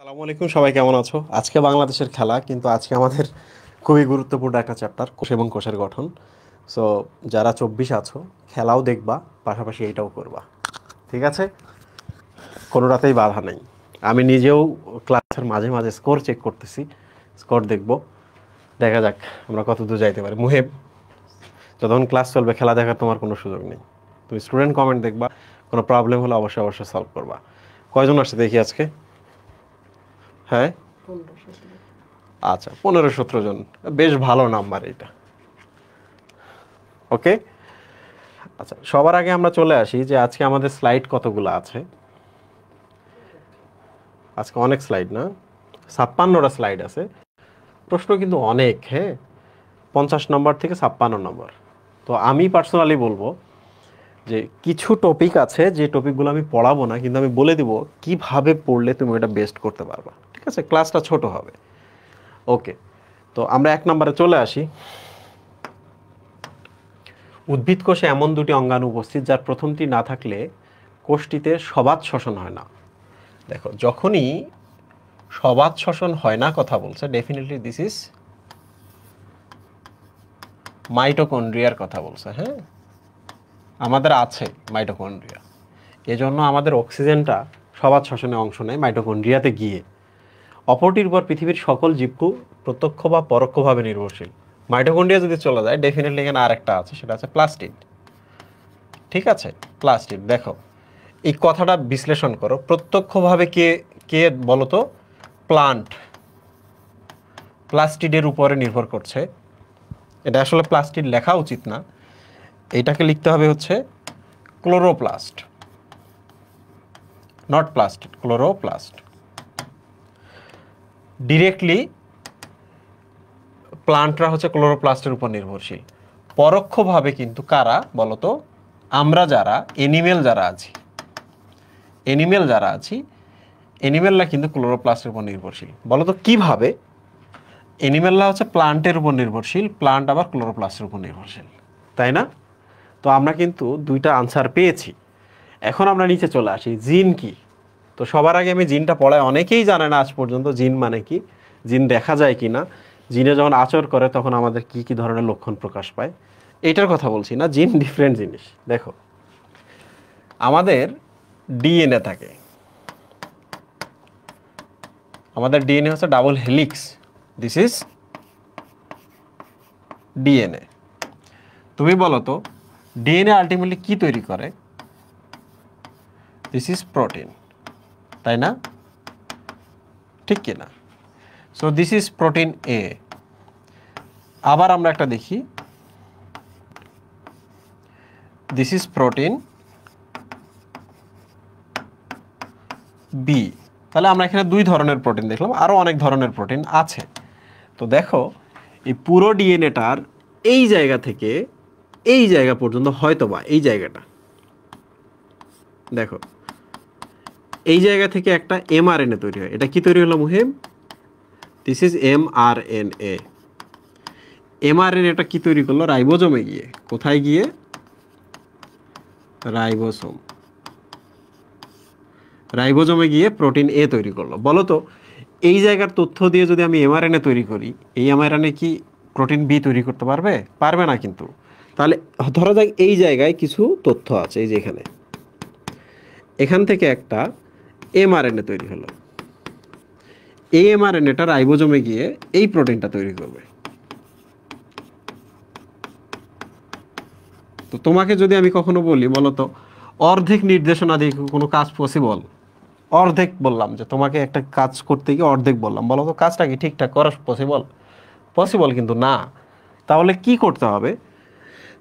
সালামু আলাইকুম সবাই কেমন আছো আজকে বাংলাদেশের খেলা কিন্তু আজকে আমাদের খুবই গুরুত্বপূর্ণ একটা চ্যাপ্টার কোষ এবং কোষের গঠন সো যারা চব্বিশ আছো খেলাও দেখবা পাশাপাশি এইটাও করবা ঠিক আছে কোনোটাতেই বাধা নেই আমি নিজেও ক্লাসের মাঝে মাঝে স্কোর চেক করতেছি স্কোর দেখব দেখা যাক আমরা কত দূর যাইতে পারি মুহেব যতক্ষণ ক্লাস চলবে খেলা দেখার তোমার কোনো সুযোগ নেই তুমি স্টুডেন্ট কমেন্ট দেখবা কোনো প্রবলেম হলে অবশ্যই অবশ্যই সলভ করবা কয়জন আসছে দেখি আজকে হ্যাঁ আচ্ছা পনেরো সতেরো জন বেশ ভালো নাম্বার এটা ওকে আচ্ছা সবার আগে আমরা চলে আসি যে আজকে আমাদের স্লাইড কতগুলো আছে আজকে অনেক স্লাইড না ছাপ্পান্নটা স্লাইড আছে প্রশ্ন কিন্তু অনেক হ্যাঁ পঞ্চাশ নম্বর থেকে ছাপ্পান্ন নম্বর তো আমি পার্সোনালি বলবো যে কিছু টপিক আছে যে টপিকগুলো আমি পড়াবো না কিন্তু আমি বলে দিব কিভাবে পড়লে তুমি ওটা বেস্ট করতে পারবা ঠিক আছে ক্লাসটা ছোট হবে ওকে তো আমরা এক নম্বরে চলে আসি উদ্ভিদ কোষে এমন দুটি অঙ্গাণু উপস্থিত যার প্রথমটি না থাকলে কোষটিতে সবাদ শোষণ হয় না দেখো যখনই সবাদ শ্বসন হয় না কথা বলছে ডেফিনেটলি দিস ইজ মাইটোকন্ড্রিয়ার কথা বলছে হ্যাঁ আমাদের আছে মাইটোকন্ড্রিয়া এজন্য আমাদের অক্সিজেনটা সবার শ্বসনে অংশ নেয় মাইটোকন্ড্রিয়াতে গিয়ে অপরটির উপর পৃথিবীর সকল জীবকু প্রত্যক্ষ বা পরোক্ষভাবে নির্ভরশীল মাইটোকন্ড্রিয়া যদি চলে যায় ডেফিনেটলি এখানে আরেকটা আছে সেটা আছে প্লাস্টিড ঠিক আছে প্লাস্টিড দেখো এই কথাটা বিশ্লেষণ করো প্রত্যক্ষভাবে কে কে বলতো প্লান্ট প্লাস্টিডের উপরে নির্ভর করছে এটা আসলে প্লাস্টিড লেখা উচিত না এটাকে লিখতে হবে হচ্ছে chloroplast not plast chloroplast directly প্লান্টরা হচ্ছে ক্লোরোপ্লাস্টের উপর নির্ভরশীল পরোক্ষভাবে কিন্তু কারা বলতো আমরা যারা এনিমেল যারা আছি এনিমেল যারা আছি এনিমেলরা কিন্তু ক্লোরোপ্লাস্টের উপর নির্ভরশীল বলতো কিভাবে এনিমেলরা হচ্ছে প্লান্টের উপর নির্ভরশীল প্লান্ট আবার ক্লোরোপ্লাস্টের উপর নির্ভরশীল তাই না তো আমরা কিন্তু দুইটা আনসার পেয়েছি এখন আমরা নিচে চলে আসি জিন কি তো সবার আগে আমি জিনটা পড়াই অনেকেই জানে না আজ পর্যন্ত জিন মানে কি জিন দেখা যায় কি না জিনে যখন আচর করে তখন আমাদের কি কি ধরনের লক্ষণ প্রকাশ পায় এটার কথা বলছি না জিন ডিফারেন্ট জিনিস দেখো আমাদের ডিএনএ থাকে আমাদের ডিএনএ হচ্ছে double helix this is DNA তুমি বলো তো ডিএনএ আলটিমেটলি কি তৈরি করে দিস ইজ প্রোটিন তাই না ঠিক কিনা সো দিস ইজ প্রোটিন এ আবার আমরা একটা দেখি দিস ইজ প্রোটিন বি তাহলে আমরা এখানে দুই ধরনের প্রোটিন দেখলাম আরও অনেক ধরনের প্রোটিন আছে তো দেখো এই পুরো ডিএনএটার এই জায়গা থেকে এই জায়গা পর্যন্ত হয়তো বা এই জায়গাটা দেখো এই জায়গা থেকে একটা এম এমআরএনএ তৈরি হয় এটা কি তৈরি হলো Muhim this is M R N A M R N এটা কি তৈরি করলো রাইবোজমে গিয়ে কোথায় গিয়ে রাইবোসোম রাইবোজমে গিয়ে প্রোটিন এ তৈরি করলো বলো তো এই জায়গার তথ্য দিয়ে যদি আমি এম আর এ তৈরি করি এই এমআরএনএ কি প্রোটিন বি তৈরি করতে পারবে পারবে না কিন্তু তাহলে ধরা যাক এই জায়গায় কিছু তথ্য আছে এই যে এখানে এখান থেকে একটা এমআরএনএ তৈরি হলো এই এমআরএনএটা রাইবোজমে গিয়ে এই প্রোটিনটা তৈরি করবে তো তোমাকে যদি আমি কখনো বলি বলো তো অর্ধেক নির্দেশনা দিয়ে কোনো কাজ পসিবল অর্ধেক বললাম যে তোমাকে একটা কাজ করতে গিয়ে অর্ধেক বললাম বলো তো কাজটা কি ঠিকঠাক করা পসিবল পসিবল কিন্তু না তাহলে কি করতে হবে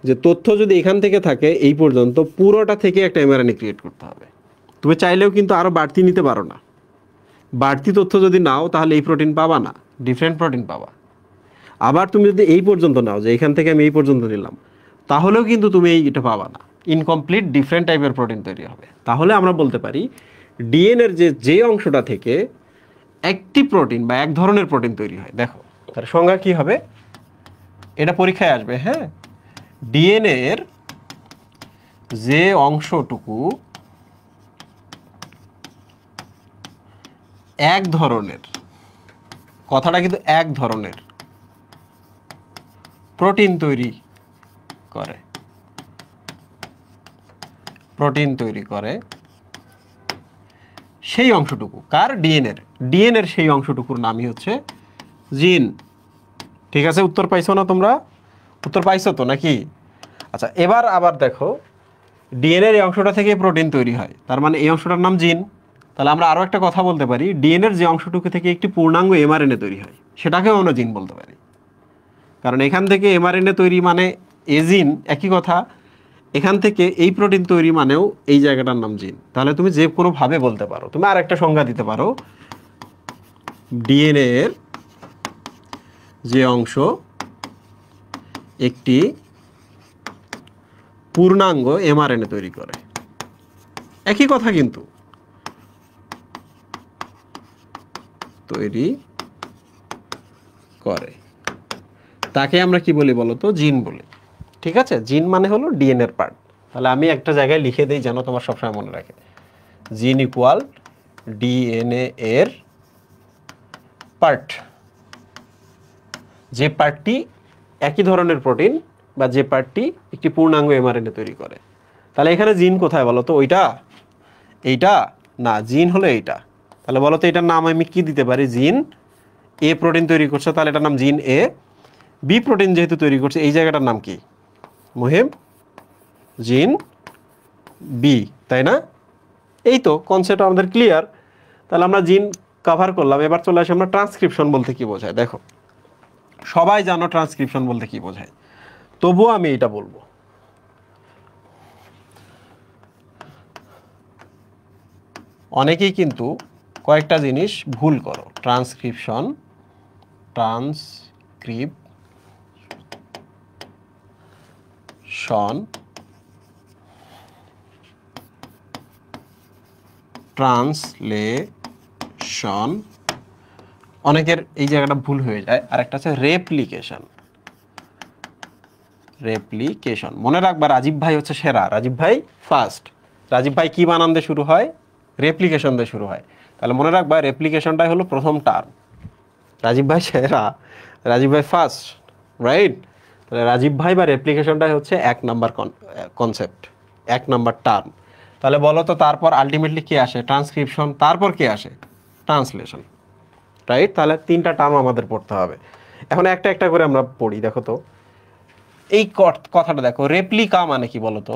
যে তথ্য যদি এখান থেকে থাকে এই পর্যন্ত পুরোটা থেকে একটা এমআরএনএ ক্রিয়েট করতে হবে তুমি চাইলেও কিন্তু আরও বাড়তি নিতে পারো না বাড়তি তথ্য যদি নাও তাহলে এই প্রোটিন পাবা না ডিফারেন্ট প্রোটিন পাবা আবার তুমি যদি এই পর্যন্ত নাও যে এখান থেকে আমি এই পর্যন্ত নিলাম তাহলেও কিন্তু তুমি এই এটা পাবা না ইনকমপ্লিট ডিফারেন্ট টাইপের প্রোটিন তৈরি হবে তাহলে আমরা বলতে পারি ডিএনএর যে যে অংশটা থেকে একটি প্রোটিন বা এক ধরনের প্রোটিন তৈরি হয় দেখো তার সংজ্ঞা কি হবে এটা পরীক্ষায় আসবে হ্যাঁ ডিএনএ এর যে অংশটুকু এক ধরনের কথাটা কিন্তু এক ধরনের প্রোটিন তৈরি করে প্রোটিন তৈরি করে সেই অংশটুকু কার ডিএনএ ডিএনএর সেই অংশটুকুর নামই হচ্ছে জিন ঠিক আছে উত্তর পাইছো না তোমরা উত্তর পাইছো তো নাকি আচ্ছা এবার আবার দেখো ডিএনএর এই অংশটা থেকে প্রোটিন তৈরি হয় তার মানে এই অংশটার নাম জিন তাহলে আমরা আরও একটা কথা বলতে পারি ডিএনএর যে অংশটুকু থেকে একটি পূর্ণাঙ্গ এমআরএনএ তৈরি হয় সেটাকেও আমরা জিন বলতে পারি কারণ এখান থেকে এমআরএনএ তৈরি মানে এ জিন একই কথা এখান থেকে এই প্রোটিন তৈরি মানেও এই জায়গাটার নাম জিন তাহলে তুমি যে কোনোভাবে বলতে পারো তুমি আর একটা সংজ্ঞা দিতে পারো ডিএনএ এর যে অংশ একটি পূর্ণাঙ্গ এমআরএনএ তৈরি করে একই কথা কিন্তু তৈরি করে তাকে আমরা কি বলি বলতো জিন বলি ঠিক আছে জিন মানে হলো ডিএনএর পার্ট তাহলে আমি একটা জায়গায় লিখে দিই যেন তোমার সবসময় মনে রাখে জিন ইকুয়াল ডিএনএ এর পার্ট যে পার্টটি একই ধরনের প্রোটিন বা যে পার্টটি একটি পূর্ণাঙ্গ এমআরএনএ তৈরি করে তাহলে এখানে জিন কোথায় বলো তো ওইটা এইটা না জিন হলো এইটা তাহলে বলো তো এটার নাম আমি কি দিতে পারি জিন এ প্রোটিন তৈরি করছে তাহলে এটার নাম জিন এ বি প্রোটিন যেহেতু তৈরি করছে এই জায়গাটার নাম কি মুহিম জিন বি তাই না এই তো কনসেপ্ট আমাদের ক্লিয়ার তাহলে আমরা জিন কাভার করলাম এবার চলে আসি আমরা ট্রান্সক্রিপশন বলতে কি বোঝায় দেখো সবাই জানো ট্রান্সক্রিপশন বলতে কি বোঝায় তবুও আমি এটা বলবো অনেকেই কিন্তু কয়েকটা জিনিস ভুল করো ট্রান্সক্রিপশন ট্রান্সক্রিপ ট্রান্সলে ট্রান্সলেশন অনেকের এই জায়গাটা ভুল হয়ে যায় আর একটা আছে রেপ্লিকেশন রেপ্লিকেশন মনে রাখবা রাজীব ভাই হচ্ছে সেরা রাজীব ভাই ফার্স্ট রাজীব ভাই কি বানান দিয়ে শুরু হয় রেপ্লিকেশন দিয়ে শুরু হয় তাহলে মনে রাখবা রেপ্লিকেশনটাই হলো প্রথম টার্ম রাজীব ভাই সেরা রাজীব ভাই ফার্স্ট রাইট তাহলে রাজীব ভাই বা রেপ্লিকেশনটাই হচ্ছে এক নাম্বার কনসেপ্ট এক নাম্বার টার্ম তাহলে বলো তো তারপর আলটিমেটলি কে আসে ট্রান্সক্রিপশন তারপর কে আসে ট্রান্সলেশন রাইট তাহলে তিনটা টার্ম আমাদের পড়তে হবে এখন একটা একটা করে আমরা পড়ি দেখো তো এই কথাটা দেখো রেপ্লিকা মানে কি বলতো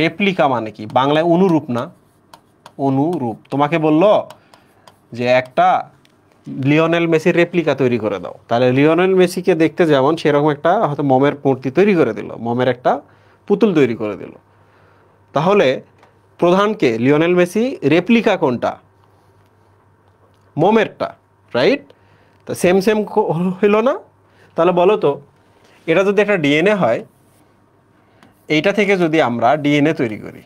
রেপ্লিকা মানে কি বাংলায় অনুরূপ না অনুরূপ তোমাকে বলল যে একটা লিওনেল মেসির রেপ্লিকা তৈরি করে দাও তাহলে লিওনেল মেসিকে দেখতে যেমন সেরকম একটা হয়তো মমের মূর্তি তৈরি করে দিল মমের একটা পুতুল তৈরি করে দিল তাহলে প্রধানকে লিওনেল মেসি রেপ্লিকা কোনটা মোমেরটা রাইট তা সেম সেম হইল না তাহলে বলো তো এটা যদি একটা ডিএনএ হয় এইটা থেকে যদি আমরা ডিএনএ তৈরি করি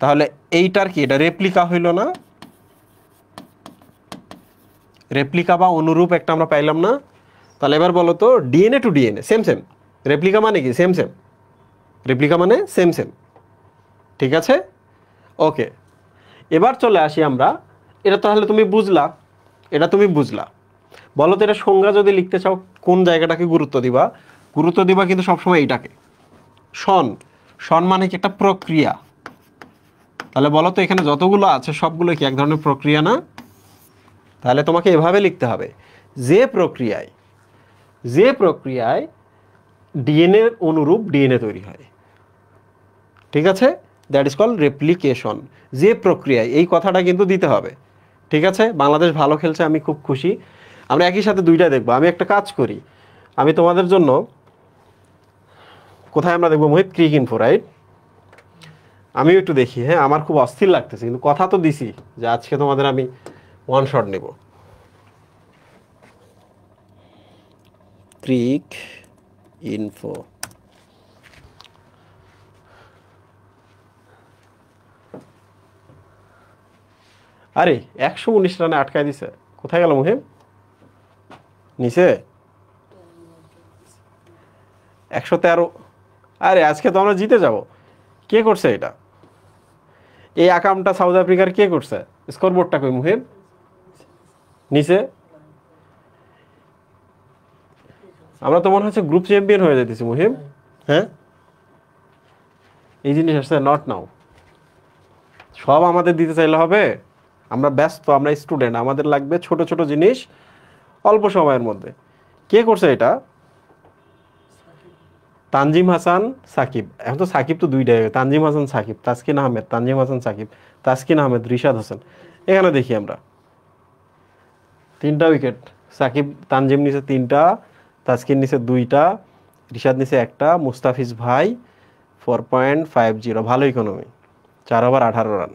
তাহলে এইটার কি এটা রেপ্লিকা হইল না রেপ্লিকা বা অনুরূপ একটা আমরা পাইলাম না তাহলে এবার বলো তো DNA to DNA same same replica মানে কি সেম সেম রেপ্লিকা মানে সেম সেম ঠিক আছে ওকে এবার চলে আসি আমরা এটা তাহলে তুমি বুঝলা এটা তুমি বুঝলা বলো তো এটা সংজ্ঞা যদি লিখতে চাও কোন জায়গাটাকে গুরুত্ব দিবা গুরুত্ব দিবা কিন্তু সবসময় এইটাকে সন সন মানে কি একটা প্রক্রিয়া তাহলে বলো তো এখানে যতগুলো আছে সবগুলো কি এক ধরনের প্রক্রিয়া না তাহলে তোমাকে এভাবে লিখতে হবে যে প্রক্রিয়ায় যে প্রক্রিয়ায় ডিএনএ অনুরূপ ডিএনএ তৈরি হয় ঠিক আছে দ্যাট ইজ কল রেপ্লিকেশন যে প্রক্রিয়ায় এই কথাটা কিন্তু দিতে হবে ঠিক আছে বাংলাদেশ ভালো খেলছে আমি খুব খুশি আমরা একই সাথে দুইটা দেখবো আমি একটা কাজ করি আমি তোমাদের জন্য কোথায় আমরা দেখবো মোহিত ক্রিক ইনফো রাইট আমিও একটু দেখি হ্যাঁ আমার খুব অস্থির লাগতেছে কিন্তু কথা তো দিছি যে আজকে তোমাদের আমি ওয়ান শট নেব ক্রিক ইনফো আরে একশো উনিশ রানে আটকায় দিছে কোথায় গেল মুহিম নিচে একশো তেরো আরে আজকে তো আমরা জিতে যাব কে করছে এটা এই আকামটা সাউথ আফ্রিকার কে করছে স্কোরবোর্ডটা কই মুহিম নিচে আমরা তো মনে হচ্ছে গ্রুপ চ্যাম্পিয়ন হয়ে যেতেছি মুহিম হ্যাঁ এই জিনিস আসছে নট নাও সব আমাদের দিতে চাইলে হবে আমরা ব্যস্ত আমরা স্টুডেন্ট আমাদের লাগবে ছোট ছোট জিনিস অল্প সময়ের মধ্যে কে করছে এটা তানজিম হাসান সাকিব এখন তো সাকিব তো দুইটাই তানজিম হাসান সাকিব তাসকিন আহমেদ তানজিম হাসান সাকিব তাসকিন আহমেদ রিশাদ হোসেন এখানে দেখি আমরা তিনটা উইকেট সাকিব তানজিম নিচে তিনটা তাসকিন নিচে দুইটা রিশাদ নিচে একটা মুস্তাফিজ ভাই ফোর পয়েন্ট ফাইভ জিরো ভালো ইকোনমি চার ওভার আঠারো রান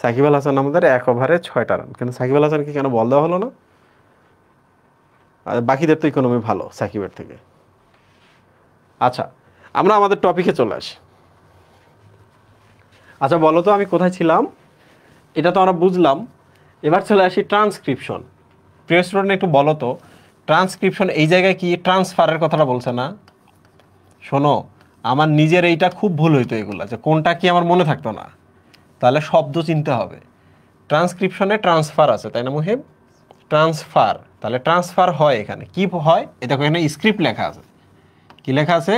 সাকিব আল হাসান আমাদের এক ওভারে ছয়টা রান কিন্তু সাকিব আল হাসানকে কেন বল দেওয়া হলো না আর বাকিদের তো ইকোনমি ভালো সাকিবের থেকে আচ্ছা আমরা আমাদের টপিকে চলে আসি আচ্ছা বলো তো আমি কোথায় ছিলাম এটা তো আমরা বুঝলাম এবার চলে আসি ট্রান্সক্রিপশন প্রিয় স্টুডেন্ট একটু বলো তো ট্রান্সক্রিপশন এই জায়গায় কি ট্রান্সফারের কথাটা বলছে না শোনো আমার নিজের এইটা খুব ভুল হইতো এগুলো যে কোনটা কি আমার মনে থাকতো না তাহলে শব্দ চিনতে হবে ট্রান্সক্রিপশনে ট্রান্সফার আছে তাই না মুহেব ট্রান্সফার তাহলে ট্রান্সফার হয় এখানে কি হয় এ দেখো এখানে স্ক্রিপ্ট লেখা আছে কি লেখা আছে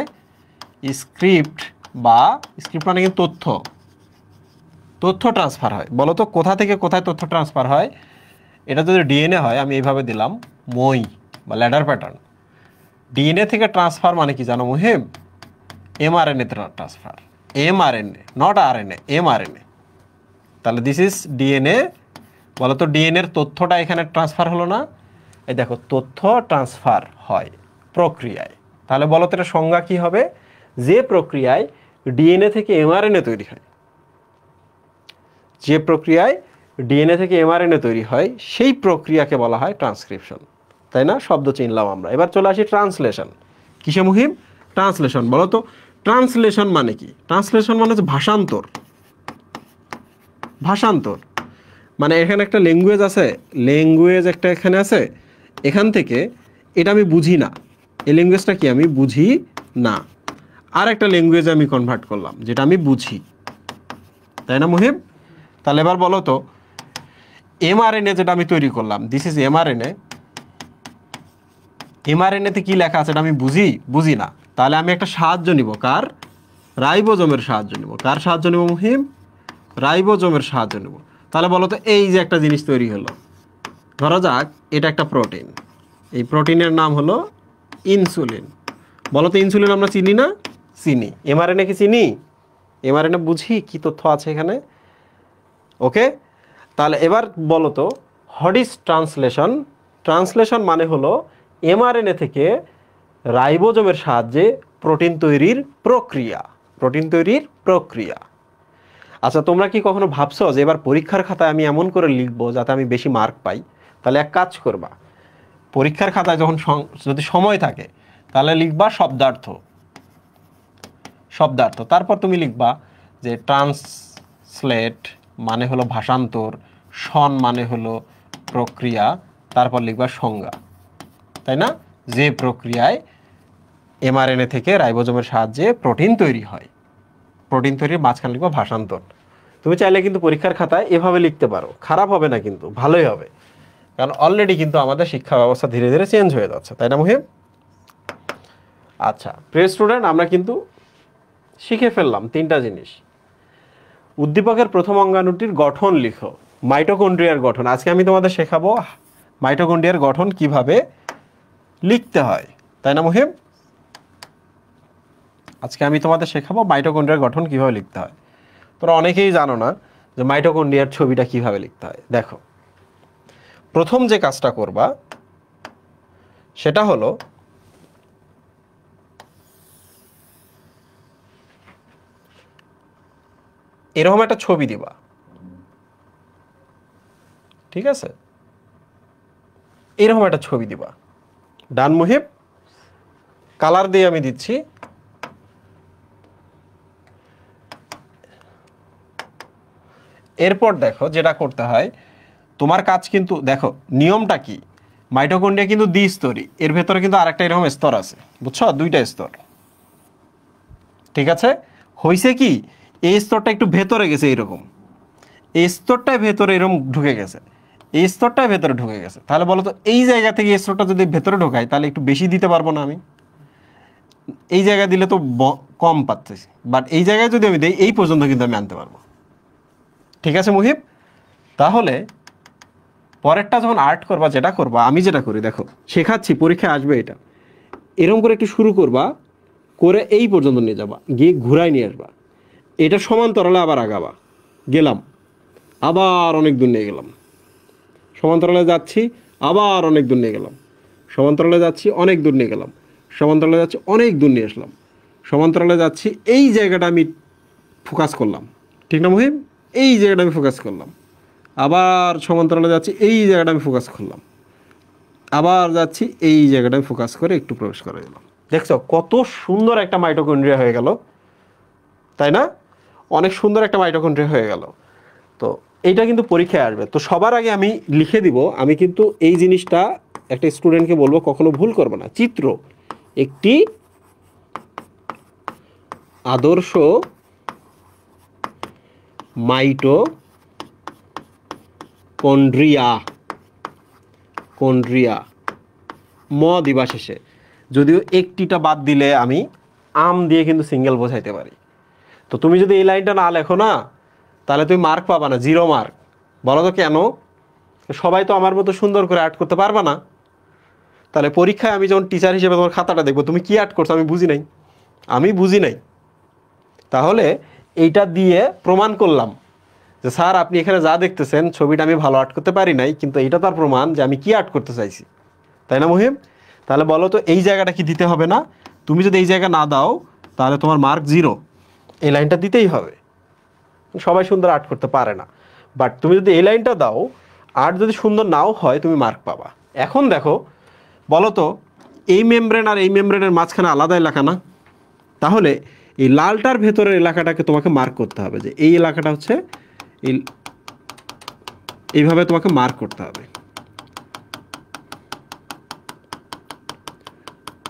স্ক্রিপ্ট বা স্ক্রিপ্ট মানে কিন্তু তথ্য তথ্য ট্রান্সফার হয় বলো তো কোথা থেকে কোথায় তথ্য ট্রান্সফার হয় এটা যদি ডিএনএ হয় আমি এইভাবে দিলাম মই বা ল্যাডার প্যাটার্ন ডিএনএ থেকে ট্রান্সফার মানে কি জানো মুহিম এমআরএনএতে transfer mRNA not RNA mRNA তাহলে দিস ইজ ডিএনএ বলো তো ডিএনএর তথ্যটা এখানে ট্রান্সফার হলো না এই দেখো তথ্য ট্রান্সফার হয় প্রক্রিয়ায় তাহলে বলো তো এটা সংজ্ঞা কী হবে যে প্রক্রিয়ায় ডিএনএ থেকে এমআরএনএ তৈরি হয় যে প্রক্রিয়ায় ডিএনএ থেকে এমআরএনএ তৈরি হয় সেই প্রক্রিয়াকে বলা হয় ট্রান্সক্রিপশন তাই না শব্দ চিনলাম আমরা এবার চলে আসি ট্রান্সলেশন কিসে মুহিম ট্রান্সলেশন বলো তো ট্রান্সলেশন মানে কি ট্রান্সলেশন মানে হচ্ছে ভাষান্তর ভাষান্তর মানে এখানে একটা ল্যাঙ্গুয়েজ আছে ল্যাঙ্গুয়েজ একটা এখানে আছে এখান থেকে এটা আমি বুঝি না এই ল্যাঙ্গুয়েজটা কি আমি বুঝি না আর একটা ল্যাঙ্গুয়েজ আমি কনভার্ট করলাম যেটা আমি বুঝি তাই না মুহিব তাহলে এবার বলো তো এমআরএনএ যেটা আমি তৈরি করলাম দিস ইজ এমআরএনএ এমআরএনএতে কি লেখা আছে এটা আমি বুঝি বুঝি না তাহলে আমি একটা সাহায্য নিব কার রাইবোজমের সাহায্য নিব কার সাহায্য নিব মুহিম রাইবোজোমের সাহায্য নেব তাহলে বলো তো এই যে একটা জিনিস তৈরি হলো ধরা যাক এটা একটা প্রোটিন এই প্রোটিনের নাম হলো ইনসুলিন বলো তো ইনসুলিন আমরা চিনি না চিনি এমআরএনএ কি চিনি এমআরএনএ বুঝি কি তথ্য আছে এখানে ওকে তাহলে এবার বলো তো হডিস ট্রান্সলেশন ট্রান্সলেশন মানে হলো এমআরএনএ থেকে রাইবোজোমের সাহায্যে প্রোটিন তৈরির প্রক্রিয়া প্রোটিন তৈরির প্রক্রিয়া আচ্ছা তোমরা কি কখনো ভাবছো যে এবার পরীক্ষার খাতায় আমি এমন করে লিখবো যাতে আমি বেশি মার্ক পাই তাহলে এক কাজ করবা পরীক্ষার খাতায় যখন যদি সময় থাকে তাহলে লিখবা শব্দার্থ শব্দার্থ তারপর তুমি লিখবা যে ট্রান্সলেট মানে হলো ভাষান্তর সন মানে হলো প্রক্রিয়া তারপর লিখবা সংজ্ঞা তাই না যে প্রক্রিয়ায় এমআরএনএ থেকে রাইবোজমের সাহায্যে প্রোটিন তৈরি হয় প্রোটিন তৈরির মাঝখানে লিখবো ভাষান্তর তুমি চাইলে কিন্তু পরীক্ষার খাতায় এভাবে লিখতে পারো খারাপ হবে না কিন্তু ভালোই হবে কারণ অলরেডি কিন্তু আমাদের শিক্ষা ব্যবস্থা ধীরে ধীরে চেঞ্জ হয়ে যাচ্ছে তাই না মুহিম আচ্ছা প্রিয় স্টুডেন্ট আমরা কিন্তু শিখে ফেললাম তিনটা জিনিস উদ্দীপকের প্রথম অঙ্গাণুটির গঠন লিখো মাইটোকন্ড্রিয়ার গঠন আজকে আমি তোমাদের শেখাবো মাইটোকন্ড্রিয়ার গঠন কিভাবে লিখতে হয় তাই না মুহিম আজকে আমি তোমাদের শেখাবো মাইটোকন্ড্রিয়ার গঠন কিভাবে লিখতে হয় তোমরা অনেকেই জানো না যে মাইটোকন্ড্রিয়ার ছবিটা কিভাবে লিখতে হয় দেখো প্রথম যে কাজটা করবা সেটা হলো এরকম একটা ছবি দিবা ঠিক আছে এরকম একটা ছবি দিবা ডান মুহিব কালার দিয়ে আমি দিচ্ছি এরপর দেখো যেটা করতে হয় তোমার কাজ কিন্তু দেখো নিয়মটা কি মাইটোকন্ডিয়া কিন্তু দ্বি স্তরই এর ভেতরে কিন্তু আরেকটা এরকম স্তর আছে বুঝছো দুইটা স্তর ঠিক আছে হইছে কি এই স্তরটা একটু ভেতরে গেছে এরকম এই স্তরটা ভেতরে এরকম ঢুকে গেছে এই স্তরটা ভেতরে ঢুকে গেছে তাহলে বলো তো এই জায়গা থেকে এই স্তরটা যদি ভেতরে ঢোকাই তাহলে একটু বেশি দিতে পারবো না আমি এই জায়গায় দিলে তো কম পাচ্ছি বাট এই জায়গায় যদি আমি দিই এই পর্যন্ত কিন্তু আমি আনতে পারবো ঠিক আছে মুহিব তাহলে পরেরটা যখন আর্ট করবা যেটা করবা আমি যেটা করি দেখো শেখাচ্ছি পরীক্ষায় আসবে এটা এরকম করে একটু শুরু করবা করে এই পর্যন্ত নিয়ে যাবা গিয়ে ঘুরাই নিয়ে আসবা এটা সমান্তরালে আবার আগাবা গেলাম আবার অনেক দূর নিয়ে গেলাম সমান্তরালে যাচ্ছি আবার অনেক দূর নিয়ে গেলাম সমান্তরালে যাচ্ছি অনেক দূর নিয়ে গেলাম সমান্তরালে যাচ্ছি অনেক দূর নিয়ে আসলাম সমান্তরালে যাচ্ছি এই জায়গাটা আমি ফোকাস করলাম ঠিক না মহিম এই জায়গাটা আমি ফোকাস করলাম আবার সমান্তরালে যাচ্ছি এই জায়গাটা আমি ফোকাস করলাম আবার যাচ্ছি এই জায়গাটা আমি ফোকাস করে একটু প্রবেশ করে দিলাম দেখছো কত সুন্দর একটা মাইটোকন্ড্রিয়া হয়ে গেল তাই না অনেক সুন্দর একটা মাইটোকন্ড্রিয়া হয়ে গেল তো এইটা কিন্তু পরীক্ষায় আসবে তো সবার আগে আমি লিখে দিব আমি কিন্তু এই জিনিসটা একটা স্টুডেন্টকে বলবো কখনো ভুল করবো না চিত্র একটি আদর্শ মাইটোকন্ড্রিয়া কন্ড্রিয়া ম দিবা শেষে যদিও একটিটা বাদ দিলে আমি আম দিয়ে কিন্তু সিঙ্গেল বোঝাইতে পারি তো তুমি যদি এই লাইনটা না লেখো না তাহলে তুমি মার্ক পাবা না জিরো মার্ক বলো তো কেন সবাই তো আমার মতো সুন্দর করে অ্যাড করতে পারবে না তাহলে পরীক্ষায় আমি যখন টিচার হিসেবে তোমার খাতাটা দেখবো তুমি কি অ্যাড করছো আমি বুঝি নাই আমি বুঝি নাই তাহলে এইটা দিয়ে প্রমাণ করলাম যে স্যার আপনি এখানে যা দেখতেছেন ছবিটা আমি ভালো আর্ট করতে পারি নাই কিন্তু এটা তার প্রমাণ যে আমি কি আর্ট করতে চাইছি তাই না মহিম তাহলে বলো তো এই জায়গাটা কি দিতে হবে না তুমি যদি এই জায়গা না দাও তাহলে তোমার মার্ক জিরো এই লাইনটা দিতেই হবে সবাই সুন্দর আর্ট করতে পারে না বাট তুমি যদি এই লাইনটা দাও আর্ট যদি সুন্দর নাও হয় তুমি মার্ক পাবা এখন দেখো বলো তো এই মেমব্রেন আর এই মেমব্রেনের মাঝখানে আলাদাই লেখা না তাহলে এই লালটার ভেতরের এলাকাটাকে তোমাকে মার্ক করতে হবে যে এই এলাকাটা হচ্ছে এইভাবে তোমাকে মার্ক করতে হবে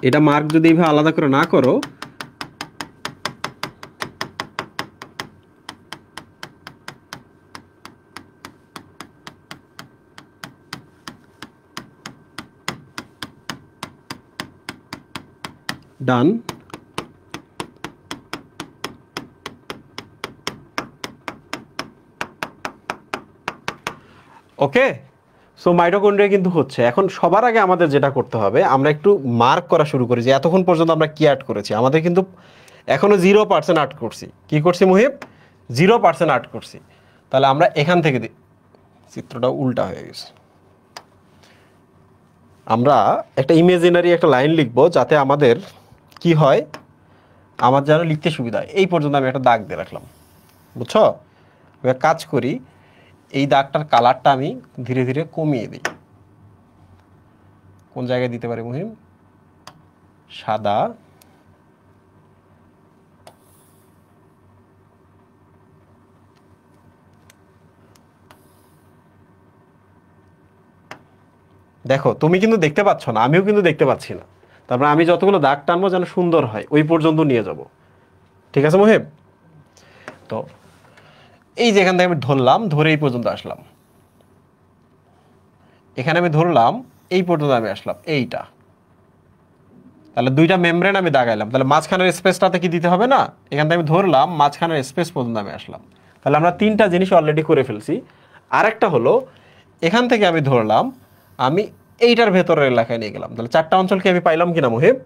এটা মার্ক যদি এইভাবে আলাদা করে না করো ডান ওকে সো মাইটোকন্ড্রিয়া কিন্তু হচ্ছে এখন সবার আগে আমাদের যেটা করতে হবে আমরা একটু মার্ক করা শুরু করি যে এতক্ষণ পর্যন্ত আমরা কি অ্যাড করেছি আমাদের কিন্তু এখনও জিরো পার্সেন্ট আর্ট করছি কি করছি মুহিব জিরো পার্সেন্ট আর্ট করছি তাহলে আমরা এখান থেকে চিত্রটা উল্টা হয়ে গেছে আমরা একটা ইমেজিনারি একটা লাইন লিখবো যাতে আমাদের কি হয় আমার যেন লিখতে সুবিধা হয় এই পর্যন্ত আমি একটা দাগ দিয়ে রাখলাম বুঝছো কাজ করি এই দাগটার কালারটা আমি ধীরে ধীরে কমিয়ে দিই কোন জায়গায় দিতে পারি মহিম সাদা দেখো তুমি কিন্তু দেখতে পাচ্ছ না আমিও কিন্তু দেখতে পাচ্ছি না তারপরে আমি যতগুলো দাগ টানবো যেন সুন্দর হয় ওই পর্যন্ত নিয়ে যাব ঠিক আছে মোহেব তো এই যে এখান থেকে আমি ধরলাম ধরে এই পর্যন্ত আসলাম এখানে আমি ধরলাম এই পর্যন্ত আমি আসলাম এইটা তাহলে দুইটা মেমব্রেন আমি দাগাইলাম তাহলে মাঝখানের স্পেসটাতে কি দিতে হবে না এখান থেকে আমি ধরলাম মাঝখানের স্পেস পর্যন্ত আমি আসলাম তাহলে আমরা তিনটা জিনিস অলরেডি করে ফেলছি আরেকটা হলো এখান থেকে আমি ধরলাম আমি এইটার ভেতরের এলাকায় নিয়ে গেলাম তাহলে চারটা অঞ্চলকে আমি পাইলাম কিনা মোহেব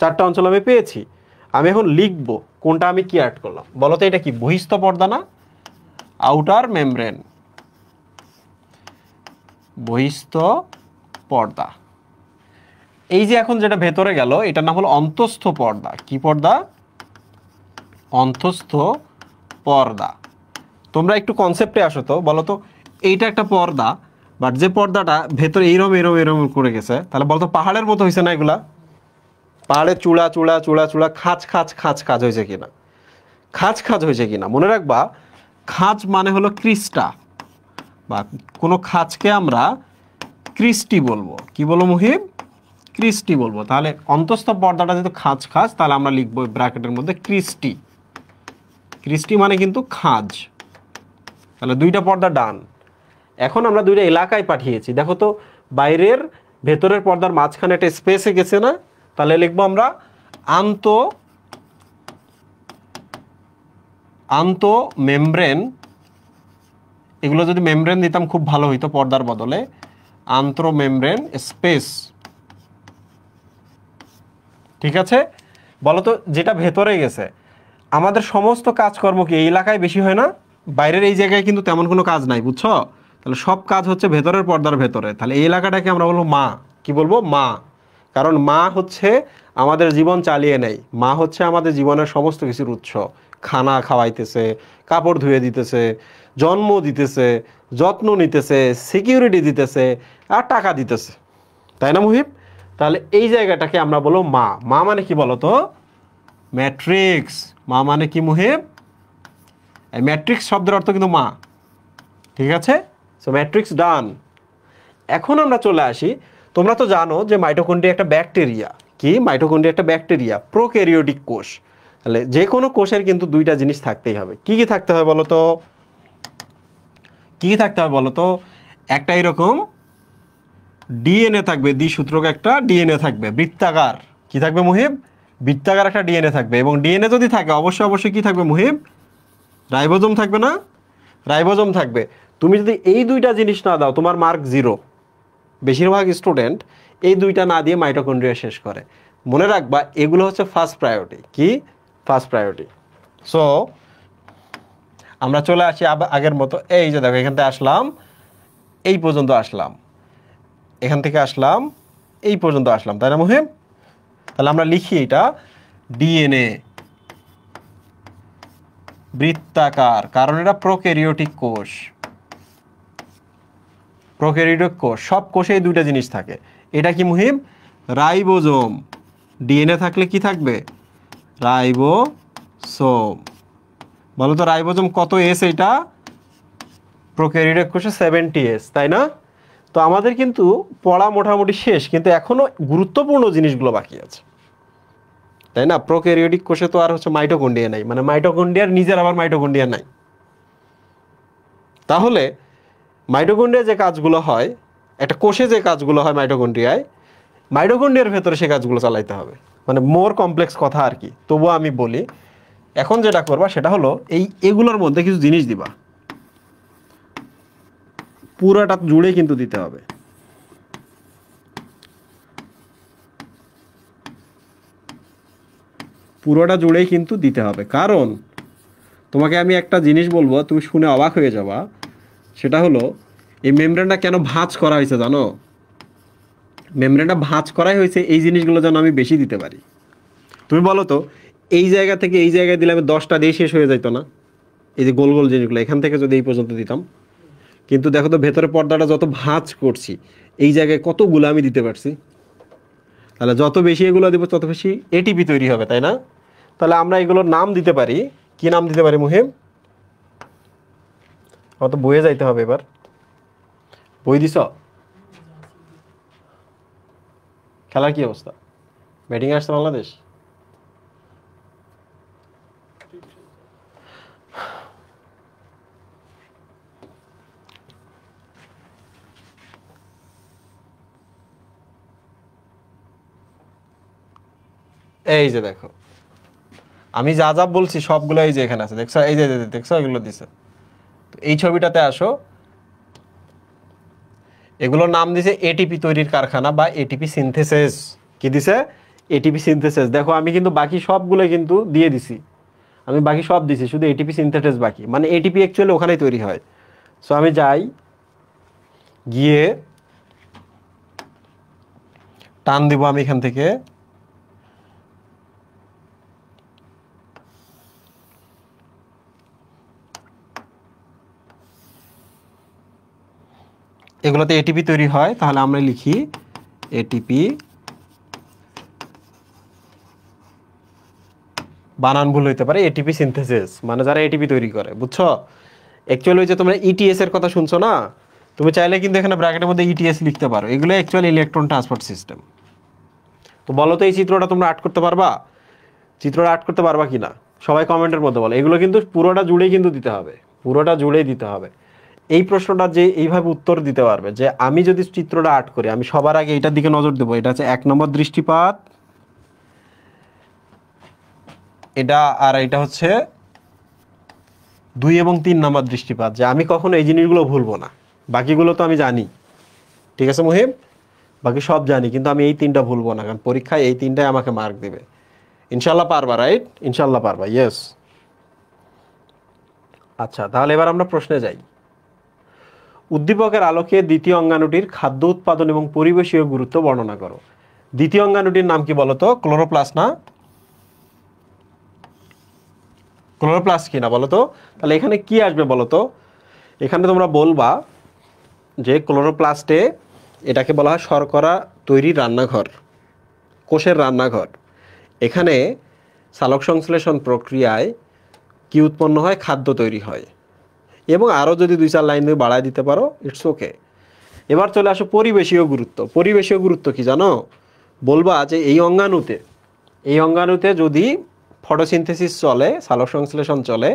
চারটা অঞ্চল আমি পেয়েছি আমি এখন লিখবো কোনটা আমি কি অ্যাড করলাম বলতো এটা কি বহিস্থ পর্দা না আউটার মেমব্রেন বহিস্থ পর্দা এই যে এখন যেটা ভেতরে গেল এটার নাম হলো অন্তস্থ পর্দা কি পর্দা অন্তস্থ পর্দা তোমরা একটু কনসেপ্টে আসো তো বলো তো এইটা একটা পর্দা বাট যে পর্দাটা ভেতরে এইরম এরম এরম করে গেছে তাহলে বলতো পাহাড়ের মতো হয়েছে না এগুলা পাহাড়ের চূড়া চূড়া চূড়া চূড়া খাঁচ খাঁচ খাঁচ খাঁচ হয়েছে কিনা খাঁচ খাঁচ হয়েছে কিনা মনে রাখবা খাঁজ মানে হলো ক্রিস্টা বা কোনো খাঁজকে আমরা ক্রিস্টি বলবো কি বলবো মুহিব ক্রিস্টি বলবো তাহলে অন্তস্থ পর্দাটা যেহেতু খাঁজ খাঁজ তাহলে আমরা লিখবো ব্র্যাকেটের মধ্যে ক্রিস্টি ক্রিস্টি মানে কিন্তু খাঁজ তাহলে দুইটা পর্দা ডান এখন আমরা দুইটা এলাকায় পাঠিয়েছি দেখো তো বাইরের ভেতরের পর্দার মাঝখানে একটা স্পেসে গেছে না তাহলে লিখবো আমরা আন্ত আন্ত মেমব্রেন এগুলো যদি মেমব্রেন দিতাম খুব ভালো হইতো পর্দার বদলে আন্ত্র মেমব্রেন স্পেস ঠিক আছে বলতো যেটা ভেতরে গেছে আমাদের সমস্ত কাজকর্ম কি এই এলাকায় বেশি হয় না বাইরের এই জায়গায় কিন্তু তেমন কোনো কাজ নাই বুঝছো তাহলে সব কাজ হচ্ছে ভেতরের পর্দার ভেতরে তাহলে এই এলাকাটাকে আমরা বলবো মা কি বলবো মা কারণ মা হচ্ছে আমাদের জীবন চালিয়ে নেয় মা হচ্ছে আমাদের জীবনের সমস্ত কিছুর উৎস খানা খাওয়াইতেছে কাপড় ধুয়ে দিতেছে জন্ম দিতেছে যত্ন নিতেছে সিকিউরিটি দিতেছে আর টাকা দিতেছে তাই না মুহিব তাহলে এই জায়গাটাকে আমরা বলো মা মা মানে কি বলো তো ম্যাট্রিক্স মা মানে কি মুহিব ম্যাট্রিক্স শব্দের অর্থ কিন্তু মা ঠিক আছে সো ম্যাট্রিক্স ডান এখন আমরা চলে আসি তোমরা তো জানো যে মাইটোকন্ড্রিয়া একটা ব্যাকটেরিয়া কি মাইটোকন্ড্রিয়া একটা ব্যাকটেরিয়া প্রোক্যারিওটিক কোষ তাহলে যে কোনো কোষের কিন্তু দুইটা জিনিস থাকতেই হবে কি কি থাকতে হবে বলতো কি থাকতে হবে বলতো একটা এরকম ডিএনএ থাকবে দ্বি সূত্রক একটা ডিএনএ থাকবে বৃত্তাকার কি থাকবে মুহিব বৃত্তাকার একটা ডিএনএ থাকবে এবং ডিএনএ যদি থাকে অবশ্যই অবশ্যই কি থাকবে মুহিব রাইবোজম থাকবে না রাইবোজম থাকবে তুমি যদি এই দুইটা জিনিস না দাও তোমার মার্ক জিরো বেশিরভাগ স্টুডেন্ট এই দুইটা না দিয়ে মাইটোকন্ড্রিয়া শেষ করে মনে রাখবা এগুলো হচ্ছে ফার্স্ট প্রায়োরিটি কি ফার্স্ট প্রায়োরিটি সো আমরা চলে আসি আগের মতো এই যে দেখো এখান থেকে আসলাম এই পর্যন্ত আসলাম এখান থেকে আসলাম এই পর্যন্ত আসলাম তাই না মুহিম তাহলে আমরা লিখি এটা ডিএনএ বৃত্তাকার কারণ এটা প্রোকেরিওটিক কোষ প্রোকেরিওটিক কোষ সব কোষেই দুইটা জিনিস থাকে এটা কি মুহিম রাইবোজোম ডিএনএ থাকলে কি থাকবে রাইবোসোম বলো তো রাইবোজোম কত এস এটা প্রোক্যারিওটের কোষে সেভেন্টি এস তাই না তো আমাদের কিন্তু পড়া মোটামুটি শেষ কিন্তু এখনও গুরুত্বপূর্ণ জিনিসগুলো বাকি আছে তাই না প্রোক্যারিওটিক কোষে তো আর হচ্ছে মাইটোকন্ডিয়া নাই মানে মাইটোকন্ডিয়ার নিজের আবার মাইটোকন্ডিয়া নাই তাহলে মাইটোকন্ডিয়া যে কাজগুলো হয় একটা কোষে যে কাজগুলো হয় মাইটোকন্ডিয়ায় মাইটোকন্ডিয়ার ভেতরে সে কাজগুলো চালাইতে হবে মানে মোর কমপ্লেক্স কথা আর কি তবুও আমি বলি এখন যেটা করবা সেটা হলো এই এগুলোর মধ্যে কিছু জিনিস দিবা পুরাটা জুড়ে কিন্তু দিতে হবে পুরোটা জুড়েই কিন্তু দিতে হবে কারণ তোমাকে আমি একটা জিনিস বলবো তুমি শুনে অবাক হয়ে যাবা সেটা হলো এই মেমব্রেনটা কেন ভাঁজ করা হয়েছে জানো মেমব্রেনটা ভাঁজ করাই হয়েছে এই জিনিসগুলো যেন আমি বেশি দিতে পারি তুমি বলো তো এই জায়গা থেকে এই জায়গায় দিলে আমি দশটা দিয়ে শেষ হয়ে যাইতো না এই যে গোল গোল জিনিসগুলো এখান থেকে যদি এই পর্যন্ত দিতাম কিন্তু দেখো তো ভেতরে পর্দাটা যত ভাঁজ করছি এই জায়গায় কতগুলো আমি দিতে পারছি তাহলে যত বেশি এগুলো দেবো তত বেশি এটিপি তৈরি হবে তাই না তাহলে আমরা এগুলোর নাম দিতে পারি কি নাম দিতে পারি মুহিম অত বয়ে যাইতে হবে এবার বই দিছ খেলার কি অবস্থা ব্যাটিং আসছে বাংলাদেশ এই যে দেখো আমি যা যা বলছি সবগুলো এই যে এখানে আছে দেখছো এই যে দেখছো এগুলো দিছে এই ছবিটাতে আসো এগুলোর নাম দিছে এটিপি তৈরির কারখানা বা এটিপি সিনথেসিস কি দিছে এটিপি সিনথেসিস দেখো আমি কিন্তু বাকি সবগুলো কিন্তু দিয়ে দিছি আমি বাকি সব দিছি শুধু এটিপি সিনথেটিস বাকি মানে এটিপি অ্যাকচুয়ালি ওখানেই তৈরি হয় সো আমি যাই গিয়ে টান দিব আমি এখান থেকে এগুলোতে এটিপি তৈরি হয় তাহলে আমরা লিখি এটিপি বানান ভুল হইতে পারে এটিপি সিনথেসিস মানে যারা এটিপি তৈরি করে বুঝছো অ্যাকচুয়ালি ওই যে তোমরা ইটিএস e এর কথা শুনছো না তুমি চাইলে কিন্তু এখানে ব্র্যাকেটের মধ্যে ইটিএস e লিখতে পারো এগুলো অ্যাকচুয়ালি ইলেকট্রন ট্রান্সপোর্ট সিস্টেম তো বলো তো এই চিত্রটা তোমরা আর্ট করতে পারবা চিত্রটা আর্ট করতে পারবা কি না সবাই কমেন্টের মধ্যে বলো এগুলো কিন্তু পুরোটা জুড়েই কিন্তু দিতে হবে পুরোটা জুড়েই দিতে হবে এই প্রশ্নটা যে এইভাবে উত্তর দিতে পারবে যে আমি যদি চিত্রটা আর্ট করি আমি সবার আগে এটার দিকে নজর দেবো এটা হচ্ছে এক নম্বর দৃষ্টিপাত এটা আর এটা হচ্ছে দুই এবং তিন নম্বর দৃষ্টিপাত যে আমি কখনো এই জিনিসগুলো ভুলবো না বাকিগুলো তো আমি জানি ঠিক আছে মুহিম বাকি সব জানি কিন্তু আমি এই তিনটা ভুলবো না কারণ পরীক্ষায় এই তিনটাই আমাকে মার্ক দেবে ইনশাল্লাহ পারবা রাইট ইনশাল্লাহ পারবা ইয়েস আচ্ছা তাহলে এবার আমরা প্রশ্নে যাই উদ্দীপকের আলোকে দ্বিতীয় অঙ্গাণুটির খাদ্য উৎপাদন এবং পরিবেশীয় গুরুত্ব বর্ণনা করো দ্বিতীয় অঙ্গাণুটির নাম কি বলতো ক্লোরোপ্লাস না ক্লোরোপ্লাস কি না বলতো তাহলে এখানে কি আসবে বলতো এখানে তোমরা বলবা যে ক্লোরোপ্লাস্টে এটাকে বলা হয় শর্করা তৈরি রান্নাঘর কোষের রান্নাঘর এখানে সালক সংশ্লেষণ প্রক্রিয়ায় কি উৎপন্ন হয় খাদ্য তৈরি হয় এবং আরও যদি দুই চার লাইন বাড়ায় দিতে পারো ইটস ওকে এবার চলে আসো পরিবেশীয় গুরুত্ব পরিবেশীয় গুরুত্ব কি জানো বলবা যে এই অঙ্গাণুতে এই অঙ্গাণুতে যদি ফটোসিনথেসিস চলে সালো সংশ্লেষণ চলে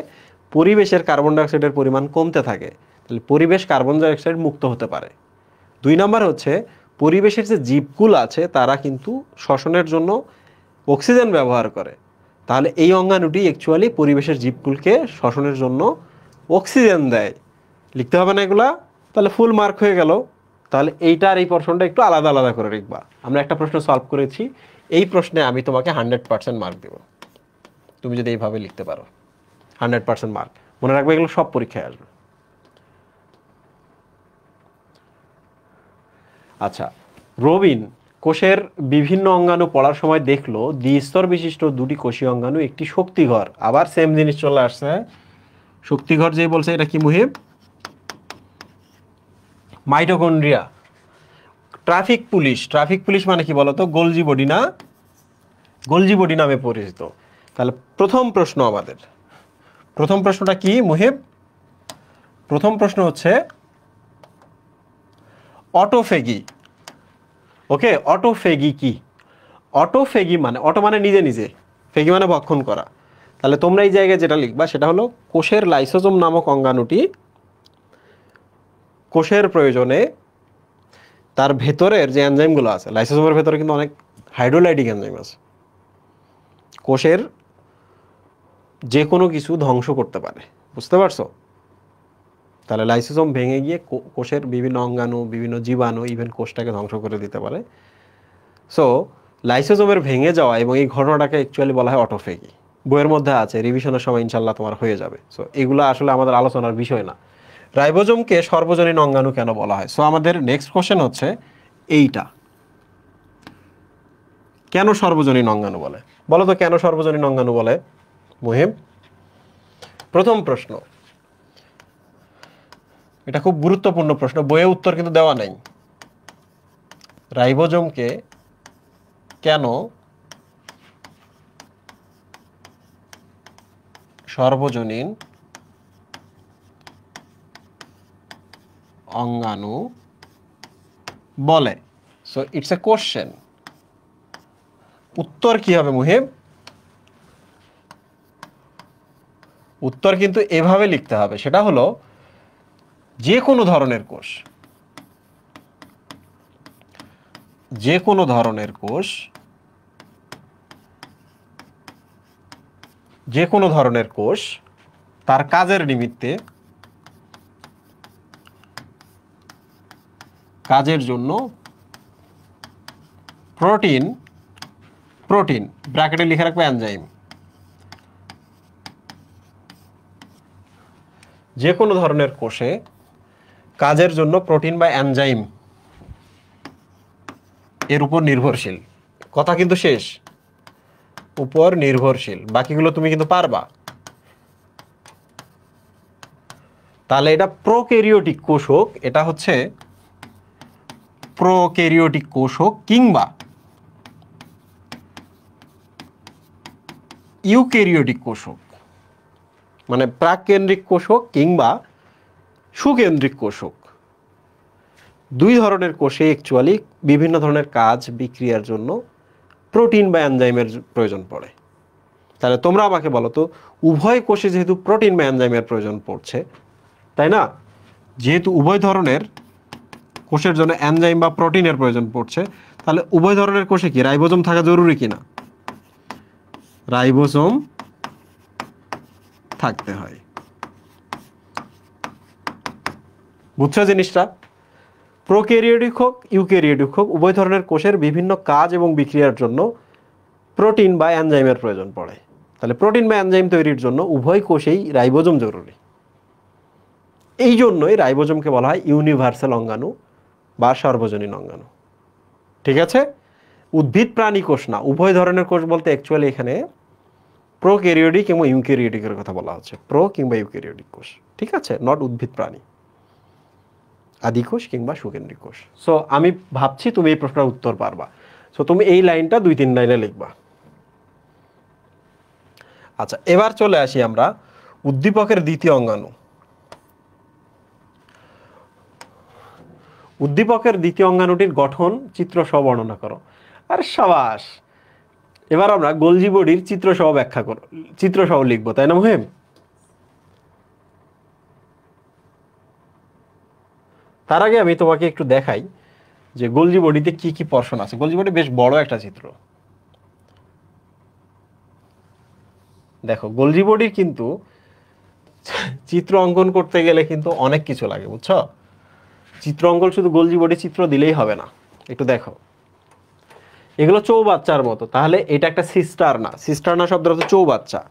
পরিবেশের কার্বন ডাইঅক্সাইডের পরিমাণ কমতে থাকে তাহলে পরিবেশ কার্বন ডাইঅক্সাইড মুক্ত হতে পারে দুই নম্বর হচ্ছে পরিবেশের যে জীবগুলো আছে তারা কিন্তু শ্বসনের জন্য অক্সিজেন ব্যবহার করে তাহলে এই অঙ্গাণুটি অ্যাকচুয়ালি পরিবেশের জীবকুলকে শ্বসনের জন্য অক্সিজেন দেয় লিখতে হবে না এগুলা তাহলে ফুল মার্ক হয়ে গেল তাহলে এইটা আর এই প্রশ্নটা একটু আলাদা আলাদা করে লিখবা আমরা একটা প্রশ্ন সলভ করেছি এই প্রশ্নে আমি তোমাকে হান্ড্রেড পার্সেন্ট মার্ক দেব তুমি যদি এইভাবে লিখতে পারো হান্ড্রেড পার্সেন্ট মার্ক মনে রাখবে এগুলো সব পরীক্ষায় আসবে আচ্ছা রবিন কোষের বিভিন্ন অঙ্গাণু পড়ার সময় দেখলো দ্বিস্তর বিশিষ্ট দুটি কোষীয় অঙ্গাণু একটি শক্তিঘর আবার সেম জিনিস চলে আসছে শক্তিঘর যেই বলছে এটা কি Muhib mitochondria traffic police traffic police মানে কি বলতো গোলজি বডি না গোলজি বডি নামে পরিচিত তাহলে প্রথম প্রশ্ন আমাদের প্রথম প্রশ্নটা কি মুহিব প্রথম প্রশ্ন হচ্ছে অটোফেগি ওকে অটোফেগি কি অটোফেগি মানে অটো মানে নিজে নিজে ফেগি মানে ভক্ষণ করা তাহলে তোমরা এই জায়গায় যেটা লিখবা সেটা হলো কোষের লাইসোজম নামক অঙ্গাণুটি কোষের প্রয়োজনে তার ভেতরের যে এনজাইমগুলো আছে লাইসোজমের ভেতরে কিন্তু অনেক হাইড্রোলাইটিক এনজাইম আছে কোষের যে কোনো কিছু ধ্বংস করতে পারে বুঝতে পারছো তাহলে লাইসোজম ভেঙে গিয়ে কোষের বিভিন্ন অঙ্গাণু বিভিন্ন জীবাণু ইভেন কোষটাকে ধ্বংস করে দিতে পারে সো লাইসোজমের ভেঙে যাওয়া এবং এই ঘটনাটাকে অ্যাকচুয়ালি বলা হয় অটোফেগি বইয়ের মধ্যে আছে রিভিশনের সময় ইনশাল্লাহ তোমার হয়ে যাবে সো এগুলো আসলে আমাদের আলোচনার বিষয় না রাইবোজমকে সর্বজনীন অঙ্গাণু কেন বলা হয় সো আমাদের নেক্সট কোশ্চেন হচ্ছে এইটা কেন সর্বজনীন অঙ্গাণু বলে বলো তো কেন সর্বজনীন অঙ্গাণু বলে মুহিম প্রথম প্রশ্ন এটা খুব গুরুত্বপূর্ণ প্রশ্ন বইয়ে উত্তর কিন্তু দেওয়া নেই রাইবোজমকে কেন সর্বজনীন অঙ্গাণু বলে সো ইটস এ কোশ্চেন উত্তর কি হবে মুহিব উত্তর কিন্তু এভাবে লিখতে হবে সেটা হলো যে কোনো ধরনের কোষ যে কোনো ধরনের কোষ যে কোনো ধরনের কোষ তার কাজের নিমিত্তে কাজের জন্য প্রোটিন প্রোটিন ব্র্যাকেটে লিখে রাখবে অ্যানজাইম যে কোনো ধরনের কোষে কাজের জন্য প্রোটিন বা অ্যানজাইম এর উপর নির্ভরশীল কথা কিন্তু শেষ উপর নির্ভরশীল বাকিগুলো তুমি কিন্তু পারবা তাহলে এটা প্রোকেরিওটিক কোষ হোক এটা হচ্ছে প্রোকেরিওটিক কোষ হোক কিংবা ইউকেরিওটিক কোষ হোক মানে প্রাকেন্দ্রিক কোষ হোক কিংবা সুকেন্দ্রিক কোষ হোক দুই ধরনের কোষে অ্যাকচুয়ালি বিভিন্ন ধরনের কাজ বিক্রিয়ার জন্য প্রোটিন বা অ্যানজাইমের প্রয়োজন পড়ে তাহলে তোমরা আমাকে বলো তো উভয় কোষে যেহেতু প্রোটিন বা অ্যানজাইমের প্রয়োজন পড়ছে তাই না যেহেতু উভয় ধরনের কোষের জন্য অ্যানজাইম বা প্রোটিনের প্রয়োজন পড়ছে তাহলে উভয় ধরনের কোষে কি রাইবোজোম থাকা জরুরি কিনা রাইবোজোম থাকতে হয় বুঝছো জিনিসটা প্রোকেরিওডিক হোক ইউকেরিওডিক হোক উভয় ধরনের কোষের বিভিন্ন কাজ এবং বিক্রিয়ার জন্য প্রোটিন বা অ্যানজাইমের প্রয়োজন পড়ে তাহলে প্রোটিন বা অ্যানজাইম তৈরির জন্য উভয় কোষেই রাইবোজম জরুরি এই জন্যই রাইবোজমকে বলা হয় ইউনিভার্সাল অঙ্গাণু বা সর্বজনীন অঙ্গাণু ঠিক আছে উদ্ভিদ প্রাণী কোষ না উভয় ধরনের কোষ বলতে অ্যাকচুয়ালি এখানে প্রো এবং ইউক্যারিওডিকের কথা বলা হচ্ছে প্রো কিংবা ইউক্যারিওডিক কোষ ঠিক আছে নট উদ্ভিদ প্রাণী আদিকোষ কিংবা সুকেন্দ্রিক কোষ সো আমি ভাবছি তুমি এই প্রশ্নের উত্তর পারবা সো তুমি এই লাইনটা দুই তিন লাইনে লিখবা আচ্ছা এবার চলে আসি আমরা উদ্দীপকের দ্বিতীয় অঙ্গাণু উদ্দীপকের দ্বিতীয় অঙ্গাণুটির গঠন চিত্র সহ বর্ণনা করো আর সাবাস এবার আমরা গোলজি বডির চিত্র সহ ব্যাখ্যা করো চিত্র সহ লিখবো তাই না মহেম তার আগে আমি তোমাকে একটু দেখাই যে গোলজি বডিতে কী কী পর্ষণ আছে গোলজি বডি বেশ বড় একটা চিত্র দেখো গোলজি বডির কিন্তু চিত্র অঙ্কন করতে গেলে কিন্তু অনেক কিছু লাগে বুঝছো চিত্র অঙ্কন শুধু গোলজি বডি চিত্র দিলেই হবে না একটু দেখো এগুলো চৌবাচ্চার মতো তাহলে এটা একটা সিস্টার না সিস্টার না শব্দটা হচ্ছে চৌবাচ্চা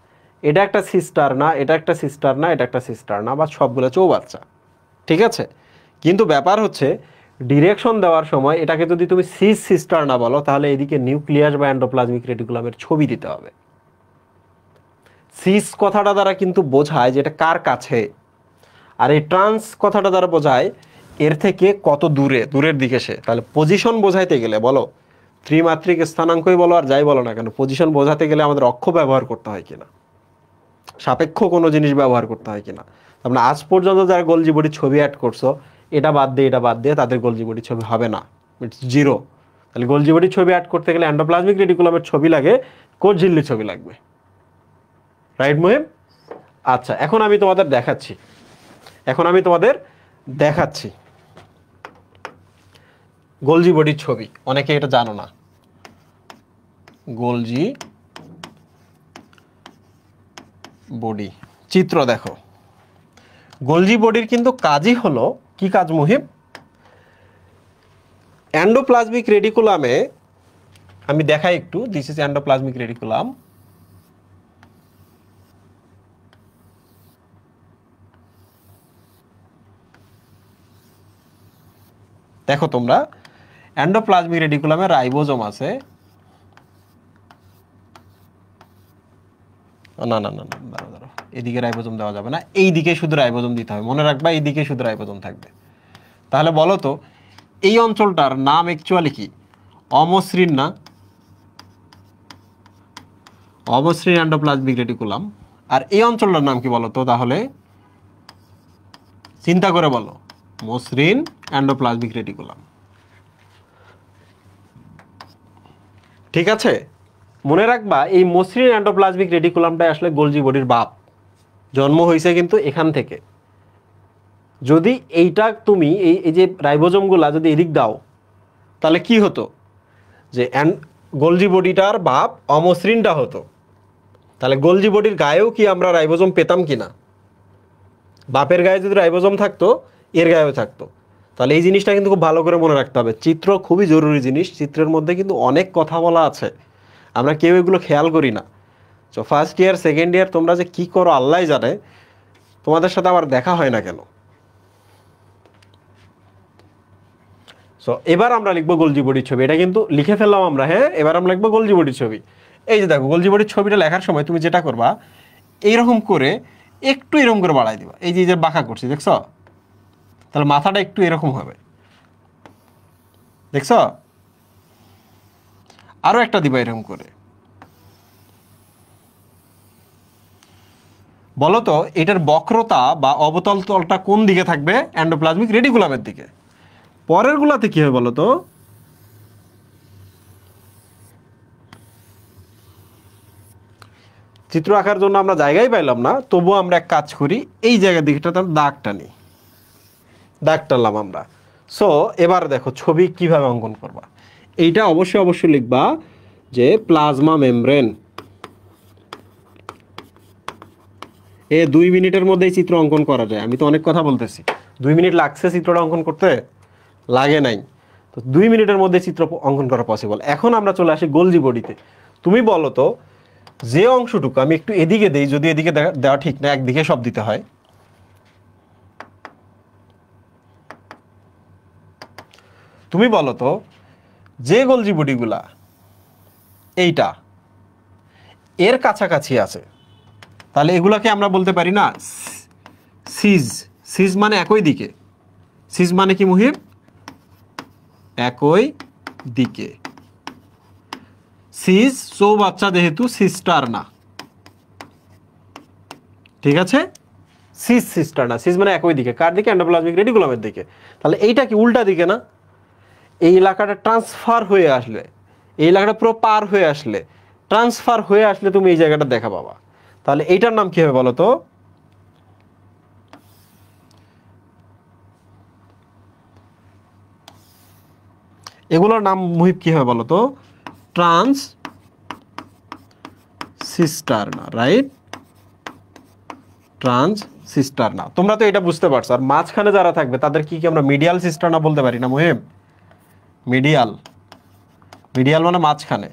এটা একটা সিস্টার না এটা একটা সিস্টার না এটা একটা সিস্টার না বা সবগুলো চৌবাচ্চা ঠিক আছে কিন্তু ব্যাপার হচ্ছে ডিরেকশন দেওয়ার সময় এটাকে যদি তুমি সিস সিস্টার না বলো তাহলে এদিকে নিউক্লিয়াস বা অ্যান্ডোপ্লাজমিক রেটিকুলামের ছবি দিতে হবে সিস কথাটা দ্বারা কিন্তু বোঝায় যে এটা কার কাছে আর এই ট্রান্স কথাটা দ্বারা বোঝায় এর থেকে কত দূরে দূরের দিকে সে তাহলে পজিশন বোঝাইতে গেলে বলো ত্রিমাত্রিক স্থানাঙ্কই বলো আর যাই বলো না কেন পজিশন বোঝাতে গেলে আমাদের অক্ষ ব্যবহার করতে হয় কিনা সাপেক্ষ কোনো জিনিস ব্যবহার করতে হয় কিনা মানে আজ পর্যন্ত যারা গোলজিবড়ি ছবি অ্যাড করছো এটা বাদ দিয়ে এটা বাদ দিয়ে তাদের গোলজি বডি ছবি হবে না ইটস জিরো তাহলে গোলজি বডি ছবি অ্যাড করতে গেলে অ্যান্ডোপ্লাজমিক রেডিকুলামের ছবি লাগে কোঝিল্লি ছবি লাগবে রাইট মোহেম আচ্ছা এখন আমি তোমাদের দেখাচ্ছি এখন আমি তোমাদের দেখাচ্ছি গোলজি বডির ছবি অনেকে এটা জানো না গোলজি বডি চিত্র দেখো গোলজি বডির কিন্তু কাজই হলো কি কাজ মুহিব অ্যান্ডোপ্লাজমিক রেডিকুলামে আমি দেখাই একটু দিস ইজ অ্যান্ডোপ্লাজমিক রেডিকুলাম দেখো তোমরা অ্যান্ডোপ্লাজমিক রেডিকুলামে রাইবোজম আছে না না না না দাঁড়াও এদিকে রাইবোজোম দেওয়া যাবে না এই দিকে শুধু রাইবোজোম দিতে হবে মনে রাখবা এই দিকে শুধু রাইবোজোম থাকবে তাহলে বলো তো এই অঞ্চলটার নাম অ্যাকচুয়ালি কি অমসৃণ না অমসৃণ অ্যান্ডোপ্লাজমিক রেটিকুলাম আর এই অঞ্চলটার নাম কি বলো তো তাহলে চিন্তা করে বলো মসৃণ অ্যান্ডোপ্লাজমিক রেটিকুলাম ঠিক আছে মনে রাখবা এই মসৃণ অ্যান্ডোপ্লাজমিক রেডিকুলামটাই আসলে গোলজি বডির বাপ জন্ম হয়েছে কিন্তু এখান থেকে যদি এইটা তুমি এই এই যে রাইবোজমগুলা যদি এদিক দাও তাহলে কি হতো যে গোলজি বডিটার বাপ অমসৃণটা হতো তাহলে গোলজি বডির গায়েও কি আমরা রাইবোজম পেতাম কি না বাপের গায়ে যদি রাইবোজম থাকতো এর গায়েও থাকতো তাহলে এই জিনিসটা কিন্তু খুব ভালো করে মনে রাখতে হবে চিত্র খুবই জরুরি জিনিস চিত্রের মধ্যে কিন্তু অনেক কথা বলা আছে আমরা কেউ এগুলো খেয়াল করি না তো ফার্স্ট ইয়ার সেকেন্ড ইয়ার তোমরা যে কি করো আল্লাহ জানে তোমাদের সাথে আবার দেখা হয় না কেন সো এবার আমরা লিখবো গোলজিবড়ির ছবি এটা কিন্তু লিখে ফেললাম আমরা হ্যাঁ এবার আমরা লিখবো গোলজিবড়ির ছবি এই যে দেখো গোলজিবড়ির ছবিটা লেখার সময় তুমি যেটা করবা এইরকম করে একটু এরকম করে বাড়াই দিবা এই যে যে বাঁকা করছি দেখছ তাহলে মাথাটা একটু এরকম হবে দেখছ আরও একটা দিবা এরকম করে বলতো এটার বক্রতা বা অবতল তলটা কোন দিকে থাকবে অ্যান্ডোপ্লাজমিক রেডিকুলামের দিকে পরের গুলাতে কী হয় বলতো চিত্র আঁকার জন্য আমরা জায়গাই পাইলাম না তবুও আমরা এক কাজ করি এই জায়গার দিকটা তার দাগ টানি দাগ টানলাম আমরা সো এবার দেখো ছবি কিভাবে অঙ্কন করবা এইটা অবশ্যই অবশ্যই লিখবা যে প্লাজমা মেমব্রেন এ দুই মিনিটের মধ্যেই চিত্র অঙ্কন করা যায় আমি তো অনেক কথা বলতেছি দুই মিনিট লাগছে চিত্রটা অঙ্কন করতে লাগে নাই তো দুই মিনিটের মধ্যে চিত্র অঙ্কন করা পসিবল এখন আমরা চলে আসি গোলজি বডিতে তুমি বলো তো যে অংশটুকু আমি একটু এদিকে দিই যদি এদিকে দেওয়া ঠিক না একদিকে সব দিতে হয় তুমি বলো তো যে গোলজি বডিগুলা এইটা এর কাছাকাছি আছে তাহলে এগুলাকে আমরা বলতে পারি না সিজ সিজ মানে একই দিকে সিজ মানে কি মুহিব একই দিকে সিজ সৌ বাচ্চা যেহেতু সিস্টার না ঠিক আছে সিজ সিস্টার না সিজ মানে একই দিকে কার দিকে অ্যান্ডোপ্লাজমিক রেডিকুলামের দিকে তাহলে এইটা কি উল্টা দিকে না এই এলাকাটা ট্রান্সফার হয়ে আসলে এই এলাকাটা পুরো পার হয়ে আসলে ট্রান্সফার হয়ে আসলে তুমি এই জায়গাটা দেখা পাবা তাহলে এইটার নাম কি হবে বলো তো এগুলোর নাম মুহিব কি হবে বলো তো trans cisterna right trans cisterna তোমরা তো এটা বুঝতে পারছো আর মাঝখানে যারা থাকবে তাদের কি কি আমরা মিডিয়াল সিস্টারনা বলতে পারি না মুহিব মিডিয়াল মিডিয়াল মানে মাঝখানে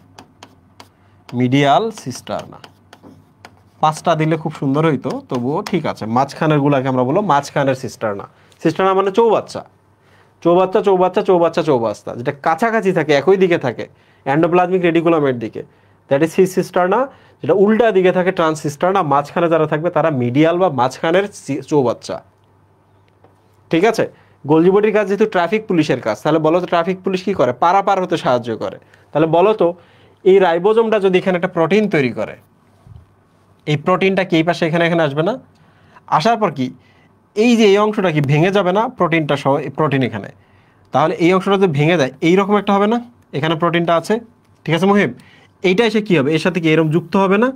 মিডিয়াল সিস্টার না পাঁচটা দিলে খুব সুন্দর হইতো তবুও ঠিক আছে মাঝখানের গুলাকে আমরা বলবো মাঝখানের সিস্টার না সিস্টার না মানে চৌবাচ্চা চৌবাচ্চা চৌবাচ্চা চৌবাচ্চা চৌবাচ্চা যেটা কাছাকাছি থাকে একই দিকে থাকে অ্যান্ডোপ্লাজমিক রেডিকুলামের দিকে দ্যাট ইজ সিস্টার না যেটা উল্টা দিকে থাকে ট্রান্স সিস্টার না মাঝখানে যারা থাকবে তারা মিডিয়াল বা মাঝখানের চৌবাচ্চা ঠিক আছে গোলজিবটির কাজ যেহেতু ট্রাফিক পুলিশের কাজ তাহলে বলো তো ট্রাফিক পুলিশ কি করে পারাপার হতে সাহায্য করে তাহলে বলো তো এই রাইবোজোমটা যদি এখানে একটা প্রোটিন তৈরি করে এই প্রোটিনটা কি পাশে এখানে এখানে আসবে না আসার পর কি এই যে এই অংশটা কি ভেঙে যাবে না প্রোটিনটা সহ প্রোটিন এখানে তাহলে এই অংশটা যদি ভেঙে যায় এইরকম একটা হবে না এখানে প্রোটিনটা আছে ঠিক আছে মহিম এইটা এসে কি হবে এর সাথে কি এরকম যুক্ত হবে না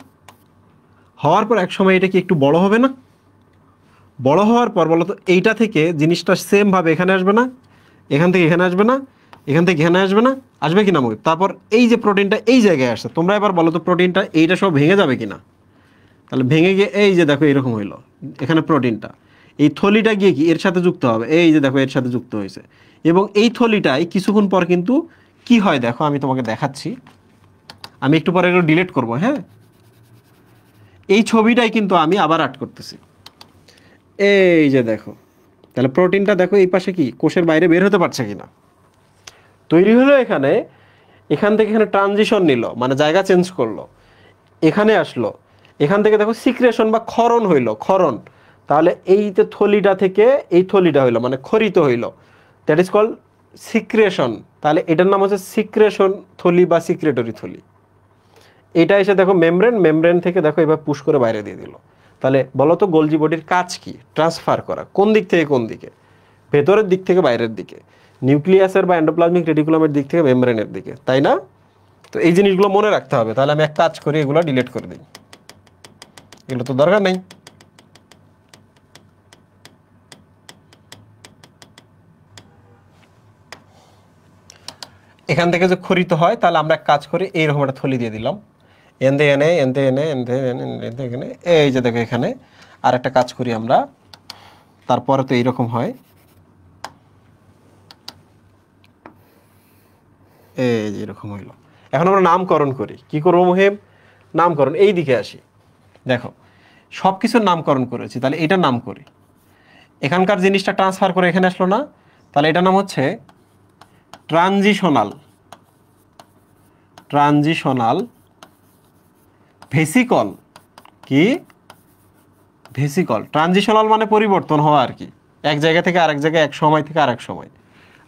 হওয়ার পর এক সময় এটা কি একটু বড় হবে না বড় হওয়ার পর বলতো এইটা থেকে জিনিসটা সেমভাবে এখানে আসবে না এখান থেকে এখানে আসবে না এখান থেকে এখানে আসবে না আসবে কিনা মুখ তারপর এই যে প্রোটিনটা এই জায়গায় আসছে তোমরা এবার বলো তো প্রোটিনটা এইটা সব ভেঙে যাবে কিনা তাহলে ভেঙে গিয়ে এই যে দেখো এরকম হইলো এখানে প্রোটিনটা এই থলিটা গিয়ে কি এর সাথে যুক্ত হবে এই যে দেখো এর সাথে যুক্ত হয়েছে এবং এই থলিটাই কিছুক্ষণ পর কিন্তু কি হয় দেখো আমি তোমাকে দেখাচ্ছি আমি একটু পরে একটু ডিলিট করব হ্যাঁ এই ছবিটাই কিন্তু আমি আবার আট করতেছি এই যে দেখো তাহলে প্রোটিনটা দেখো এই পাশে কি কোষের বাইরে বের হতে পারছে কিনা তৈরি হলো এখানে এখান থেকে এখানে ট্রানজিশন নিল মানে জায়গা চেঞ্জ করলো এখানে আসলো এখান থেকে দেখো সিক্রেশন বা ক্ষরণ হইল ক্ষরণ তাহলে এই যে থলিটা থেকে এই থলিটা হইলো মানে খরিত হইল দ্যাট ইজ কল সিক্রেশন তাহলে এটার নাম হচ্ছে সিক্রেশন থলি বা সিক্রেটরি থলি এটা এসে দেখো মেমব্রেন মেমব্রেন থেকে দেখো এবার পুশ করে বাইরে দিয়ে দিল তাহলে বলতো গোলজি বডির কাজ কি ট্রান্সফার করা কোন দিক থেকে কোন দিকে ভেতরের দিক থেকে বাইরের দিকে নিউক্লিয়াসের বা অ্যান্ডোপ্লাজমিক রেডিকুলামের দিক থেকে মেমব্রেনের দিকে তাই না তো এই জিনিসগুলো মনে রাখতে হবে তাহলে আমি এক কাজ করি এগুলো ডিলিট করে দিই এগুলো তো দরকার নেই এখান থেকে যে খরিত হয় তাহলে আমরা এক কাজ করে এইরকম একটা থলি দিয়ে দিলাম এনদে এনে এনদে এনে এনে এনদে এনে এই যে দেখো এখানে আর একটা কাজ করি আমরা তারপরে তো এইরকম হয় এই যে এরকম হইল এখন আমরা নামকরণ করি কি করবো মুহিম নামকরণ এই দিকে আসি দেখো সব কিছুর নামকরণ করেছি তাহলে এটা নাম করি এখানকার জিনিসটা ট্রান্সফার করে এখানে আসলো না তাহলে এটা নাম হচ্ছে ট্রানজিশনাল ট্রানজিশনাল ভেসিকল কি ভেসিকল ট্রানজিশনাল মানে পরিবর্তন হওয়া আর কি এক জায়গা থেকে আরেক জায়গায় এক সময় থেকে আরেক সময়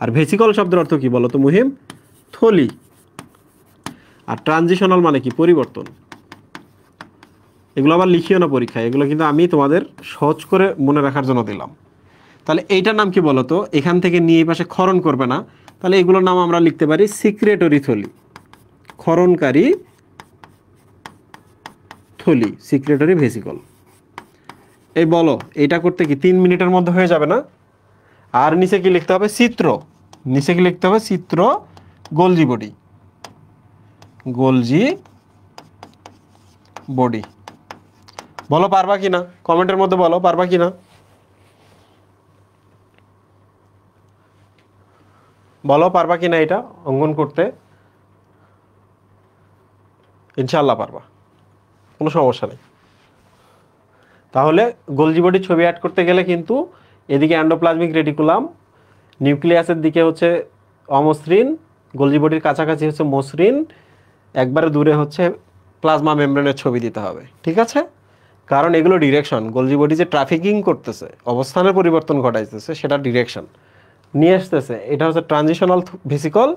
আর ভেসিকল শব্দের অর্থ কি বলতো মুহিম থলি আর ট্রানজিশনাল মানে কি পরিবর্তন এগুলো আবার লিখিও না পরীক্ষায় এগুলো কিন্তু আমি তোমাদের সহজ করে মনে রাখার জন্য দিলাম তাহলে এইটার নাম কি বলতো এখান থেকে নিয়ে পাশে খরণ করবে না তাহলে এগুলোর নাম আমরা লিখতে পারি সিক্রেটরি থলি খরণকারী থলি সিক্রেটারি ভেসিকল এই বলো এটা করতে কি তিন মিনিটের মধ্যে হয়ে যাবে না আর নিচে কি লিখতে হবে চিত্র নিচে কি লিখতে হবে চিত্র গোলজি বডি গোলজি বডি বলো পারবা কি না কমেন্টের মধ্যে বলো পারবা কি না বলো পারবা কি না এটা অঙ্গন করতে ইনশাল্লাহ পারবা কোনো সমস্যা নেই তাহলে গোলজিবডির ছবি অ্যাড করতে গেলে কিন্তু এদিকে অ্যান্ডোপ্লাজমিক রেডিকুলাম নিউক্লিয়াসের দিকে হচ্ছে অমসৃণ গোলজিবডির কাছাকাছি হচ্ছে মসৃণ একবারে দূরে হচ্ছে প্লাজমা মেমব্রেনের ছবি দিতে হবে ঠিক আছে কারণ এগুলো ডিরেকশন গোলজিবডি যে ট্রাফিকিং করতেছে অবস্থানের পরিবর্তন ঘটাইতেছে সেটা ডিরেকশন নিয়ে আসতেছে এটা হচ্ছে ট্রানজিশনাল ভেসিকল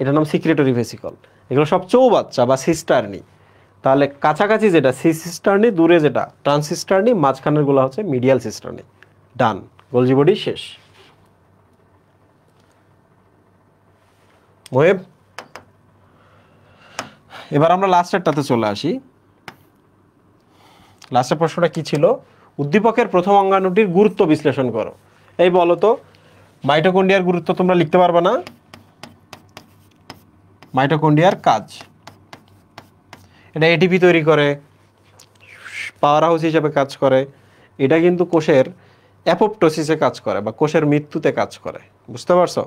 এটার নাম সিক্রেটরি ভেসিকল এগুলো সব চৌবাচ্চা বা সিস্টারনি তাহলে কাছাকাছি যেটা সি সিস্টার্নি দূরে যেটা ট্রান্সিস্টার্নি মাঝখানেরগুলো হচ্ছে medial cisternae done Golgi body শেষ ওয়েব এবার আমরা লাস্টেরটাতে চলে আসি লাস্টের প্রশ্নটা কি ছিল উদ্দীপকের প্রথম অঙ্গাণুটির গুরুত্ব বিশ্লেষণ করো এই বলো তো মাইটোকন্ডিয়ার গুরুত্ব তোমরা লিখতে পারবে না মাইটোকন্ডিয়ার কাজ এটা এটিপি তৈরি করে পাওয়ার হাউস হিসেবে কাজ করে এটা কিন্তু কোষের অ্যাপোপটোসিসে কাজ করে বা কোষের মৃত্যুতে কাজ করে বুঝতে পারছো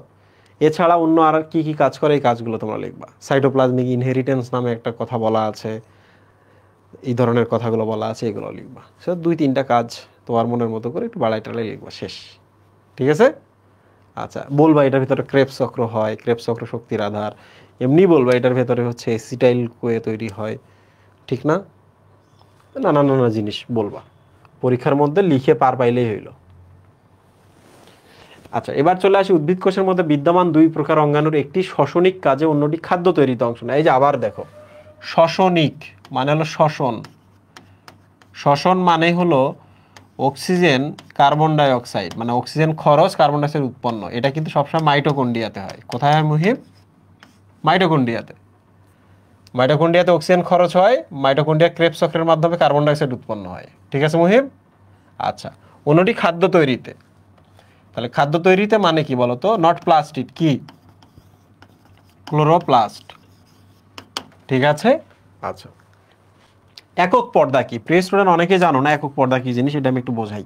এছাড়া অন্য আর কি কি কাজ করে এই কাজগুলো তোমরা লিখবা সাইটোপ্লাজমিক ইনহেরিটেন্স নামে একটা কথা বলা আছে এই ধরনের কথাগুলো বলা আছে এগুলো লিখবা সে দুই তিনটা কাজ তোমার মনের মতো করে একটু বাড়াই টালাই লিখবা শেষ ঠিক আছে আচ্ছা বলবা এটার ভিতরে ক্রেপ চক্র হয় ক্রেপ চক্র শক্তির আধার এমনি বলবা এটার ভেতরে হচ্ছে এসিটাইল কোয়ে তৈরি হয় ঠিক না নানা নানা জিনিস বলবা পরীক্ষার মধ্যে লিখে পার পাইলেই হইল আচ্ছা এবার চলে আসি উদ্ভিদ কোষের মধ্যে বিদ্যমান দুই প্রকার অঙ্গাণুর একটি শ্বসনিক কাজে অন্যটি খাদ্য তৈরিতে অংশ নেয় এই যে আবার দেখো শ্বসনিক মানে হলো শ্বসন শ্বসন মানে হলো অক্সিজেন কার্বন ডাইঅক্সাইড মানে অক্সিজেন খরচ কার্বন ডাইঅক্সাইড উৎপন্ন এটা কিন্তু সবসময় মাইটোকন্ডিয়াতে হয় কোথায় হয় মুহিম মাইটোকন্ডিয়াতে মাইটোকন্ডিয়াতে অক্সিজেন খরচ হয় মাইটোকন্ডিয়া ক্রেপ চক্রের মাধ্যমে কার্বন ডাইঅক্সাইড উৎপন্ন হয় ঠিক আছে মুহিম আচ্ছা অন্যটি খাদ্য তৈরিতে তাহলে খাদ্য তৈরিতে মানে কি বলতো নট প্লাস্টিক কি ক্লোরোপ্লাস্ট ঠিক আছে আচ্ছা একক পর্দা কি প্রিয় স্টুডেন্ট অনেকে জানো না একক পর্দা কি জিনিস এটা আমি একটু বোঝাই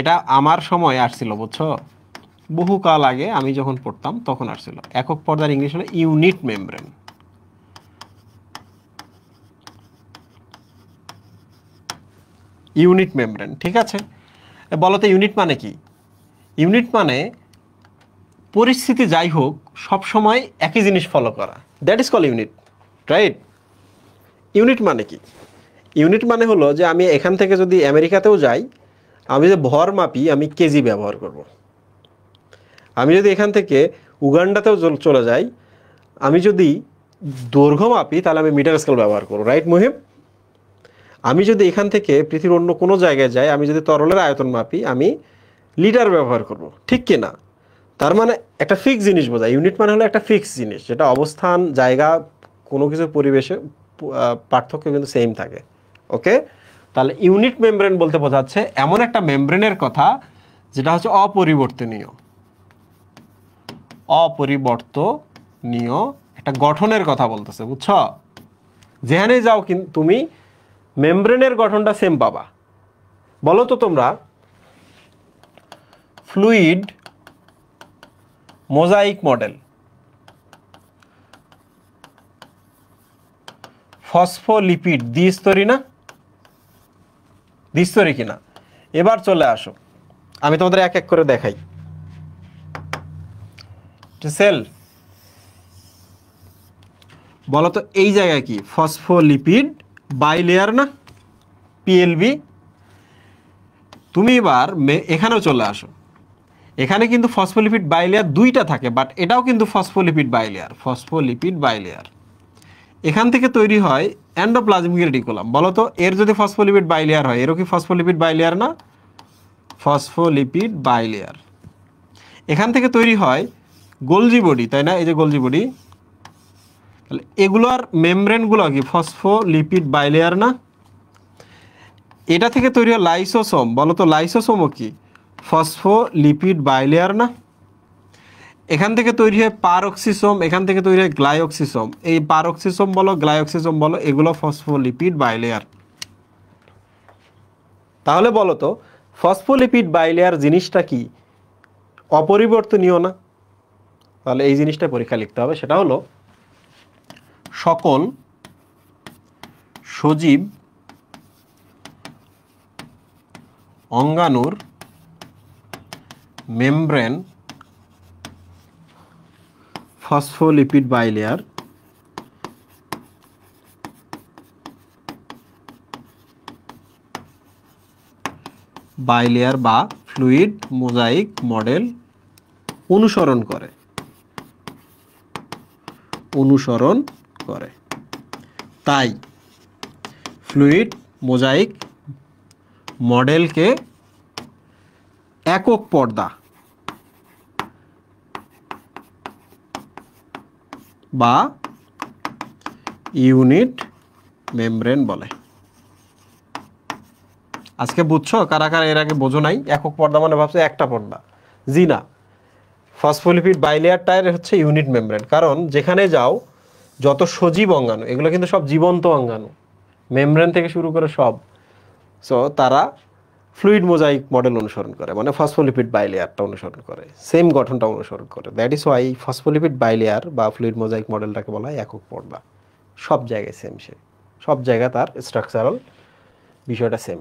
এটা আমার সময় আসছিল বুঝছো বহুকাল আগে আমি যখন পড়তাম তখন আসছিল একক পর্দার ইংলিশ হলো ইউনিট মেমব্রেন ইউনিট মেমব্রেন ঠিক আছে বলতে ইউনিট মানে কি ইউনিট মানে পরিস্থিতি যাই হোক সবসময় একই জিনিস ফলো করা that is call unit right unit মানে কি ইউনিট মানে হলো যে আমি এখান থেকে যদি আমেরিকাতেও যাই আমি যে ভর মাপি আমি কেজি ব্যবহার করবো আমি যদি এখান থেকে উগান্ডাতেও চলে যাই আমি যদি দৈর্ঘ্য মাপি তাহলে আমি মিটার স্কেল ব্যবহার করব রাইট মুহিম আমি যদি এখান থেকে পৃথিবীর অন্য কোনো জায়গায় যাই আমি যদি তরলের আয়তন মাপি আমি লিটার ব্যবহার করব ঠিক কি না তার মানে একটা ফিক্স জিনিস বোঝায় ইউনিট মানে হলো একটা ফিক্স জিনিস যেটা অবস্থান জায়গা কোনো কিছু পরিবেশে পার্থক্য কিন্তু সেম থাকে ওকে তাহলে ইউনিট মেমব্রেন বলতে বোঝাচ্ছে এমন একটা মেমব্রেনের কথা যেটা হচ্ছে অপরিবর্তনীয় অপরিবর্তনীয় একটা গঠনের কথা বলতেছে বুঝছ যেখানে যাও কিন্তু তুমি মেমব্রেনের গঠনটা সেম পাবা বলো তো তোমরা ফ্লুইড মোজাইক মডেল ফসফোলিপিড দ্বিস্তরি না দ্বিস্তরি কিনা এবার চলে আসো আমি তোমাদের এক এক করে দেখাই সেল বলতো এই জায়গায় কি ফসফোলিপিড লেয়ার না পিএলবি তুমি এবার এখানেও চলে আসো এখানে কিন্তু ফসফোলিপিড বাইলেয়ার দুইটা থাকে বাট এটাও কিন্তু ফসফোলিপিড বাইলেয়ার ফসফোলিপিড বাইলেয়ার এখান থেকে তৈরি হয় অ্যান্ডোপ্লাজমিক রেটিকুলাম বলতো এর যদি ফসফোলিপিড বাইলেয়ার হয় এরও কি ফসফোলিপিড বাইলেয়ার না ফসফোলিপিড বাইলেয়ার এখান থেকে তৈরি হয় গোলজি বডি তাই না এই যে গোলজি বডি তাহলে এগুলোর মেমব্রেনগুলো কি লিপিড বাইলেয়ার না এটা থেকে তৈরি হয় লাইসোসোম বলো তো লাইসোসোমও কি লিপিড বাইলেয়ার না এখান থেকে তৈরি হয় পারক্সিসোম এখান থেকে তৈরি হয় গ্লাইঅক্সিসোম এই পারক্সিসোম বলো গ্লাইঅক্সিসোম বলো এগুলো ফসফোলিপিড বাইলেয়ার তাহলে বলো তো ফসফোলিপিড বাইলেয়ার জিনিসটা কি অপরিবর্তনীয় না তাহলে এই জিনিসটা পরীক্ষা লিখতে হবে সেটা হলো সকল সজীব অঙ্গাণুর মেমব্রেন ফসফোলিপিড বাইলেয়ার বাইলেয়ার বা ফ্লুইড মোজাইক মডেল অনুসরণ করে অনুসরণ করে তাই ফ্লুইড মোজাইক মডেলকে একক পর্দা বা ইউনিট মেমব্রেন বলে আজকে বুঝছো কারা কারা এর আগে বোঝো নাই একক পর্দা মানে ভাবছে একটা পর্দা জি না ফসফোলিপিড বাইলেয়ার টায়ার হচ্ছে ইউনিট মেমব্রেন কারণ যেখানে যাও যত সজীব অঙ্গাণু এগুলো কিন্তু সব জীবন্ত অঙ্গাণু মেমব্রেন থেকে শুরু করে সব সো তারা ফ্লুইড মোজাইক মডেল অনুসরণ করে মানে ফসফোলিপিড বাইলেয়ারটা অনুসরণ করে সেম গঠনটা অনুসরণ করে that is why phospholipid bilayer বা ফ্লুইড মোজাইক মডেলটাকে বলা হয় একক পর্দা সব জায়গায় সেম সে সব জায়গায় তার স্ট্রাকচারাল বিষয়টা সেম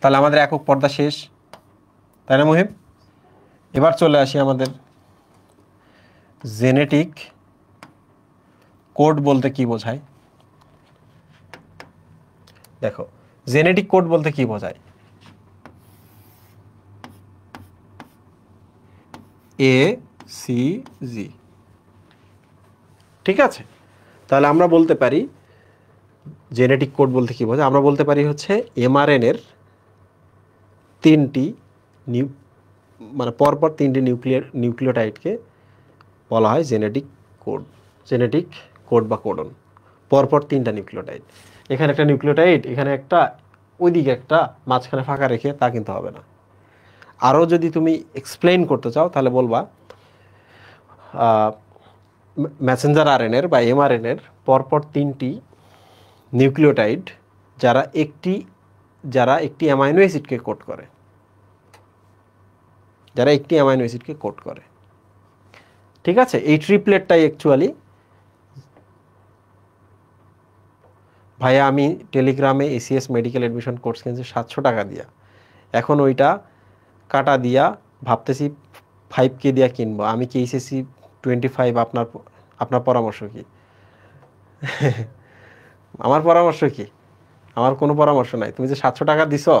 তাহলে আমাদের একক পর্দা শেষ তাই না মুহিব এবার চলে আসি আমাদের জেনেটিক কোড বলতে কি বোঝায় দেখো জেনেটিক কোড বলতে কি বোঝায় এ সি জি ঠিক আছে তাহলে আমরা বলতে পারি জেনেটিক কোড বলতে কি বোঝায় আমরা বলতে পারি হচ্ছে এর তিনটি নিউ মানে পরপর তিনটি নিউক্লিয়ার নিউক্লিওটাইডকে বলা হয় জেনেটিক কোড জেনেটিক কোড বা কোডন পরপর তিনটা নিউক্লিওটাইড এখানে একটা নিউক্লিওটাইড এখানে একটা ওইদিকে একটা মাঝখানে ফাঁকা রেখে তা কিন্তু হবে না আরও যদি তুমি এক্সপ্লেন করতে চাও তাহলে বলবা ম্যাসেঞ্জার আরএনএর বা এমআরএনএর পরপর তিনটি নিউক্লিওটাইড যারা একটি যারা একটি অ্যামাইনো অ্যাসিডকে কোড করে যারা একটি অ্যামাইনো অ্যাসিডকে কোট করে ঠিক আছে এই ট্রিপলেটটাই অ্যাকচুয়ালি ভাইয়া আমি টেলিগ্রামে এসিএস মেডিকেল অ্যাডমিশন কোর্স কিনছি সাতশো টাকা দিয়া এখন ওইটা কাটা দিয়া ভাবতেছি ফাইভ কে দিয়া কিনবো আমি কি এইচএসি টোয়েন্টি ফাইভ আপনার আপনার পরামর্শ কি আমার পরামর্শ কি আমার কোনো পরামর্শ নাই তুমি যে সাতশো টাকা দিছো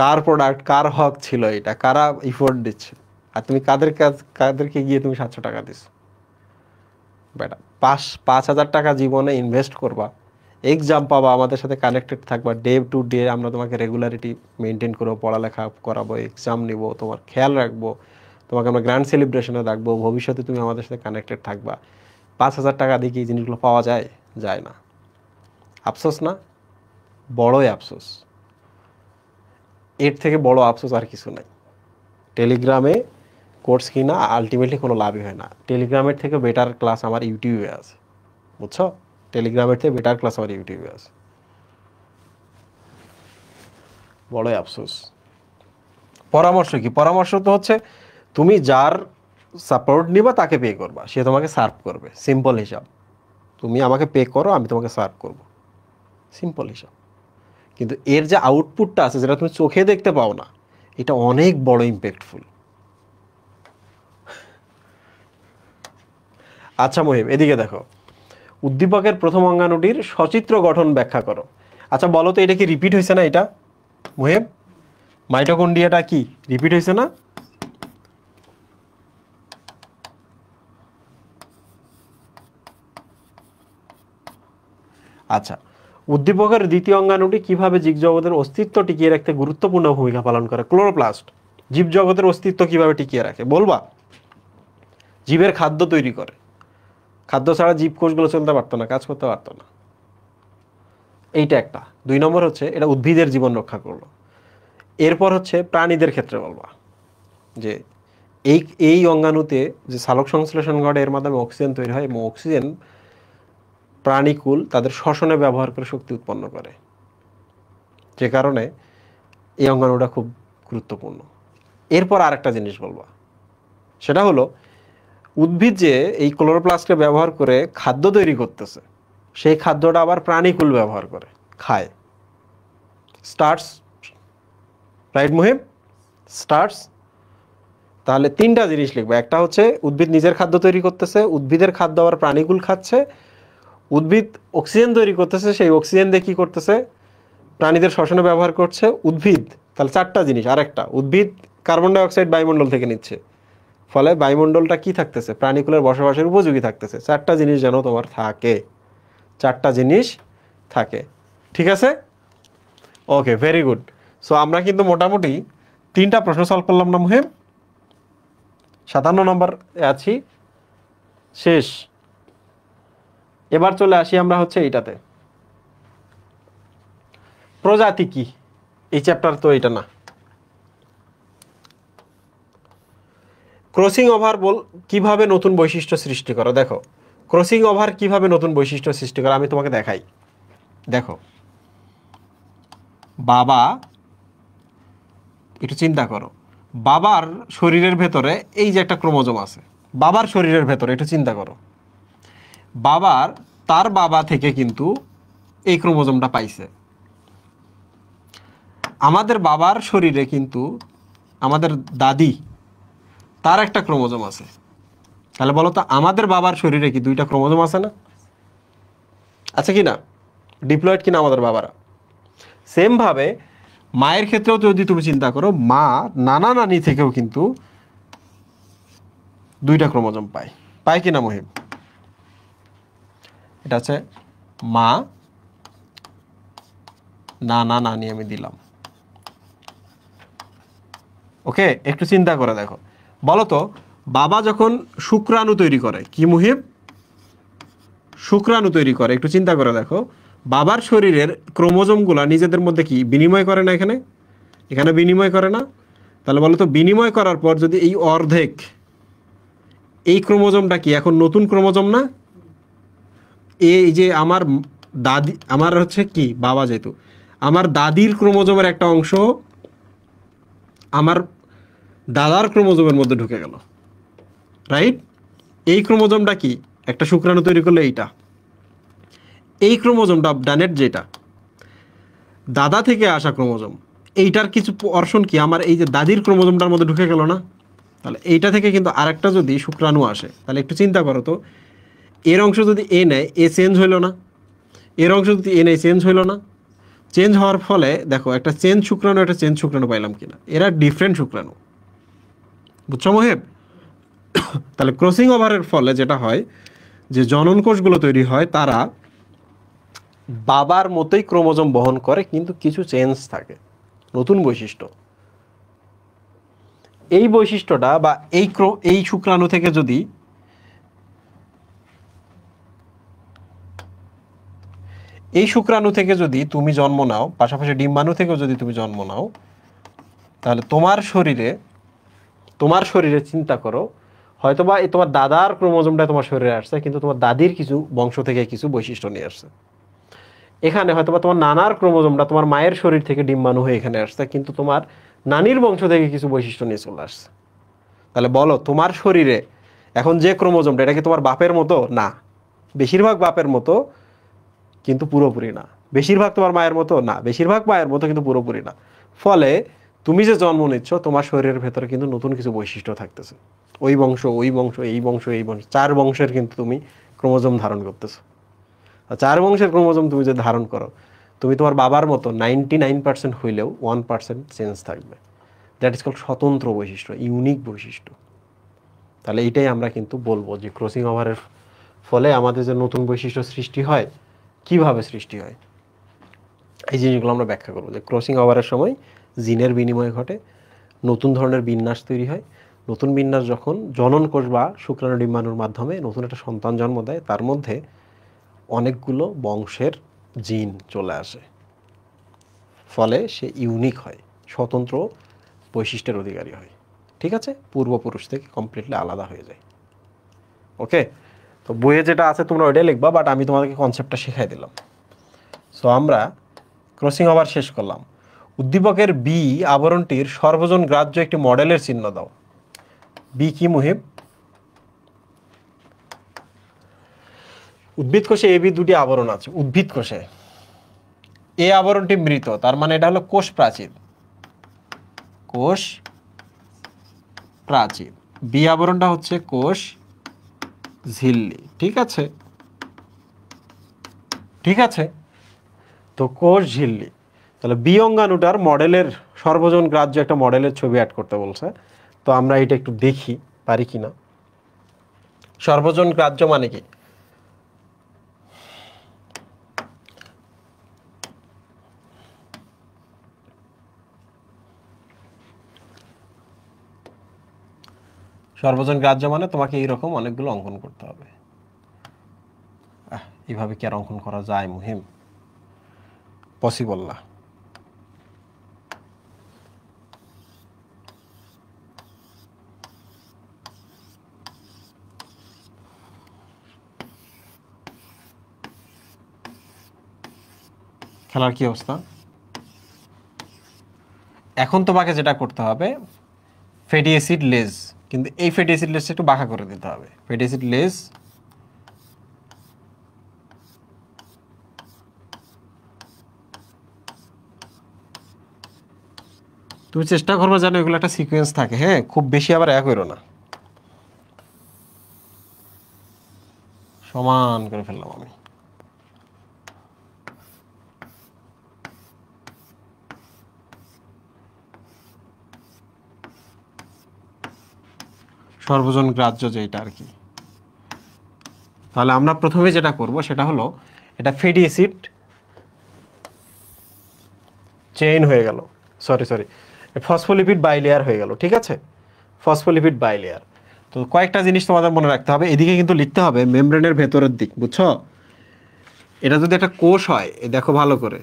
কার প্রোডাক্ট কার হক ছিল এটা কারা ইফোর্ট দিচ্ছে আর তুমি কাদের কাজ কাদেরকে গিয়ে তুমি সাতশো টাকা দিছো বেটা পাঁচ পাঁচ হাজার টাকা জীবনে ইনভেস্ট করবা এক্সাম পাবা আমাদের সাথে কানেক্টেড থাকবা ডে টু ডে আমরা তোমাকে রেগুলারিটি মেনটেন করবো পড়ালেখা করাবো এক্সাম নিব তোমার খেয়াল রাখবো তোমাকে আমরা গ্র্যান্ড সেলিব্রেশনে রাখবো ভবিষ্যতে তুমি আমাদের সাথে কানেক্টেড থাকবা পাঁচ হাজার টাকা দিয়ে কি জিনিসগুলো পাওয়া যায় যায় না আফসোস না বড়ই আফসোস এর থেকে বড় আফসোস আর কিছু নাই টেলিগ্রামে কোর্স কিনা আলটিমেটলি কোনো লাভই হয় না টেলিগ্রামের থেকে বেটার ক্লাস আমার ইউটিউবে আছে বুঝছো টেলিগ্রামের থেকে বেটার ক্লাস আমার ইউটিউবে আছে বড়ই আফসোস পরামর্শ কি পরামর্শ তো হচ্ছে তুমি যার সাপোর্ট নিবা তাকে পে করবা সে তোমাকে সার্ভ করবে সিম্পল হিসাব তুমি আমাকে পে করো আমি তোমাকে সার্ভ করব সিম্পল হিসাব কিন্তু এর যে আউটপুটটা আছে যেটা তুমি চোখে দেখতে পাও না এটা অনেক বড় ইম্প্যাক্টফুল আচ্ছা মহিম এদিকে দেখো উদ্দীপকের প্রথম অঙ্গাণুটির সচিত্র গঠন ব্যাখ্যা করো আচ্ছা বলো তো এটা কি রিপিট হয়েছে না এটা মহিম মাইটোকন্ডিয়াটা কি রিপিট হয়েছে না আচ্ছা উদ্দীপকের দ্বিতীয় অঙ্গাণুটি কিভাবে জীবজগতের অস্তিত্ব টিকিয়ে রাখতে গুরুত্বপূর্ণ ভূমিকা পালন করে ক্লোরোপ্লাস্ট জীবজগতের অস্তিত্ব কিভাবে টিকিয়ে রাখে বলবা জীবের খাদ্য তৈরি করে খাদ্য ছাড়া জীবকোষগুলো চলতে পারতো না কাজ করতে পারতো না এইটা একটা দুই নম্বর হচ্ছে এটা উদ্ভিদের জীবন রক্ষা করলো এরপর হচ্ছে প্রাণীদের ক্ষেত্রে বলবা যে এই এই অঙ্গাণুতে যে সালোক সংশ্লেষণ ঘটে এর মাধ্যমে অক্সিজেন তৈরি হয় এবং অক্সিজেন প্রাণীকুল তাদের শ্বসনে ব্যবহার করে শক্তি উৎপন্ন করে যে কারণে এই অঙ্গাণুটা খুব গুরুত্বপূর্ণ এরপর আরেকটা জিনিস বলবো সেটা হলো উদ্ভিদ যে এই ক্লোরোপ্লাস্টকে ব্যবহার করে খাদ্য তৈরি করতেছে সেই খাদ্যটা আবার প্রাণীকুল ব্যবহার করে খায় স্টার্স রাইট মুহিম স্টার্স তাহলে তিনটা জিনিস লিখবে একটা হচ্ছে উদ্ভিদ নিজের খাদ্য তৈরি করতেছে উদ্ভিদের খাদ্য আবার প্রাণীকুল খাচ্ছে উদ্ভিদ অক্সিজেন তৈরি করতেছে সেই অক্সিজেন দিয়ে কী করতেছে প্রাণীদের শ্বসনে ব্যবহার করছে উদ্ভিদ তাহলে চারটা জিনিস আর একটা উদ্ভিদ কার্বন ডাইঅক্সাইড বায়ুমণ্ডল থেকে নিচ্ছে ফলে বায়ুমণ্ডলটা কি থাকতেছে প্রাণীকুলের বসবাসের উপযোগী থাকতেছে চারটা জিনিস যেন তোমার থাকে চারটা জিনিস থাকে ঠিক আছে ওকে ভেরি গুড সো আমরা কিন্তু মোটামুটি তিনটা প্রশ্ন সলভ করলাম না মুহেম সাতান্ন নম্বর আছি শেষ এবার চলে আসি আমরা হচ্ছে এইটাতে প্রজাতি কি এই চ্যাপ্টার তো এটা না ক্রসিং ওভার বল কিভাবে নতুন বৈশিষ্ট্য সৃষ্টি করো দেখো ক্রসিং ওভার কিভাবে নতুন বৈশিষ্ট্য সৃষ্টি করো আমি তোমাকে দেখাই দেখো বাবা একটু চিন্তা করো বাবার শরীরের ভেতরে এই যে একটা ক্রোমোজম আছে বাবার শরীরের ভেতরে একটু চিন্তা করো বাবার তার বাবা থেকে কিন্তু এই ক্রোমোজোমটা পাইছে আমাদের বাবার শরীরে কিন্তু আমাদের দাদি তার একটা ক্রোমোজোম আছে তাহলে বলো তো আমাদের বাবার শরীরে কি দুইটা ক্রোমোজম আছে না আছে কি না ডিপ্লয়েড কিনা আমাদের বাবারা সেমভাবে মায়ের ক্ষেত্রেও যদি তুমি চিন্তা করো মা নানা নানি থেকেও কিন্তু দুইটা ক্রোমোজোম পায় পায় কিনা মহিম এটা হচ্ছে মা না না না নিয়ে আমি দিলাম ওকে একটু চিন্তা করে দেখো বলতো বাবা যখন শুক্রাণু তৈরি করে কি মুহিব শুক্রাণু তৈরি করে একটু চিন্তা করে দেখো বাবার শরীরের ক্রোমোজোমগুলো নিজেদের মধ্যে কি বিনিময় করে না এখানে এখানে বিনিময় করে না তাহলে বলো তো বিনিময় করার পর যদি এই অর্ধেক এই ক্রোমোজোমটা কি এখন নতুন ক্রোমোজম না এই যে আমার দাদি আমার হচ্ছে কি বাবা যেহেতু আমার দাদির ক্রোমোজোমের একটা অংশ আমার দাদার ক্রোমোজোমের মধ্যে ঢুকে গেল রাইট এই ক্রোমোজোমটা কি একটা শুক্রাণু তৈরি করলো এইটা এই ক্রোমোজোমটা ডানেট যেটা দাদা থেকে আসা ক্রোমোজোম এইটার কিছু অর্শন কি আমার এই যে দাদির ক্রোমোজোমটার মধ্যে ঢুকে গেল না তাহলে এইটা থেকে কিন্তু আরেকটা যদি শুক্রাণু আসে তাহলে একটু চিন্তা করো তো এর অংশ যদি এ নেয় এ চেঞ্জ হইল না এর অংশ যদি এ নেয় চেঞ্জ হইল না চেঞ্জ হওয়ার ফলে দেখো একটা চেঞ্জ শুক্রাণু একটা চেঞ্জ শুক্রাণু পাইলাম কিনা এরা ডিফারেন্ট শুক্রাণু বুঝছো মহেব তাহলে ক্রসিং ওভারের ফলে যেটা হয় যে জনন কোষগুলো তৈরি হয় তারা বাবার মতোই ক্রোমোজম বহন করে কিন্তু কিছু চেঞ্জ থাকে নতুন বৈশিষ্ট্য এই বৈশিষ্ট্যটা বা এই এই শুক্রাণু থেকে যদি এই শুক্রাণু থেকে যদি তুমি জন্ম নাও পাশাপাশি ডিম্বাণু থেকেও যদি তুমি জন্ম নাও তাহলে তোমার শরীরে তোমার শরীরে চিন্তা করো হয়তোবা এই তোমার দাদার ক্রোমোজোমটা তোমার শরীরে আসছে কিন্তু তোমার দাদির কিছু বংশ থেকে কিছু বৈশিষ্ট্য নিয়ে আসছে এখানে হয়তোবা তোমার নানার ক্রোমোজোমটা তোমার মায়ের শরীর থেকে ডিম্বাণু হয়ে এখানে আসছে কিন্তু তোমার নানির বংশ থেকে কিছু বৈশিষ্ট্য নিয়ে চলে আসছে তাহলে বলো তোমার শরীরে এখন যে ক্রোমোজোমটা এটা কি তোমার বাপের মতো না বেশিরভাগ বাপের মতো কিন্তু পুরোপুরি না বেশিরভাগ তোমার মায়ের মতো না বেশিরভাগ মায়ের মতো কিন্তু পুরোপুরি না ফলে তুমি যে জন্ম নিচ্ছ তোমার শরীরের ভেতরে কিন্তু নতুন কিছু বৈশিষ্ট্য থাকতেছে ওই বংশ ওই বংশ এই বংশ এই বংশ চার বংশের কিন্তু তুমি ক্রোমোজম ধারণ করতেছো চার বংশের ক্রোমোজম তুমি যে ধারণ করো তুমি তোমার বাবার মতো নাইনটি নাইন পার্সেন্ট হইলেও ওয়ান পার্সেন্ট চেঞ্জ থাকবে দ্যাট ইজ কল স্বতন্ত্র বৈশিষ্ট্য ইউনিক বৈশিষ্ট্য তাহলে এইটাই আমরা কিন্তু বলবো যে ক্রসিং ওভারের ফলে আমাদের যে নতুন বৈশিষ্ট্য সৃষ্টি হয় কিভাবে সৃষ্টি হয় এই জিনিসগুলো আমরা ব্যাখ্যা করবো যে ক্রসিং ওভারের সময় জিনের বিনিময় ঘটে নতুন ধরনের বিন্যাস তৈরি হয় নতুন বিন্যাস যখন জনন কোষ বা শুক্রাণু ডিম্বাণুর মাধ্যমে নতুন একটা সন্তান জন্ম দেয় তার মধ্যে অনেকগুলো বংশের জিন চলে আসে ফলে সে ইউনিক হয় স্বতন্ত্র বৈশিষ্ট্যের অধিকারী হয় ঠিক আছে পূর্বপুরুষ থেকে কমপ্লিটলি আলাদা হয়ে যায় ওকে তো বইয়ে যেটা আছে তোমরা ওইটাই লিখবা বাট আমি তোমাদেরকে কনসেপ্টটা শেখাই দিলাম সো আমরা ক্রসিং ওভার শেষ করলাম উদ্দীপকের বি আবরণটির সর্বজন গ্রাহ্য একটি মডেলের চিহ্ন দাও বি কি মুহিব উদ্ভিদ কোষে বি দুটি আবরণ আছে উদ্ভিদ কোষে এ আবরণটি মৃত তার মানে এটা হলো কোষ প্রাচীর কোষ প্রাচীর বি আবরণটা হচ্ছে কোষ ঝিল্লি ঠিক আছে ঠিক আছে তো কোষ ঝিল্লি তাহলে বি মডেলের সর্বজন গ্রাহ্য একটা মডেলের ছবি অ্যাড করতে বলছে তো আমরা এটা একটু দেখি পারি কি না সর্বজন গ্রাহ্য মানে কি সর্বজন গ্রাহ্য মানে তোমাকে এইরকম অনেকগুলো অঙ্কন করতে হবে এইভাবে কি আর অঙ্কন করা যায় মুহিম পসিবল না খেলার কি অবস্থা এখন তোমাকে যেটা করতে হবে ফেডিয়েসিড লেজ কিন্তু এই ফ্যাটি অ্যাসিড লেস একটু বাঁকা করে দিতে হবে ফ্যাটি অ্যাসিড লেস তুমি চেষ্টা করবো যেন এগুলো একটা সিকোয়েন্স থাকে হ্যাঁ খুব বেশি আবার এক হইল না সমান করে ফেললাম আমি সর্বজন গ্রাহ্য যেটা আর কি তাহলে আমরা প্রথমে যেটা করব সেটা হলো এটা ফেডি অ্যাসিড চেইন হয়ে গেল সরি সরি ফসফোলিপিড বাইলেয়ার হয়ে গেল ঠিক আছে ফসফোলিপিড বাইলেয়ার তো কয়েকটা জিনিস তোমাদের মনে রাখতে হবে এদিকে কিন্তু লিখতে হবে মেমব্রেনের ভেতরের দিক বুঝছো এটা যদি একটা কোষ হয় দেখো ভালো করে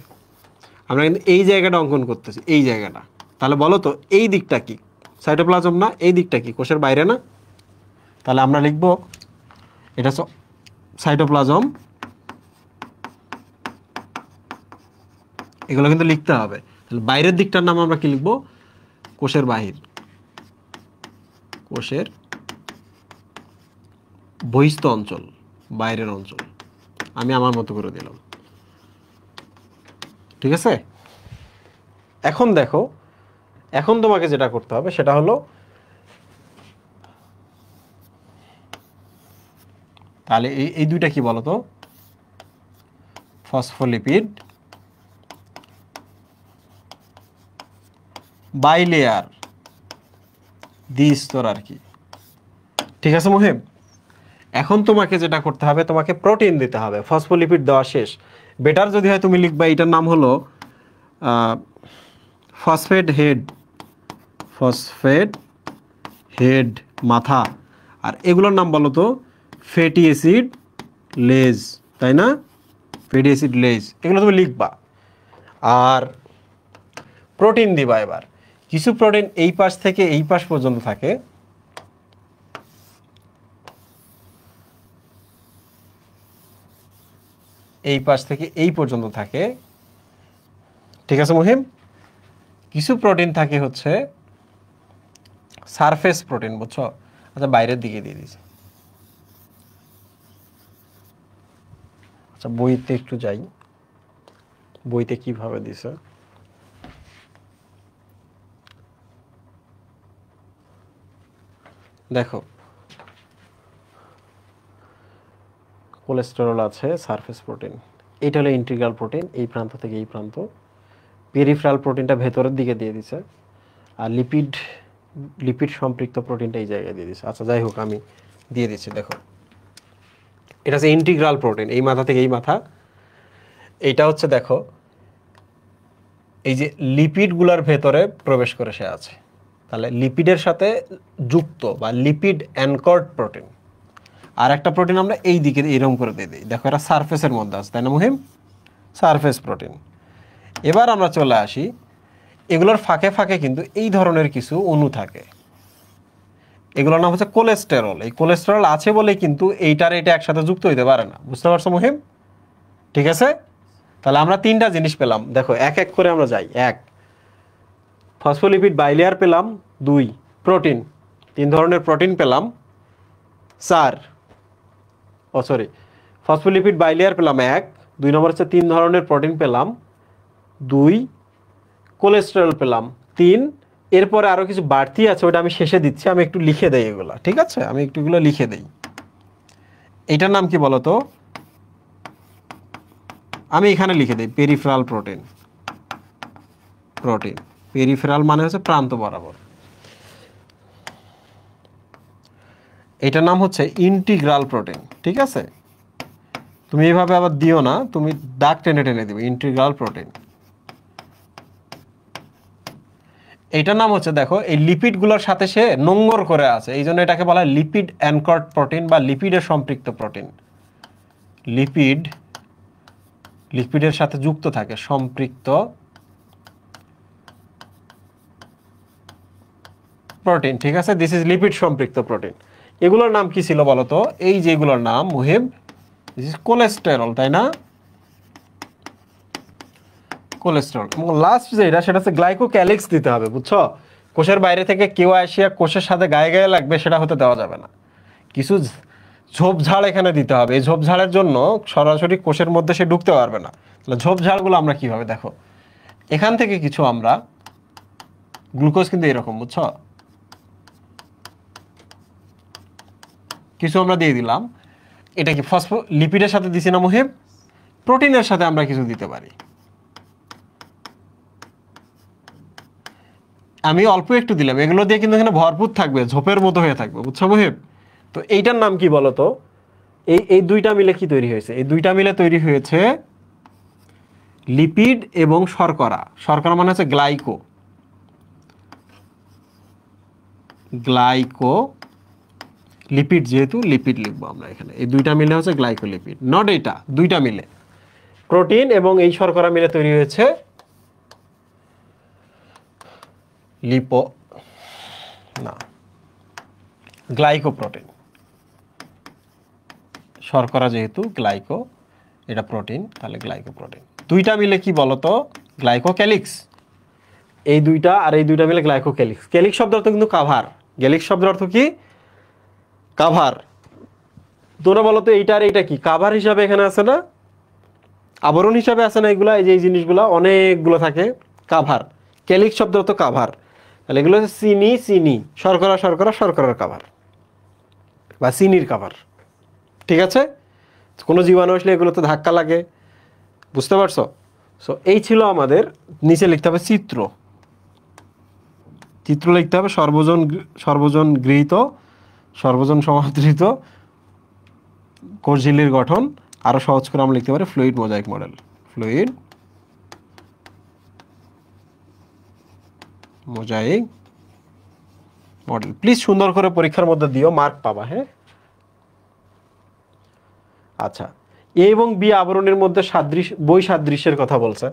আমরা কিন্তু এই জায়গাটা অঙ্কন করতেছি এই জায়গাটা তাহলে বলো তো এই দিকটা কি সাইটোপ্লাজম না এই দিকটা কি কোষের বাইরে না তাহলে আমরা লিখব এটা সাইটোপ্লাজম এগুলো কিন্তু লিখতে হবে তাহলে বাইরের দিকটার নাম আমরা কি লিখব কোষের বাহির কোষের বহিস্থ অঞ্চল বাইরের অঞ্চল আমি আমার মতো করে দিলাম ঠিক আছে এখন দেখো এখন তোমাকে যেটা করতে হবে সেটা হলো তাহলে এই এই দুইটা কি বলতো ফসফোলিপিড বাইলেয়ার দ্বিস্তর আর কি ঠিক আছে মোহেব এখন তোমাকে যেটা করতে হবে তোমাকে প্রোটিন দিতে হবে ফসফোলিপিড দেওয়া শেষ বেটার যদি হয় তুমি লিখবা এটার নাম হলো ফসফেট হেড ফসফেট হেড মাথা আর এগুলোর নাম বলো তো ফ্যাটি অ্যাসিড লেজ তাই না ফ্যাটি অ্যাসিড লেজ এগুলো তুমি লিখবা আর প্রোটিন দিবা এবার কিছু প্রোটিন এই পাশ থেকে এই পাশ পর্যন্ত থাকে এই পাশ থেকে এই পর্যন্ত থাকে ঠিক আছে মহিম কিছু প্রোটিন থাকে হচ্ছে সারফেস প্রোটিন বুঝছো আচ্ছা বাইরের দিকে দিয়ে দিয়েছে আচ্ছা বইতে একটু যাই বইতে কিভাবে দিছে দেখো কোলেস্টেরল আছে সারফেস প্রোটিন এটা হলো ইন্টিগ্রাল প্রোটিন এই প্রান্ত থেকে এই প্রান্ত পেরিফ্রাল প্রোটিনটা ভেতরের দিকে দিয়ে দিছে আর লিপিড লিপিড সম্পৃক্ত প্রোটিনটা এই জায়গায় দিয়ে দিছে আচ্ছা যাই হোক আমি দিয়ে দিচ্ছি দেখো এটা হচ্ছে ইন্টিগ্রাল প্রোটিন এই মাথা থেকে এই মাথা এটা হচ্ছে দেখো এই যে লিপিডগুলার ভেতরে প্রবেশ করে সে আছে তাহলে লিপিডের সাথে যুক্ত বা লিপিড অ্যানকর্ড প্রোটিন আর একটা প্রোটিন আমরা এই দিকে এরকম করে দিয়ে দিই দেখো এটা সারফেসের মধ্যে আছে তাই না মুহিম সারফেস প্রোটিন এবার আমরা চলে আসি এগুলোর ফাঁকে ফাঁকে কিন্তু এই ধরনের কিছু অণু থাকে এগুলোর নাম হচ্ছে কোলেস্টেরল এই কোলেস্টেরল আছে বলে কিন্তু এইটার এটা একসাথে যুক্ত হইতে পারে না বুঝতে পারছো মহিম ঠিক আছে তাহলে আমরা তিনটা জিনিস পেলাম দেখো এক এক করে আমরা যাই এক ফসফোলিপিড বাইলেয়ার পেলাম দুই প্রোটিন তিন ধরনের প্রোটিন পেলাম চার ও সরি ফসফোলিপিড বাইলেয়ার পেলাম এক দুই নম্বর হচ্ছে তিন ধরনের প্রোটিন পেলাম দুই কোলেস্টেরল পেলাম তিন এরপরে আরও কিছু বাড়তি আছে ওটা আমি শেষে দিচ্ছি আমি একটু লিখে দেই এগুলো ঠিক আছে আমি একটুগুলো লিখে দেই এটার নাম কি বলতো আমি এখানে লিখে দিই পেরিফেরাল প্রোটিন প্রোটিন পেরিফেরাল মানে হচ্ছে প্রান্ত বরাবর এটার নাম হচ্ছে ইন্টিগ্রাল প্রোটিন ঠিক আছে তুমি এভাবে আবার দিও না তুমি দাগ টেনে টেনে দিবে ইন্টিগ্রাল প্রোটিন এইটার নাম হচ্ছে দেখো এই লিপিডগুলোর সাথে সে নোংর করে আছে এই জন্য এটাকে বলা হয় লিপিড অ্যানকর্ড প্রোটিন বা লিপিডের সম্পৃক্ত প্রোটিন লিপিড লিপিডের সাথে যুক্ত থাকে সম্পৃক্ত প্রোটিন ঠিক আছে দিস ইজ লিপিড সম্পৃক্ত প্রোটিন এগুলোর নাম কি ছিল বলতো এই যেগুলোর নাম মুহিব দিস ইজ কোলেস্টেরল তাই না কোলেস্টেরল এবং লাস্ট যেটা সেটা হচ্ছে গ্লাইকোক্যালিক্স দিতে হবে বুঝছো কোষের বাইরে থেকে কেউ আসিয়া কোষের সাথে গায়ে গায়ে লাগবে সেটা হতে দেওয়া যাবে না কিছু ঝোপঝাড় এখানে দিতে হবে এই ঝোপঝাড়ের জন্য সরাসরি কোষের মধ্যে সে ঢুকতে পারবে না তাহলে ঝোপঝাড়গুলো আমরা কিভাবে দেখো এখান থেকে কিছু আমরা গ্লুকোজ কিন্তু এরকম বুঝছ কিছু আমরা দিয়ে দিলাম এটা কি ফসফো লিপিডের সাথে দিছি না মুহিব প্রোটিনের সাথে আমরা কিছু দিতে পারি আমি অল্প একটু দিলাম এগুলো দিয়ে কিন্তু এখানে ভরপুর থাকবে ঝোপের মতো হয়ে থাকবে বুঝছো মহিব তো এইটার নাম কি বলতো এই এই দুইটা মিলে কি তৈরি হয়েছে এই দুইটা মিলে তৈরি হয়েছে লিপিড এবং শর্করা শর্করা মানে হচ্ছে গ্লাইকো গ্লাইকো লিপিড যেহেতু লিপিড লিখবো আমরা এখানে এই দুইটা মিলে হচ্ছে গ্লাইকোলিপিড নট এটা দুইটা মিলে প্রোটিন এবং এই শর্করা মিলে তৈরি হয়েছে লিপো না গ্লাইকোপ্রোটিন শর্করা যেহেতু গ্লাইকো এটা প্রোটিন তাহলে গ্লাইকোপ্রোটিন দুইটা মিলে কি বলতো গ্লাইকোক্যালিক্স এই দুইটা আর এই দুইটা মিলে গ্লাইকোক্যালিক্স ক্যালিক্স শব্দ অর্থ কিন্তু কাভার গ্যালিক্স শব্দের অর্থ কি কাভার তোরা বলতো এইটা আর এইটা কি কাভার হিসাবে এখানে আছে না আবরণ হিসাবে আছে না এগুলা এই যে এই জিনিসগুলো অনেকগুলো থাকে কাভার ক্যালিক্স শব্দ অর্থ কাভার তাহলে এগুলো হচ্ছে চিনি চিনি শর্করা শর্করা শর্করার কাভার বা চিনির কাভার ঠিক আছে কোনো জীবাণু আসলে এগুলোতে ধাক্কা লাগে বুঝতে পারছো সো এই ছিল আমাদের নিচে লিখতে হবে চিত্র চিত্র লিখতে হবে সর্বজন সর্বজন গৃহীত সর্বজন সমাদৃত কোষঝিলির গঠন আরও সহজ করে আমরা লিখতে পারি fluid mosaic model fluid mosaic model please সুন্দর করে পরীক্ষার মধ্যে দিও মার্ক পাবা হ্যাঁ আচ্ছা এ এবং বি আবরণের মধ্যে সাদৃশ্য বই সাদৃশ্যের কথা বলছে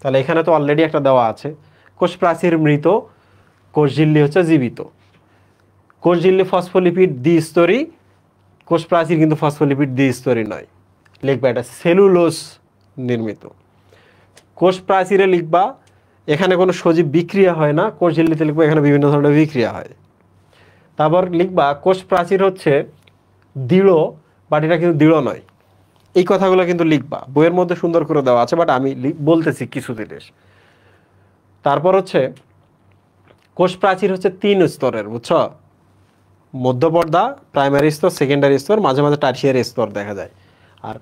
তাহলে এখানে তো অলরেডি একটা দেওয়া আছে কোষ প্রাচীর মৃত কোষ ঝিল্লি হচ্ছে জীবিত কোষ ঝিল্লি ফসফোলিপিড দ্বিস্তরী কোষ প্রাচীর কিন্তু ফসফোলিপিড দ্বিস্তরী নয় লিখবা এটা সেলুলোস নির্মিত কোষ প্রাচীরে লিখবা এখানে কোনো সজীব বিক্রিয়া হয় না কোষ ঝিল্লিতে লিখবো এখানে বিভিন্ন ধরনের বিক্রিয়া হয় তারপর লিখবা কোষ প্রাচীর হচ্ছে দৃঢ় বাট এটা কিন্তু দৃঢ় নয় এই কথাগুলো কিন্তু লিখবা বইয়ের মধ্যে সুন্দর করে দেওয়া আছে বাট আমি বলতেছি কিছু জিনিস তারপর হচ্ছে কোষ প্রাচীর হচ্ছে তিন স্তরের বুঝছ মধ্যপর্দা প্রাইমারি স্তর সেকেন্ডারি স্তর মাঝে মাঝে টার্সিয়ারি স্তর দেখা যায় আর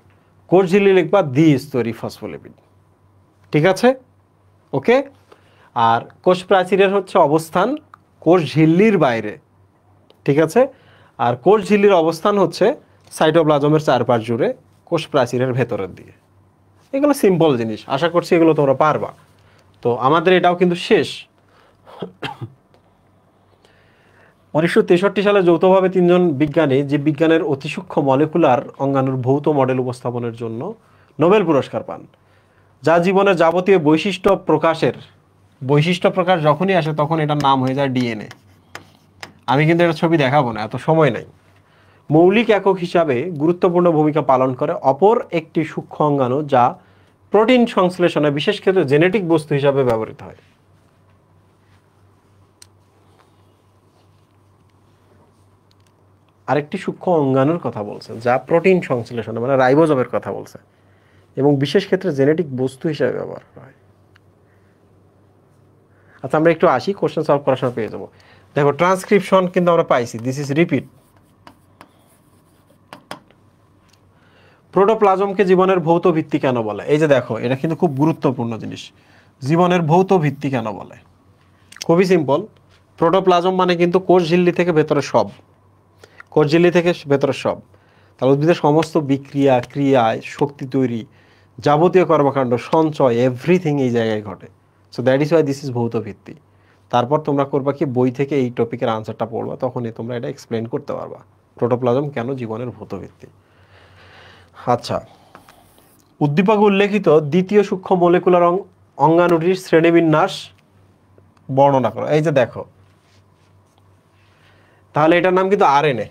কোষ ঝিল্লি লিখবা দ্বি স্তরী ফসফোলিপিড ঠিক আছে ওকে আর কোষ প্রাচীরের হচ্ছে অবস্থান কোষ ঝিল্লির বাইরে ঠিক আছে আর কোষ ঝিল্লির অবস্থান হচ্ছে সাইটোপ্লাজমের চারপাশ জুড়ে কোষ প্রাচীরের ভেতরের দিয়ে এগুলো সিম্পল জিনিস আশা করছি এগুলো তোমরা পারবা তো আমাদের এটাও কিন্তু শেষ উনিশশো তেষট্টি সালে যৌথভাবে তিনজন বিজ্ঞানী জীববিজ্ঞানের অতিসূক্ষ্ম মলিকুলার অঙ্গাণুর ভৌত মডেল উপস্থাপনের জন্য নোবেল পুরস্কার পান যা জীবনের যাবতীয় বৈশিষ্ট্য প্রকাশের বৈশিষ্ট্য প্রকাশ যখনই আসে তখন এটার নাম হয়ে যায় ডিএনএ আমি কিন্তু এটা ছবি দেখাবো না এত সময় নাই মৌলিক একক হিসাবে গুরুত্বপূর্ণ ভূমিকা পালন করে অপর একটি সূক্ষ্ম অঙ্গাণু যা প্রোটিন সংশ্লেষণে বিশেষ ক্ষেত্রে জেনেটিক বস্তু হিসাবে ব্যবহৃত হয় আরেকটি সূক্ষ্ম অঙ্গাণুর কথা বলছে যা প্রোটিন সংশ্লেষণে মানে রাইবোজমের কথা বলছে এবং বিশেষ ক্ষেত্রে জেনেটিক বস্তু হিসাবে ব্যবহার করা হয় আচ্ছা আমরা একটু আসি কোশ্চেন সলভ করার সময় পেয়ে যাবো দেখো ট্রান্সক্রিপশন কিন্তু আমরা পাইছি দিস ইজ রিপিট প্রোটোপ্লাজমকে জীবনের ভৌত ভিত্তি কেন বলে এই যে দেখো এটা কিন্তু খুব গুরুত্বপূর্ণ জিনিস জীবনের ভৌত ভিত্তি কেন বলে খুবই সিম্পল প্রোটোপ্লাজম মানে কিন্তু কোষ ঝিল্লি থেকে ভেতরে সব কোষ ঝিল্লি থেকে ভেতরে সব তাহলে উদ্ভিদের সমস্ত বিক্রিয়া ক্রিয়ায় শক্তি তৈরি যাবতীয় কর্মকাণ্ড সঞ্চয় এভরিথিং এই জায়গায় ঘটে so that is why this is ভৌত ভিত্তি তারপর তোমরা করবা কি বই থেকে এই টপিকের আনসারটা পড়বা তখনই তোমরা এটা এক্সপ্লেন করতে পারবা প্রোটোপ্লাজম কেন জীবনের ভৌত ভিত্তি আচ্ছা উদ্দীপক উল্লেখিত দ্বিতীয় সূক্ষ্ম মলিকুলার অঙ্গাণুটির শ্রেণীবিন্যাস বর্ণনা করো এই যে দেখো তাহলে এটার নাম কিন্তু আর এনে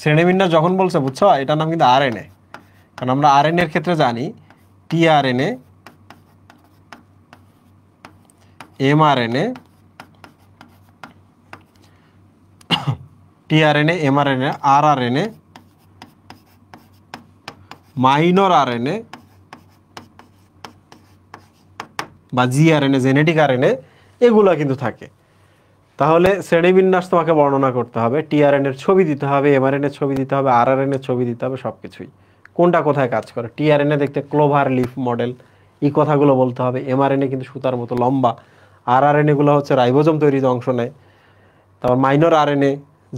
শ্রেণীবিন্যাস যখন বলছে বুঝছো এটার নাম কিন্তু আর এনে কারণ আমরা আর এর ক্ষেত্রে জানি tRNA mRNA tRNA mRNA NA minor R NA বা জিআরএনএ জেনেটিক আর এনএ এগুলো কিন্তু থাকে তাহলে শ্রেণীবিন্যাস তোমাকে বর্ণনা করতে হবে টিআরএন এর ছবি দিতে হবে এমআরএন এর ছবি দিতে হবে আর আর এর ছবি দিতে হবে সব কিছুই কোনটা কোথায় কাজ করে টিআরএনএ দেখতে ক্লোভার লিফ মডেল এই কথাগুলো বলতে হবে এমআরএনএ কিন্তু সুতার মতো লম্বা আর আর এগুলো হচ্ছে রাইবোজম তৈরিতে অংশ নেয় তারপর মাইনর আর আরএনএ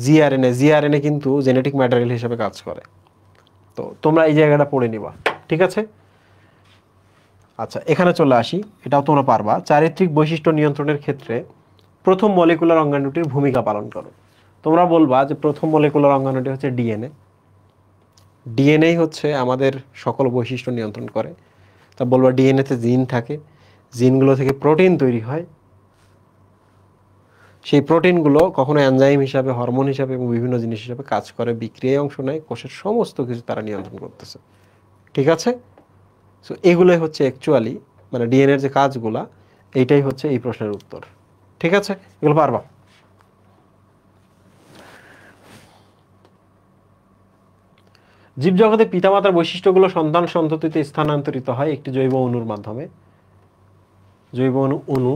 জিআরএনএ জিআরএনএ কিন্তু জেনেটিক ম্যাটেরিয়াল হিসেবে কাজ করে তো তোমরা এই জায়গাটা পড়ে নিবা ঠিক আছে আচ্ছা এখানে চলে আসি এটাও তোমরা পারবা চারিত্রিক বৈশিষ্ট্য নিয়ন্ত্রণের ক্ষেত্রে প্রথম মলিকুলার অঙ্গাণুটির ভূমিকা পালন করো তোমরা বলবা যে প্রথম মলিকুলার অঙ্গাণুটি হচ্ছে ডিএনএ ডিএনএ হচ্ছে আমাদের সকল বৈশিষ্ট্য নিয়ন্ত্রণ করে তা বলবো ডিএনএতে জিন থাকে জিনগুলো থেকে প্রোটিন তৈরি হয় সেই প্রোটিনগুলো কখনো অ্যানজাইম হিসাবে হরমোন হিসাবে এবং বিভিন্ন জিনিস হিসাবে কাজ করে বিক্রিয়ায় অংশ নেয় কোষের সমস্ত কিছু তারা নিয়ন্ত্রণ করতেছে ঠিক আছে সো এগুলোই হচ্ছে অ্যাকচুয়ালি মানে ডিএনএর যে কাজগুলা এইটাই হচ্ছে এই প্রশ্নের উত্তর ঠিক আছে এগুলো পারবা জীবজগতে পিতামাতার বৈশিষ্ট্যগুলো সন্তান সন্ততিতে স্থানান্তরিত হয় একটি জৈব অণুর মাধ্যমে জৈব অণু অণু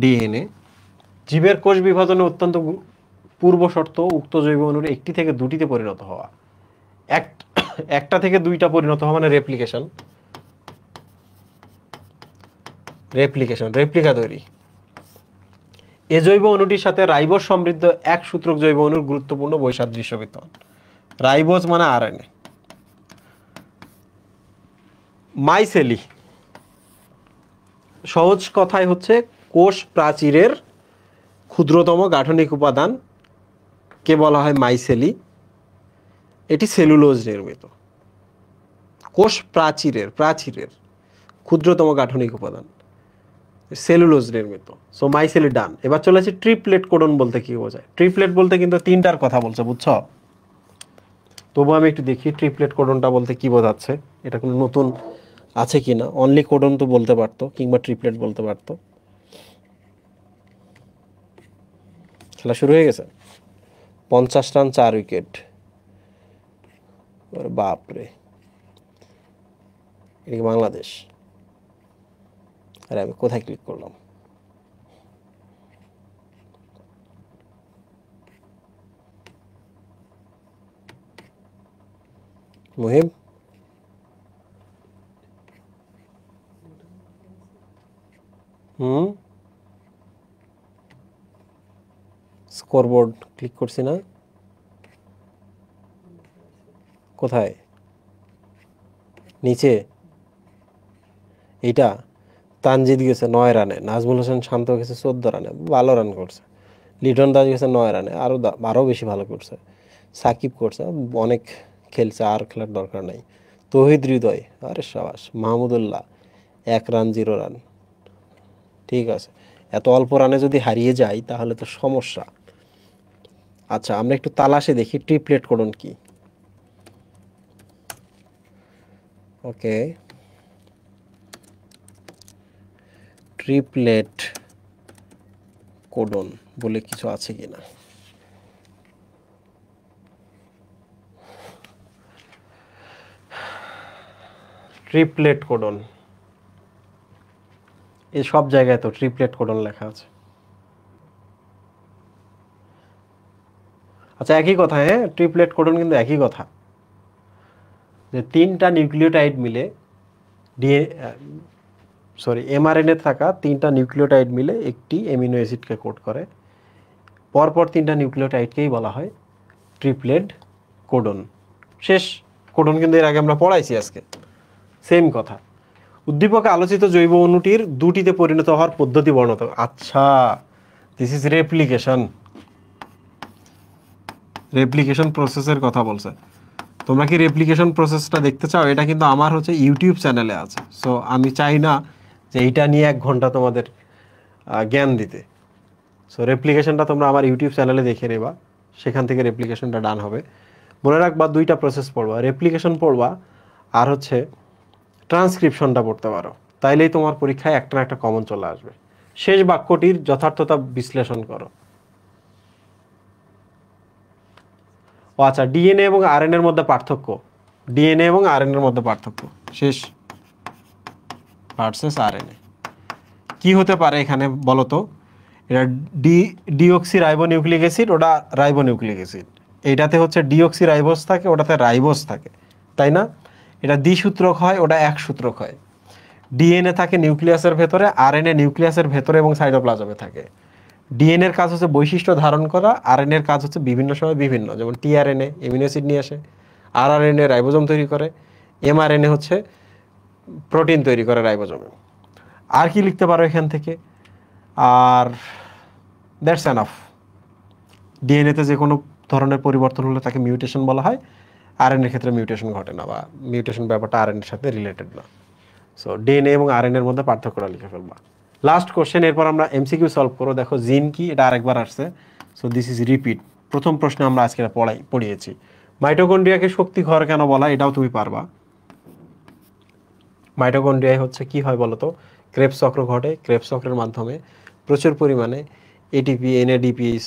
ডিএনএ জীবের কোষ বিভাজনে অত্যন্ত পূর্ব শর্ত উক্ত জৈব অণুর একটি থেকে দুটিতে পরিণত হওয়া এক একটা থেকে দুইটা পরিণত হওয়া মানে রেপ্লিকেশন রেপ্লিকেশন রেপ্লিকা তৈরি এ জৈব অণুটির সাথে রাইবোস সমৃদ্ধ এক সূত্রক জৈব অণুর গুরুত্বপূর্ণ বৈসাদৃশ্য বিতরণ রাইবোস মানে আর এন মাইসেলি সহজ কথায় হচ্ছে কোষ প্রাচীরের ক্ষুদ্রতম গাঠনিক উপাদান কে বলা হয় মাইসেলি এটি সেলুলোজ নির্মিত কোষ প্রাচীরের প্রাচীরের ক্ষুদ্রতম গাঠনিক উপাদান সেলুলোজ নির্মিত সো মাইসেল ডান এবার চলে আসি ট্রিপলেট কোডন বলতে কি বোঝায় ট্রিপলেট বলতে কিন্তু তিনটার কথা বলছে বুঝছো তবু আমি একটু দেখি ট্রিপলেট কোডনটা বলতে কি বোঝাচ্ছে এটা কোনো নতুন আছে কি না অনলি কোডন তো বলতে পারতো কিংবা ট্রিপলেট বলতে পারতো খেলা শুরু হয়ে গেছে পঞ্চাশ রান চার উইকেট বাপরে এটা বাংলাদেশ আর আমি কোথায় ক্লিক করলাম মুহিম হুম স্কোরবোর্ড ক্লিক করছি না কোথায় নিচে এইটা তানজিদ গেছে নয় রানে নাজমুল হোসেন শান্ত গেছে চোদ্দ রানে ভালো রান করছে লিটন দাস গেছে নয় রানে আরও আরও বেশি ভালো করছে সাকিব করছে অনেক খেলছে আর খেলার দরকার নাই তহিদ হৃদয় আরে সাবাস মাহমুদুল্লাহ এক রান জিরো রান ঠিক আছে এত অল্প রানে যদি হারিয়ে যায় তাহলে তো সমস্যা আচ্ছা আমরা একটু তালাশে দেখি ট্রিপলেট করুন কি ওকে ট্রিপলেট কোডন বলে কিছু আছে কি না ট্রিপলেট কোডন এ সব জায়গায় তো ট্রিপলেট কোডন লেখা আছে আচ্ছা একই কথা হ্যাঁ ট্রিপলেট কোডন কিন্তু একই কথা যে তিনটা নিউক্লিওটাইড মিলে ডিএ সরি এমআরএনএ থাকা তিনটা নিউক্লিওটাইড মিলে একটি অ্যামিনো অ্যাসিডকে কোড করে পরপর তিনটা নিউক্লিওটাইডকেই বলা হয় ট্রিপ্লেড কোডন শেষ কোডন কিন্তু এর আগে আমরা পড়াইছি আজকে সেম কথা উদ্দীপকে আলোচিত জৈব অণুটির দুটিতে পরিণত হওয়ার পদ্ধতি বর্ণত আচ্ছা দিস ইজ রেপ্লিকেশন রেপ্লিকেশন প্রসেসের কথা বলছে তোমরা কি রেপ্লিকেশন প্রসেসটা দেখতে চাও এটা কিন্তু আমার হচ্ছে ইউটিউব চ্যানেলে আছে সো আমি চাই না যে এইটা নিয়ে এক ঘন্টা তোমাদের জ্ঞান দিতে সো রেপ্লিকেশনটা তোমরা আমার ইউটিউব চ্যানেলে দেখে নেবা সেখান থেকে রেপ্লিকেশনটা ডান হবে মনে রাখবা দুইটা প্রসেস পড়বা রেপ্লিকেশন পড়বা আর হচ্ছে ট্রান্সক্রিপশনটা পড়তে পারো তাইলেই তোমার পরীক্ষায় একটা না একটা কমন চলে আসবে শেষ বাক্যটির যথার্থতা বিশ্লেষণ করো ও আচ্ছা ডিএনএ এবং আর এর মধ্যে পার্থক্য ডিএনএ এবং আর এর মধ্যে পার্থক্য শেষ ভার্সেস এ কি হতে পারে এখানে বলতো এটা ডি রাইবো নিউক্লিক অ্যাসিড ওটা নিউক্লিক অ্যাসিড এইটাতে হচ্ছে ডিঅক্সি রাইবোস থাকে ওটাতে রাইবোস থাকে তাই না এটা দ্বিসূত্রক হয় ওটা এক সূত্রক হয় ডিএনএ থাকে নিউক্লিয়াসের ভেতরে আর এ নিউক্লিয়াসের ভেতরে এবং সাইডোপ্লাজমে থাকে ডিএনএর কাজ হচ্ছে বৈশিষ্ট্য ধারণ করা এর কাজ হচ্ছে বিভিন্ন সময় বিভিন্ন যেমন টিআরএনএ অ্যামিনো অ্যাসিড নিয়ে আসে আরআরএনএ রাইবোজম তৈরি করে এমআরএনএ হচ্ছে প্রোটিন তৈরি করে রাইবোজমে আর কি লিখতে পারো এখান থেকে আর দ্যাটস অ্যানাফ ডিএনএতে যে কোনো ধরনের পরিবর্তন হলে তাকে মিউটেশন বলা হয় আর এর ক্ষেত্রে মিউটেশন ঘটে না বা মিউটেশন ব্যাপারটা আর এর সাথে রিলেটেড না সো ডিএনএ এবং আর এর মধ্যে পার্থক্যটা লিখে ফেলবা লাস্ট কোশ্চেন এরপর আমরা এমসিকিউ সলভ করো দেখো জিন কি এটা আরেকবার আসছে সো দিস ইজ রিপিট প্রথম প্রশ্নে আমরা আজকে পড়াই পড়িয়েছি মাইটোকন্ড্রিয়াকে শক্তি ঘর কেন বলা এটাও তুমি পারবা মাইটোকন্ড্রিয়ায় হচ্ছে কি হয় বলতো ক্রেপ চক্র ঘটে ক্রেপ চক্রের মাধ্যমে প্রচুর পরিমাণে এটিপি এনএডিপিএস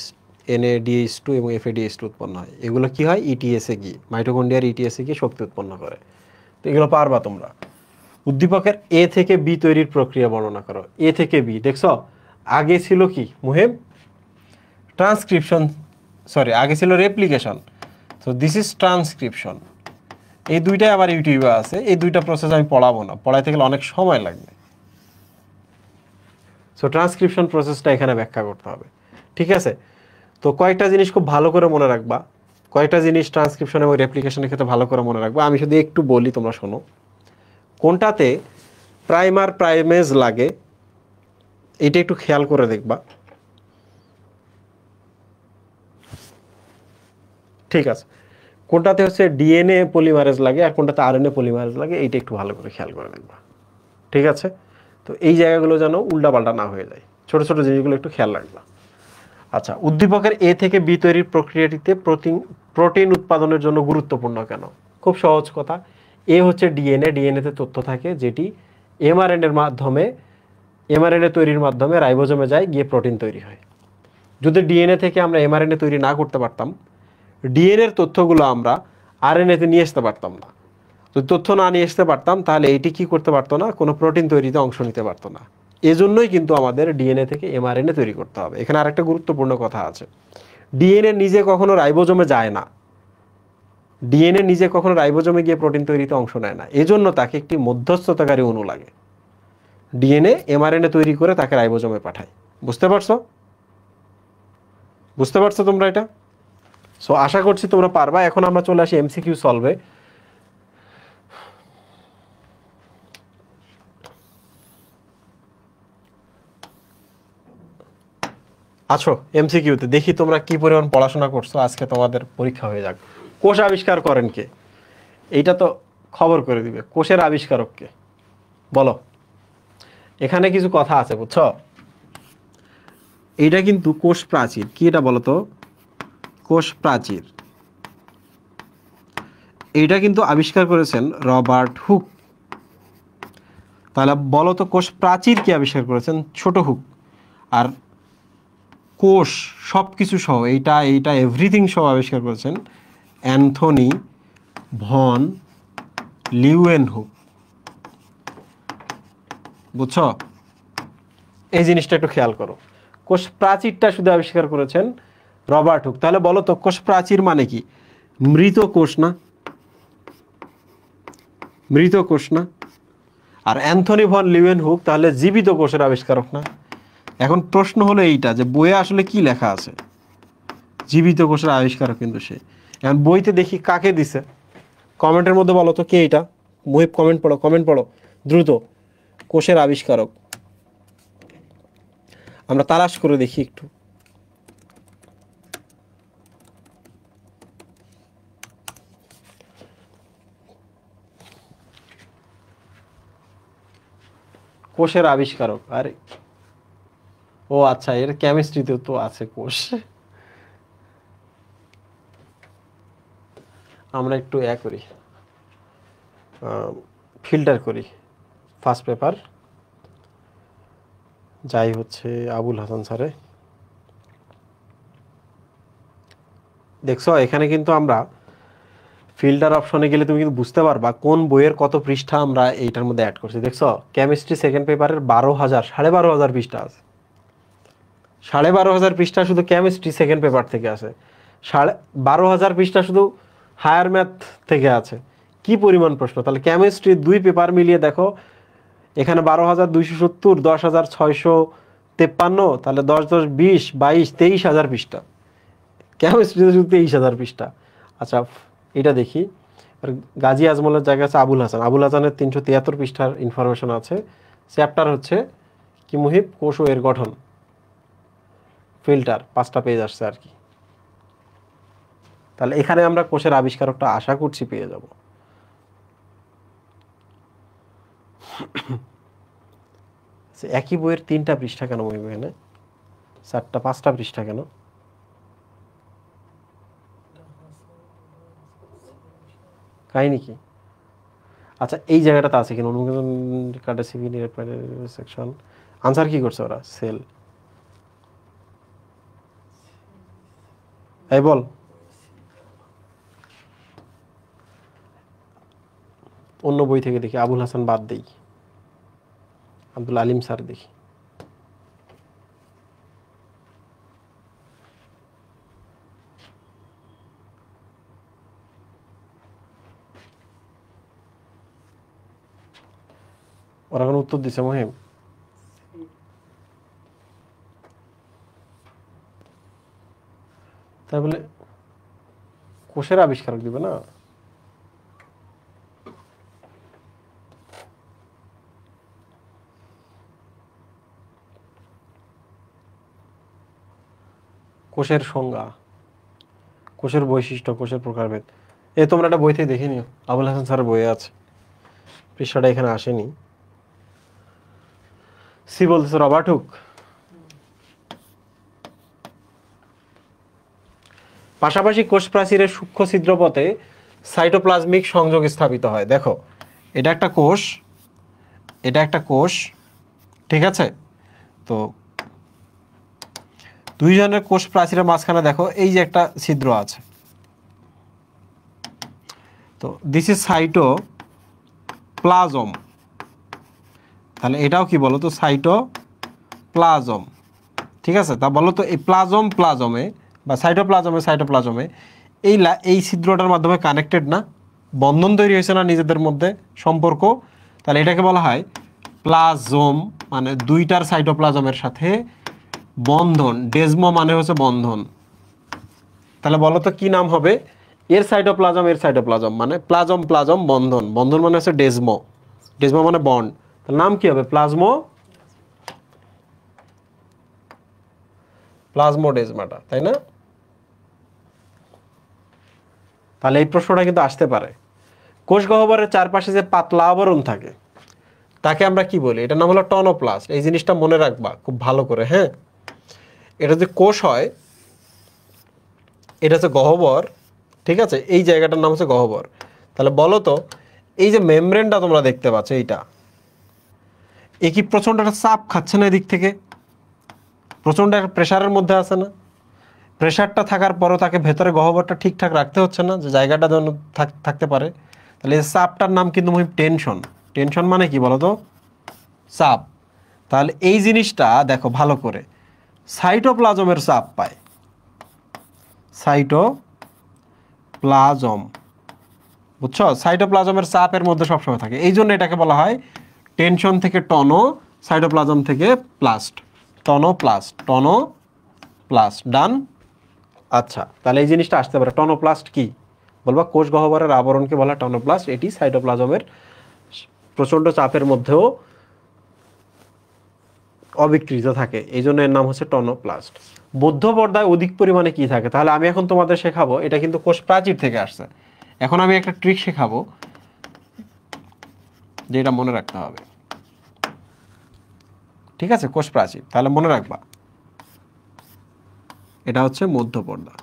এনএডিএস টু এবং এফএডিএস টু উৎপন্ন হয় এগুলো কি হয় ইটিএসে e গিয়ে মাইটোকন্ড্রিয়ার ইটিএসে e গিয়ে শক্তি উৎপন্ন করে তো এগুলো পারবা তোমরা উদ্দীপকের এ থেকে বি তৈরির প্রক্রিয়া বর্ণনা করো এ থেকে বি দেখছ আগে ছিল কি মুহেম ট্রান্সক্রিপশন সরি আগে ছিল রেপ্লিকেশন তো দিস ইজ ট্রান্সক্রিপশন এই দুইটাই আমার ইউটিউবে আছে এই দুইটা প্রসেস আমি পড়াবো না পড়াইতে গেলে অনেক সময় লাগবে সো ট্রান্সক্রিপশন প্রসেসটা এখানে ব্যাখ্যা করতে হবে ঠিক আছে তো কয়েকটা জিনিস খুব ভালো করে মনে রাখবা কয়েকটা জিনিস ট্রান্সক্রিপশন এবং রেপ্লিকেশনের ক্ষেত্রে ভালো করে মনে রাখবো আমি শুধু একটু বলি তোমরা শোনো কোনটাতে প্রাইমার প্রাইমেজ লাগে এটা একটু খেয়াল করে দেখবা ঠিক আছে কোনটাতে হচ্ছে ডিএনএ পলিমারেজ লাগে আর কোনটাতে আরএনএ পলিমারেজ লাগে এইটা একটু ভালো করে খেয়াল করে রাখবা ঠিক আছে তো এই জায়গাগুলো যেন উল্টাপাল্টা না হয়ে যায় ছোট ছোট জিনিসগুলো একটু খেয়াল রাখবা আচ্ছা উদ্দীপকের এ থেকে বি তৈরির প্রক্রিয়াটিতে প্রোটিন প্রোটিন উৎপাদনের জন্য গুরুত্বপূর্ণ কেন খুব সহজ কথা এ হচ্ছে ডিএনএ ডিএনএতে তথ্য থাকে যেটি এর মাধ্যমে এমআরএনএ তৈরির মাধ্যমে রাইবোজোমে যায় গিয়ে প্রোটিন তৈরি হয় যদি ডিএনএ থেকে আমরা এমআরএনএ তৈরি না করতে পারতাম ডিএনএ তথ্যগুলো আমরা আরএনএতে নিয়ে আসতে পারতাম না যদি তথ্য না নিয়ে আসতে পারতাম তাহলে এটি কি করতে পারতো না কোনো প্রোটিন তৈরিতে অংশ নিতে পারতো না এজন্যই কিন্তু আমাদের ডিএনএ থেকে এমআরএনএ তৈরি করতে হবে এখানে আরেকটা গুরুত্বপূর্ণ কথা আছে ডিএনএ নিজে কখনো রাইবোজমে যায় না ডিএনএ নিজে কখনো রাইবোজমে গিয়ে প্রোটিন তৈরিতে অংশ নেয় না এজন্য তাকে একটি মধ্যস্থতাকারী অণু লাগে ডিএনএ এমআরএনএ তৈরি করে তাকে রাইবোজমে পাঠায় বুঝতে পারছো বুঝতে পারছো তোমরা এটা সো আশা করছি তোমরা পারবা এখন আমরা চলে আসি এমসিকিউ সলভে আছো এমসিকিউতে দেখি তোমরা কি পরিমাণ পড়াশোনা করছো আজকে তোমাদের পরীক্ষা হয়ে যাক কোষ আবিষ্কার করেন কে এইটা তো খবর করে দিবে কোষের আবিষ্কারককে বলো এখানে কিছু কথা আছে বুঝছো এইটা কিন্তু কোষ প্রাচীর কি এটা বলো তো কোষ প্রাচীর এটা কিন্তু আবিষ্কার করেছেন রবার্ট হুক তাহলে বলতো কোষ প্রাচীর কি আবিষ্কার করেছেন ছোট হুক আর কোষ সব কিছু সহ এইটা এইটা এভরিথিং সহ আবিষ্কার করেছেন অ্যান্থনি ভন লিউয়েন হুক বুঝছ এই জিনিসটা একটু খেয়াল করো কোষ প্রাচীরটা শুধু আবিষ্কার করেছেন রবার্ট হুক তাহলে বলো তো কোষ প্রাচীর মানে কি মৃত কোষ না মৃত কোষ না আর Anthony van Leeuwenhoek জীবিত কোষের আবিষ্কারক না এখন প্রশ্ন হলো এইটা যে বইয়ে আসলে কি লেখা আছে জীবিত কোষের আবিষ্কারক কিন্তু সে এখন বইতে দেখি কাকে দিছে কমেন্টের মধ্যে বলো তো কে এটা মুহিব কমেন্ট পড়ো কমেন্ট পড়ো দ্রুত কোষের আবিষ্কারক আমরা তালাশ করে দেখি একটু কোষের আবিষ্কারক আরে ও আচ্ছা এর কেমিস্ট্রিতে তো আছে কোষ আমরা একটু এ করি ফিল্টার করি ফার্স্ট পেপার যাই হচ্ছে আবুল হাসান স্যারে দেখছো এখানে কিন্তু আমরা ফিল্টার অপশনে গেলে তুমি কিন্তু বুঝতে পারবা কোন বইয়ের কত পৃষ্ঠা আমরা এইটার মধ্যে অ্যাড করছি দেখছো কেমিস্ট্রি সেকেন্ড পেপারের বারো হাজার সাড়ে বারো হাজার পৃষ্ঠা আছে সাড়ে বারো হাজার পৃষ্ঠা শুধু কেমিস্ট্রি সেকেন্ড পেপার থেকে আছে সাড়ে বারো হাজার পৃষ্ঠা শুধু হায়ার ম্যাথ থেকে আছে কি পরিমাণ প্রশ্ন তাহলে কেমিস্ট্রি দুই পেপার মিলিয়ে দেখো এখানে বারো হাজার দুইশো সত্তর দশ হাজার ছয়শো তেপ্পান্ন তাহলে দশ দশ বিশ বাইশ তেইশ হাজার পৃষ্ঠা কেমিস্ট্রি শুধু তেইশ হাজার পৃষ্ঠা আচ্ছা এটা দেখি আর গাজী আজমলের জায়গা আছে আবুল হাসান আবুল হাসানের তিনশো তিয়াত্তর পৃষ্ঠার ইনফরমেশন আছে চ্যাপ্টার হচ্ছে কি মুহিব কোষ এর গঠন ফিল্টার পাঁচটা পেজ আসছে আর কি তাহলে এখানে আমরা কোষের আবিষ্কারকটা আশা করছি পেয়ে যাব একই বইয়ের তিনটা পৃষ্ঠা কেন মুহিব এখানে চারটা পাঁচটা পৃষ্ঠা কেন কাহিনী কি আচ্ছা এই জায়গাটাতে আছে কিনা অনুমোদন কার্ডে সিভি সেকশন আনসার কি করছে ওরা সেল এই বল অন্য বই থেকে দেখি আবুল হাসান বাদ দেই আব্দুল আলিম স্যার দেখি ওরা উত্তর দিছে মহিম তাই বলে কোষের আবিষ্কারক দিবে না কোষের সংজ্ঞা কোষের বৈশিষ্ট্য কোষের প্রকারভেদ এ তোমরা একটা বইতে দেখে নিও আবুল হাসান স্যার বইয়ে আছে পৃষ্ঠাটা এখানে আসেনি সি বলতেছে রবার্ট হুক পাশাপাশি কোষ প্রাচীরের সূক্ষ্ম ছিদ্রপথে সাইটোপ্লাজমিক সংযোগ স্থাপিত হয় দেখো এটা একটা কোষ এটা একটা কোষ ঠিক আছে তো দুইজনের কোষ প্রাচীরের মাঝখানে দেখো এই যে একটা ছিদ্র আছে তো দিস ইজ সাইটো প্লাজম তাহলে এটাও কি বলো তো সাইটো প্লাজম ঠিক আছে তা বলো তো এই প্লাজম প্লাজমে বা সাইটো সাইটোপ্লাজমে এই এই ছিদ্রটার মাধ্যমে কানেক্টেড না বন্ধন তৈরি হয়েছে না নিজেদের মধ্যে সম্পর্ক তাহলে এটাকে বলা হয় প্লাজম মানে দুইটার সাইটোপ্লাজমের সাথে বন্ধন ডেজমো মানে হচ্ছে বন্ধন তাহলে বলো তো কী নাম হবে এর সাইটোপ্লাজম এর সাইটোপ্লাজম মানে প্লাজম প্লাজম বন্ধন বন্ধন মানে হচ্ছে ডেজমো ডেজমো মানে বন্ড নাম কি হবে প্লাজমো প্লাজমোডেজমাটা তাই না তাহলে এই প্রশ্নটা কিন্তু আসতে পারে কোষ গহ্বরের চারপাশে যে পাতলা আবরণ থাকে তাকে আমরা কি বলি এটা নাম হলো টনোপ্লাস্ট এই জিনিসটা মনে রাখবা খুব ভালো করে হ্যাঁ এটা যে কোষ হয় এটা হচ্ছে গহ্বর ঠিক আছে এই জায়গাটার নাম হচ্ছে গহ্বর তাহলে বলো তো এই যে মেমব্রেনটা তোমরা দেখতে পাচ্ছ এইটা এ কি প্রচণ্ড একটা চাপ খাচ্ছে না এদিক থেকে প্রচণ্ড একটা প্রেশারের মধ্যে আছে না প্রেশারটা থাকার পরও তাকে ভেতরে গহ্বরটা ঠিকঠাক রাখতে হচ্ছে না যে জায়গাটা যেন থাকতে পারে তাহলে এই চাপটার নাম কিন্তু মহিম টেনশন টেনশন মানে কি বলতো চাপ তাহলে এই জিনিসটা দেখো ভালো করে সাইটোপ্লাজমের চাপ পায় সাইটো প্লাজম বুঝছো সাইটোপ্লাজমের চাপের মধ্যে সবসময় থাকে এই জন্য এটাকে বলা হয় টেনশন থেকে টনো সাইটোপ্লাজম থেকে প্লাস্ট টনো প্লাস্ট টনো প্লাস্ট ডান আচ্ছা তাহলে এই জিনিসটা আসতে পারে টনোপ্লাস্ট কি বলবা কোষ গহ্বরের আবরণকে বলা টনোপ্লাস্ট এটি সাইটোপ্লাজমের প্রচণ্ড চাপের মধ্যেও অবিকৃত থাকে এই জন্য এর নাম হচ্ছে টনোপ্লাস্ট বৌদ্ধ পর্দায় অধিক পরিমাণে কি থাকে তাহলে আমি এখন তোমাদের শেখাবো এটা কিন্তু কোষ প্রাচীর থেকে আসছে এখন আমি একটা ট্রিক শেখাবো যেটা মনে রাখতে হবে ঠিক আছে কোষ প্রাচীর তাহলে মনে রাখবা এটা হচ্ছে মধ্যপর্দা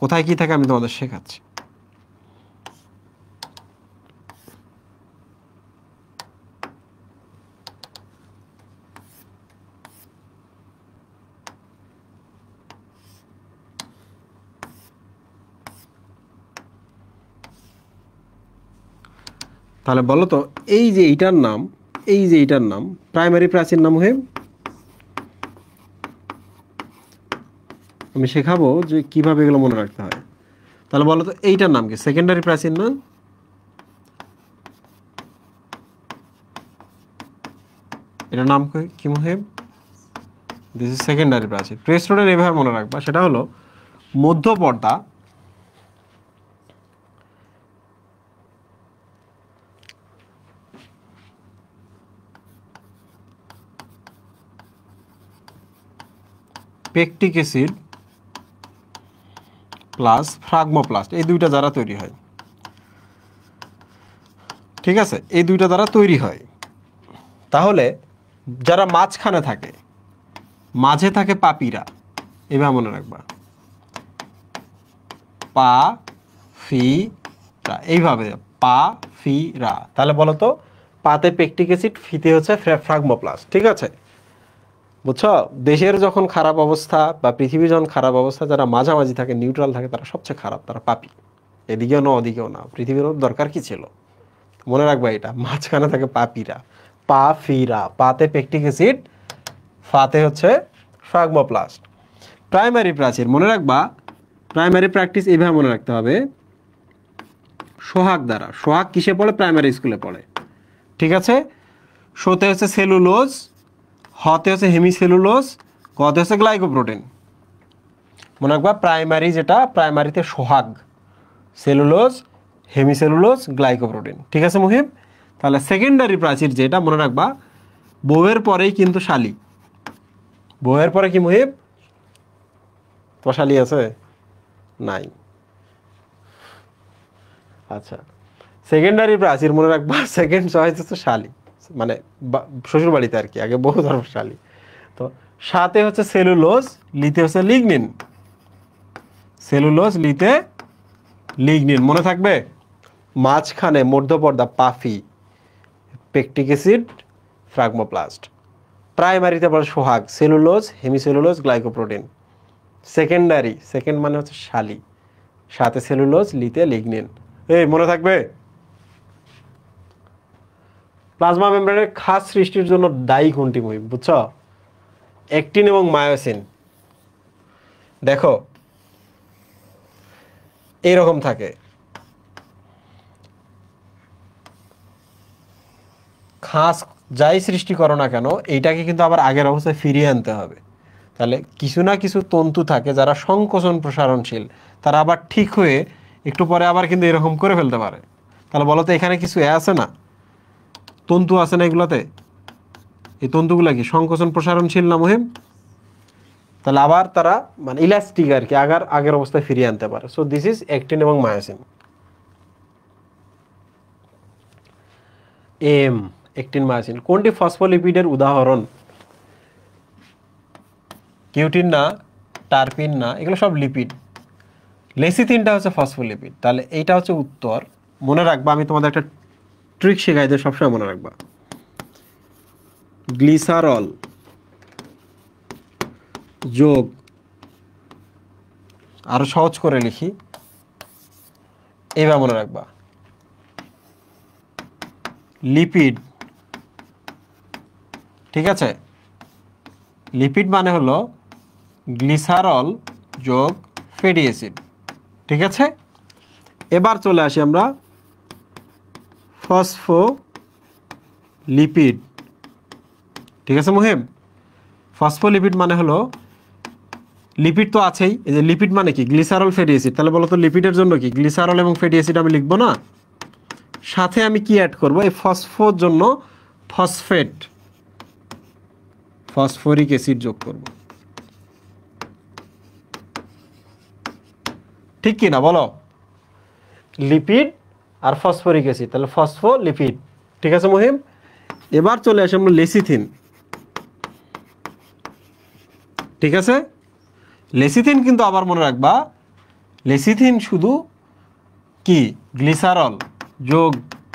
কোথায় কি থাকে আমি তোমাদের শেখাচ্ছি তাহলে বলো তো এই যে এইটার নাম এই যে এইটার নাম প্রাইমারি প্রাচীর নাম হয়ে আমি শেখাবো যে কিভাবে এগুলো মনে রাখতে হয় তাহলে বলো তো এইটার নাম কি সেকেন্ডারি প্রাচীর না এটার নাম কি মহেব দিস ইজ সেকেন্ডারি প্রাচীর প্রেস্টোরের এভাবে মনে রাখবা সেটা হলো মধ্য পর্দা পেকটিক অ্যাসিড প্লাস ফ্রাগমোপ্লাস্ট এই দুইটা দ্বারা তৈরি হয় ঠিক আছে এই দুইটা দ্বারা তৈরি হয় তাহলে যারা মাঝখানে থাকে মাঝে থাকে পাপিরা এবার মনে রাখবা পা ফি রা এইভাবে পা ফি রা তাহলে বলো তো পাতে পেকটিক অ্যাসিড ফিতে হচ্ছে ফ্রাগমোপ্লাস্ট ঠিক আছে বুঝছো দেশের যখন খারাপ অবস্থা বা পৃথিবীর যখন খারাপ অবস্থা যারা মাঝামাঝি থাকে নিউট্রাল থাকে তারা সবচেয়ে খারাপ তারা পাপি এদিকেও না ওদিকেও না পৃথিবীর দরকার কি ছিল মনে রাখবা এটা মাঝখানে থাকে পাপিরা পা ফিরা পাতে পেকটিক অ্যাসিড ফাতে হচ্ছে ফ্রাগমোপ্লাস্ট প্রাইমারি প্রাচীর মনে রাখবা প্রাইমারি প্র্যাকটিস এইভাবে মনে রাখতে হবে সোহাগ দ্বারা সোহাগ কিসে পড়ে প্রাইমারি স্কুলে পড়ে ঠিক আছে সোতে হচ্ছে সেলুলোজ হতে হচ্ছে হেমিসেলুলোস কতে হচ্ছে গ্লাইকোপ্রোটিন মনে রাখবা প্রাইমারি যেটা প্রাইমারিতে সোহাগ সেলুলোস হেমিসেলুলোস গ্লাইকোপ্রোটিন ঠিক আছে মুহিব তাহলে সেকেন্ডারি প্রাচীর যেটা মনে রাখবা বউয়ের পরেই কিন্তু শালি বউয়ের পরে কি মুহিব তো শালি আছে নাই আচ্ছা সেকেন্ডারি প্রাচীর মনে রাখবা সেকেন্ড চয়েস হচ্ছে শালি মানে শ্বশুর বাড়িতে আর কি আগে বহু ধর্মশালী তো সাথে হচ্ছে সেলুলোজ লিতে হচ্ছে লিগনিন সেলুলোজ লিতে লিগনিন মনে থাকবে মাঝখানে মধ্যপর্দা পাফি পেকটিক অ্যাসিড ফ্রাগমোপ্লাস্ট প্রাইমারিতে আবার সোহাগ cellulose hemicellulose glycoprotein secondary second মানে হচ্ছে শালি সাথে সেলুলোজ লিতে লিগনিন এই মনে থাকবে প্লাজমা মেমব্রেনের খাস সৃষ্টির জন্য দায়ী কোনটি মই বুঝছ অ্যাক্টিন এবং মায়োসিন দেখো এইরকম থাকে খাস যাই সৃষ্টি করো না কেন এইটাকে কিন্তু আবার আগের অবস্থায় ফিরিয়ে আনতে হবে তাহলে কিছু না কিছু তন্তু থাকে যারা সংকোচন প্রসারণশীল তারা আবার ঠিক হয়ে একটু পরে আবার কিন্তু এরকম করে ফেলতে পারে তাহলে বলো তো এখানে কিছু আছে না তন্তু আছে না এগুলাতে এই তন্তুগুলো কি সংকোচন প্রসারণশীল না মহিম তাহলে আবার তারা মানে ইলাস্টিক আর কি আগার আগের অবস্থায় ফিরিয়ে আনতে পারে সো দিস ইজ অ্যাক্টিন এবং মায়াসিন এম অ্যাক্টিন মায়াসিন কোনটি ফসফোলিপিডের উদাহরণ কিউটিন না টারপিন না এগুলো সব লিপিড লেসিথিনটা হচ্ছে ফসফোলিপিড তাহলে এইটা হচ্ছে উত্তর মনে রাখবা আমি তোমাদের একটা ট্রিক শেখাই দেয় সবসময় মনে রাখবা গ্লিসারল যোগ আরো সহজ করে লিখি এবার মনে রাখবা লিপিড ঠিক আছে লিপিড মানে হলো গ্লিসারল যোগ ফ্যাটি অ্যাসিড ঠিক আছে এবার চলে আসি আমরা ফসফোলিপিড ঠিক আছে মুহেম ফসফোলিপিড মানে হলো লিপিড তো আছেই এই যে লিপিড মানে কি গ্লিসারল ফ্যাটি অ্যাসিড তাহলে বলো তো লিপিডের জন্য কি গ্লিসারল এবং ফ্যাটি অ্যাসিড আমি লিখবো না সাথে আমি কি অ্যাড করব এই ফসফোর জন্য ফসফেট ফসফরিক অ্যাসিড যোগ করব ঠিক কি না বলো লিপিড আর ফসফরিক অ্যাসিড তাহলে ফসফোলিপিড ঠিক আছে মহিম এবার চলে আসে আমরা লেসিথিন ঠিক আছে লেসিথিন কিন্তু আবার মনে রাখবা লেসিথিন শুধু কি গ্লিসারল যোগ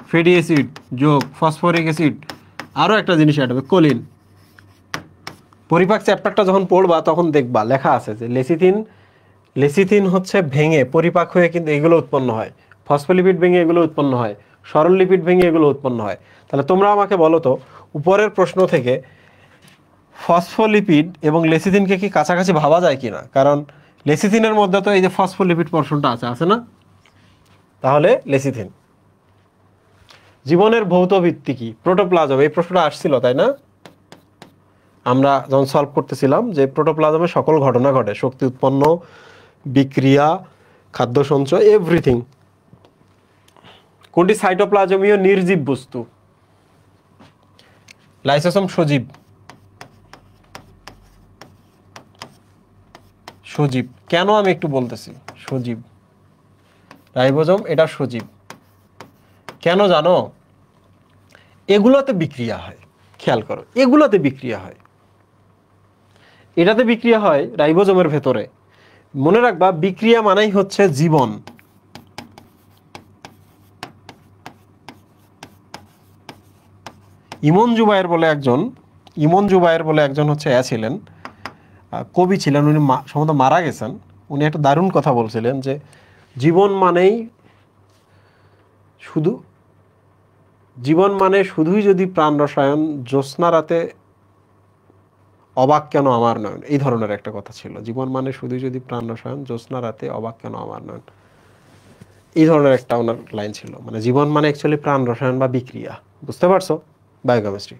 ফেডি অ্যাসিড যোগ ফসফরিক অ্যাসিড আরও একটা জিনিস অ্যাড হবে কলিন পরিপাক চ্যাপ্টারটা যখন পড়বা তখন দেখবা লেখা আছে যে লেসিথিন লেসিথিন হচ্ছে ভেঙে পরিপাক হয়ে কিন্তু এগুলো উৎপন্ন হয় ফসফোলিপিড ভেঙে এগুলো উৎপন্ন হয় সরল লিপিড ভেঙে এগুলো উৎপন্ন হয় তাহলে তোমরা আমাকে বলো তো উপরের প্রশ্ন থেকে ফসফোলিপিড এবং লেসিথিনকে কি কাছাকাছি ভাবা যায় কি না কারণ লেসিথিনের মধ্যে তো এই যে ফসফোলিপিড পোর্শনটা আছে আছে না তাহলে লেসিথিন জীবনের ভৌত ভিত্তি কি প্রোটোপ্লাজম এই প্রশ্নটা আসছিল তাই না আমরা যখন সলভ করতেছিলাম যে প্রোটোপ্লাজমে সকল ঘটনা ঘটে শক্তি উৎপন্ন বিক্রিয়া খাদ্য সঞ্চয় এভরিথিং কোনটি সাইটোপ্লাজমীয় নির্জীব বস্তু লাইসোসোম সজীব সজীব কেন আমি একটু বলতেছি সজীব রাইবোজম এটা সজীব কেন জানো এগুলোতে বিক্রিয়া হয় খেয়াল করো এগুলোতে বিক্রিয়া হয় এটাতে বিক্রিয়া হয় রাইবোজমের ভেতরে মনে রাখবা বিক্রিয়া মানেই হচ্ছে জীবন ইমন জুবায়ের বলে একজন ইমন জুবায়ের বলে একজন হচ্ছে এ ছিলেন কবি ছিলেন উনি সম্ভবত মারা গেছেন উনি একটা দারুণ কথা বলছিলেন যে জীবন মানেই শুধু জীবন মানে শুধুই যদি প্রাণ রসায়ন জ্যোৎস্না রাতে অবাক কেন আমার নয়ন এই ধরনের একটা কথা ছিল জীবন মানে শুধুই যদি প্রাণ রসায়ন জ্যোৎস্না রাতে অবাক কেন আমার নয়ন এই ধরনের একটা ওনার লাইন ছিল মানে জীবন মানে অ্যাকচুয়ালি প্রাণ রসায়ন বা বিক্রিয়া বুঝতে পারছো বায়োকেমিস্ট্রি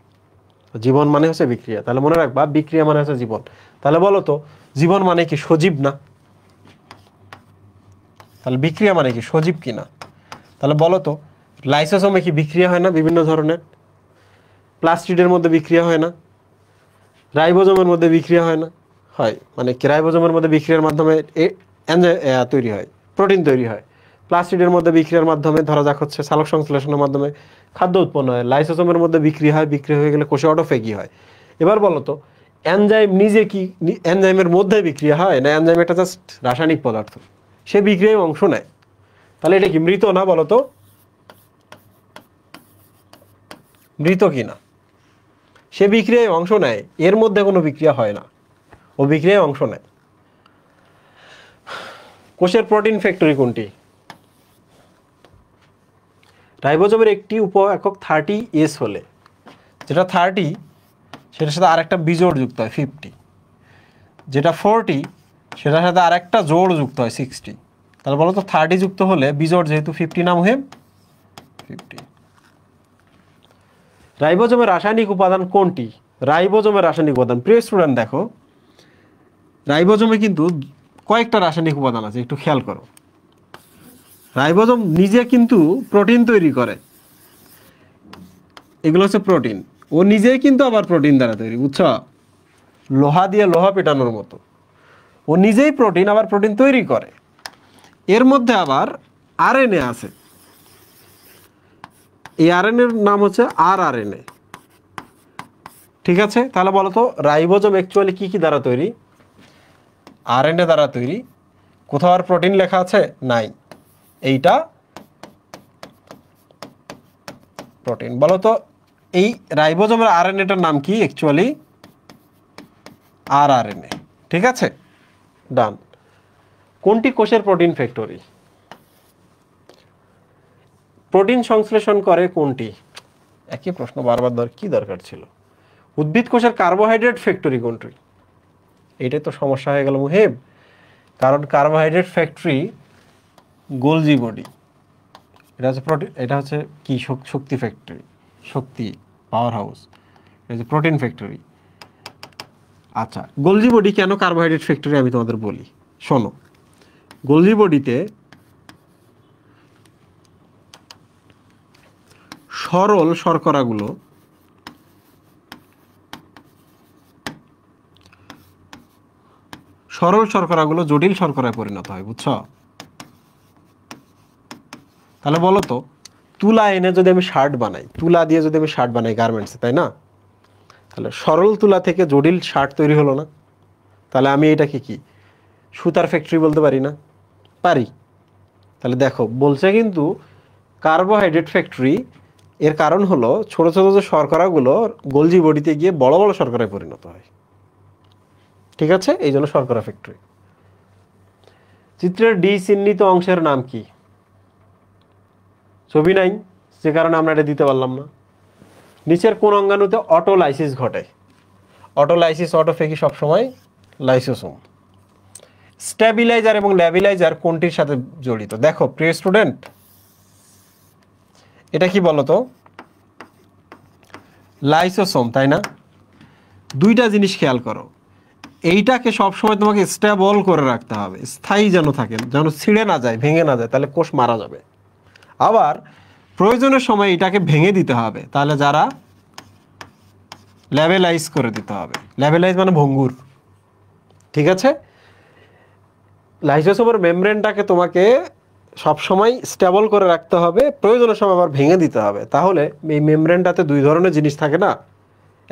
জীবন মানে হচ্ছে বিক্রিয়া তাহলে মনে রাখবা বিক্রিয়া মানে হচ্ছে জীবন তাহলে বলো তো জীবন মানে কি সজীব না তাহলে বিক্রিয়া মানে কি সজীব কি না তাহলে বলো তো লাইসোসোমে কি বিক্রিয়া হয় না বিভিন্ন ধরনের প্লাস্টিডের মধ্যে বিক্রিয়া হয় না রাইবোজমের মধ্যে বিক্রিয়া হয় না হয় মানে রাইবোজমের মধ্যে বিক্রিয়ার মাধ্যমে তৈরি হয় প্রোটিন তৈরি হয় প্লাস্টিডের মধ্যে বিক্রিয়ার মাধ্যমে ধরা যাক হচ্ছে সালক সংশ্লেষণের মাধ্যমে খাদ্য উৎপন্ন হয় লাইসোসোমের মধ্যে বিক্রি হয় বিক্রি হয়ে গেলে কোষে অটোফেগি হয় এবার বলো তো অ্যানজাইম নিজে কি অ্যানজাইমের মধ্যে বিক্রিয়া হয় না অ্যানজাইম একটা জাস্ট রাসায়নিক পদার্থ সে বিক্রিয়ায় অংশ নেয় তাহলে এটা কি মৃত না বলো তো মৃত কি না সে বিক্রিয়ায় অংশ নেয় এর মধ্যে কোনো বিক্রিয়া হয় না ও বিক্রিয়ায় অংশ নেয় কোষের প্রোটিন ফ্যাক্টরি কোনটি রাইবোজমের একটি উপ একক থার্টি এস হলে যেটা থার্টি সেটার সাথে আরেকটা বিজোড় যুক্ত হয় ফিফটি যেটা ফোরটি সেটার সাথে আরেকটা জোড় যুক্ত হয় সিক্সটি তাহলে বলো তো থার্টি যুক্ত হলে বিজোড় যেহেতু ফিফটি নাম হয়ে ফিফটি রাইবোজমের রাসায়নিক উপাদান কোনটি রাইবোজমের রাসায়নিক উপাদান প্রিয় স্টুডেন্ট দেখো রাইবোজোমে কিন্তু কয়েকটা রাসায়নিক উপাদান আছে একটু খেয়াল করো রাইবোজম নিজে কিন্তু প্রোটিন তৈরি করে এগুলো হচ্ছে প্রোটিন ও নিজেই কিন্তু আবার প্রোটিন দ্বারা তৈরি বুঝছ লোহা দিয়ে লোহা পেটানোর মতো ও নিজেই প্রোটিন আবার প্রোটিন তৈরি করে এর মধ্যে আবার এ আছে এই আরএনএর নাম হচ্ছে আর এ ঠিক আছে তাহলে বলো তো রাইবোজম অ্যাকচুয়ালি কি কি দ্বারা তৈরি আরএনএ দ্বারা তৈরি কোথাও আর প্রোটিন লেখা আছে নাই এইটা প্রোটিন বলো তো এই রাইবোজমের আর এটার নাম কি অ্যাকচুয়ালি আর আর ঠিক আছে ডান কোনটি কোষের প্রোটিন ফ্যাক্টরি প্রোটিন সংশ্লেষণ করে কোনটি একই প্রশ্ন বারবার দর কি দরকার ছিল উদ্ভিদ কোষের কার্বোহাইড্রেট ফ্যাক্টরি কোনটি এটাই তো সমস্যা হয়ে গেল মুহেব কারণ কার্বোহাইড্রেট ফ্যাক্টরি গোলজি বডি এটা হচ্ছে প্রোটিন এটা হচ্ছে কি শক্তি ফ্যাক্টরি শক্তি পাওয়ার হাউস এটা হচ্ছে প্রোটিন ফ্যাক্টরি আচ্ছা গোলজি বডি কেন কার্বোহাইড্রেট ফ্যাক্টরি আমি তোমাদের বলি শোনো গোলজি বডিতে সরল শর্করাগুলো সরল শর্করাগুলো জটিল শর্করায় পরিণত হয় বুঝছো তাহলে বলো তো তুলা এনে যদি আমি শার্ট বানাই তুলা দিয়ে যদি আমি শার্ট বানাই গার্মেন্টসে তাই না তাহলে সরল তুলা থেকে জটিল শার্ট তৈরি হলো না তাহলে আমি এটাকে কি সুতার ফ্যাক্টরি বলতে পারি না পারি তাহলে দেখো বলছে কিন্তু কার্বোহাইড্রেট ফ্যাক্টরি এর কারণ হলো ছোট ছোট যে শর্করাগুলো গলজি বডিতে গিয়ে বড় বড় শর্করায় পরিণত হয় ঠিক আছে এই জন্য শর্করা ফ্যাক্টরি চিত্রের ডি চিহ্নিত অংশের নাম কি ছবি নাই যে কারণে আমরা এটা দিতে পারলাম না নিচের কোন অঙ্গাণুতে অটো লাইসিস ঘটে অটো লাইসিস অটোফেগি সবসময় লাইসোসোম স্ট্যাবিলাইজার এবং ল্যাবিলাইজার কোনটির সাথে জড়িত দেখো প্রিয় স্টুডেন্ট এটা কি বলতো লাইসোসোম তাই না দুইটা জিনিস খেয়াল করো এইটাকে সবসময় তোমাকে স্ট্যাবল করে রাখতে হবে স্থায়ী যেন থাকে যেন ছিঁড়ে না যায় ভেঙে না যায় তাহলে কোষ মারা যাবে আবার প্রয়োজনের সময় এটাকে ভেঙে দিতে হবে তাহলে যারা লেভেলাইজ করে দিতে হবে লেভেলাইজ মানে ভঙ্গুর ঠিক আছে লাইসোসোমের মেমব্রেনটাকে তোমাকে সবসময় স্টেবল করে রাখতে হবে প্রয়োজনের সময় আবার ভেঙে দিতে হবে তাহলে এই মেমব্রেনটাতে দুই ধরনের জিনিস থাকে না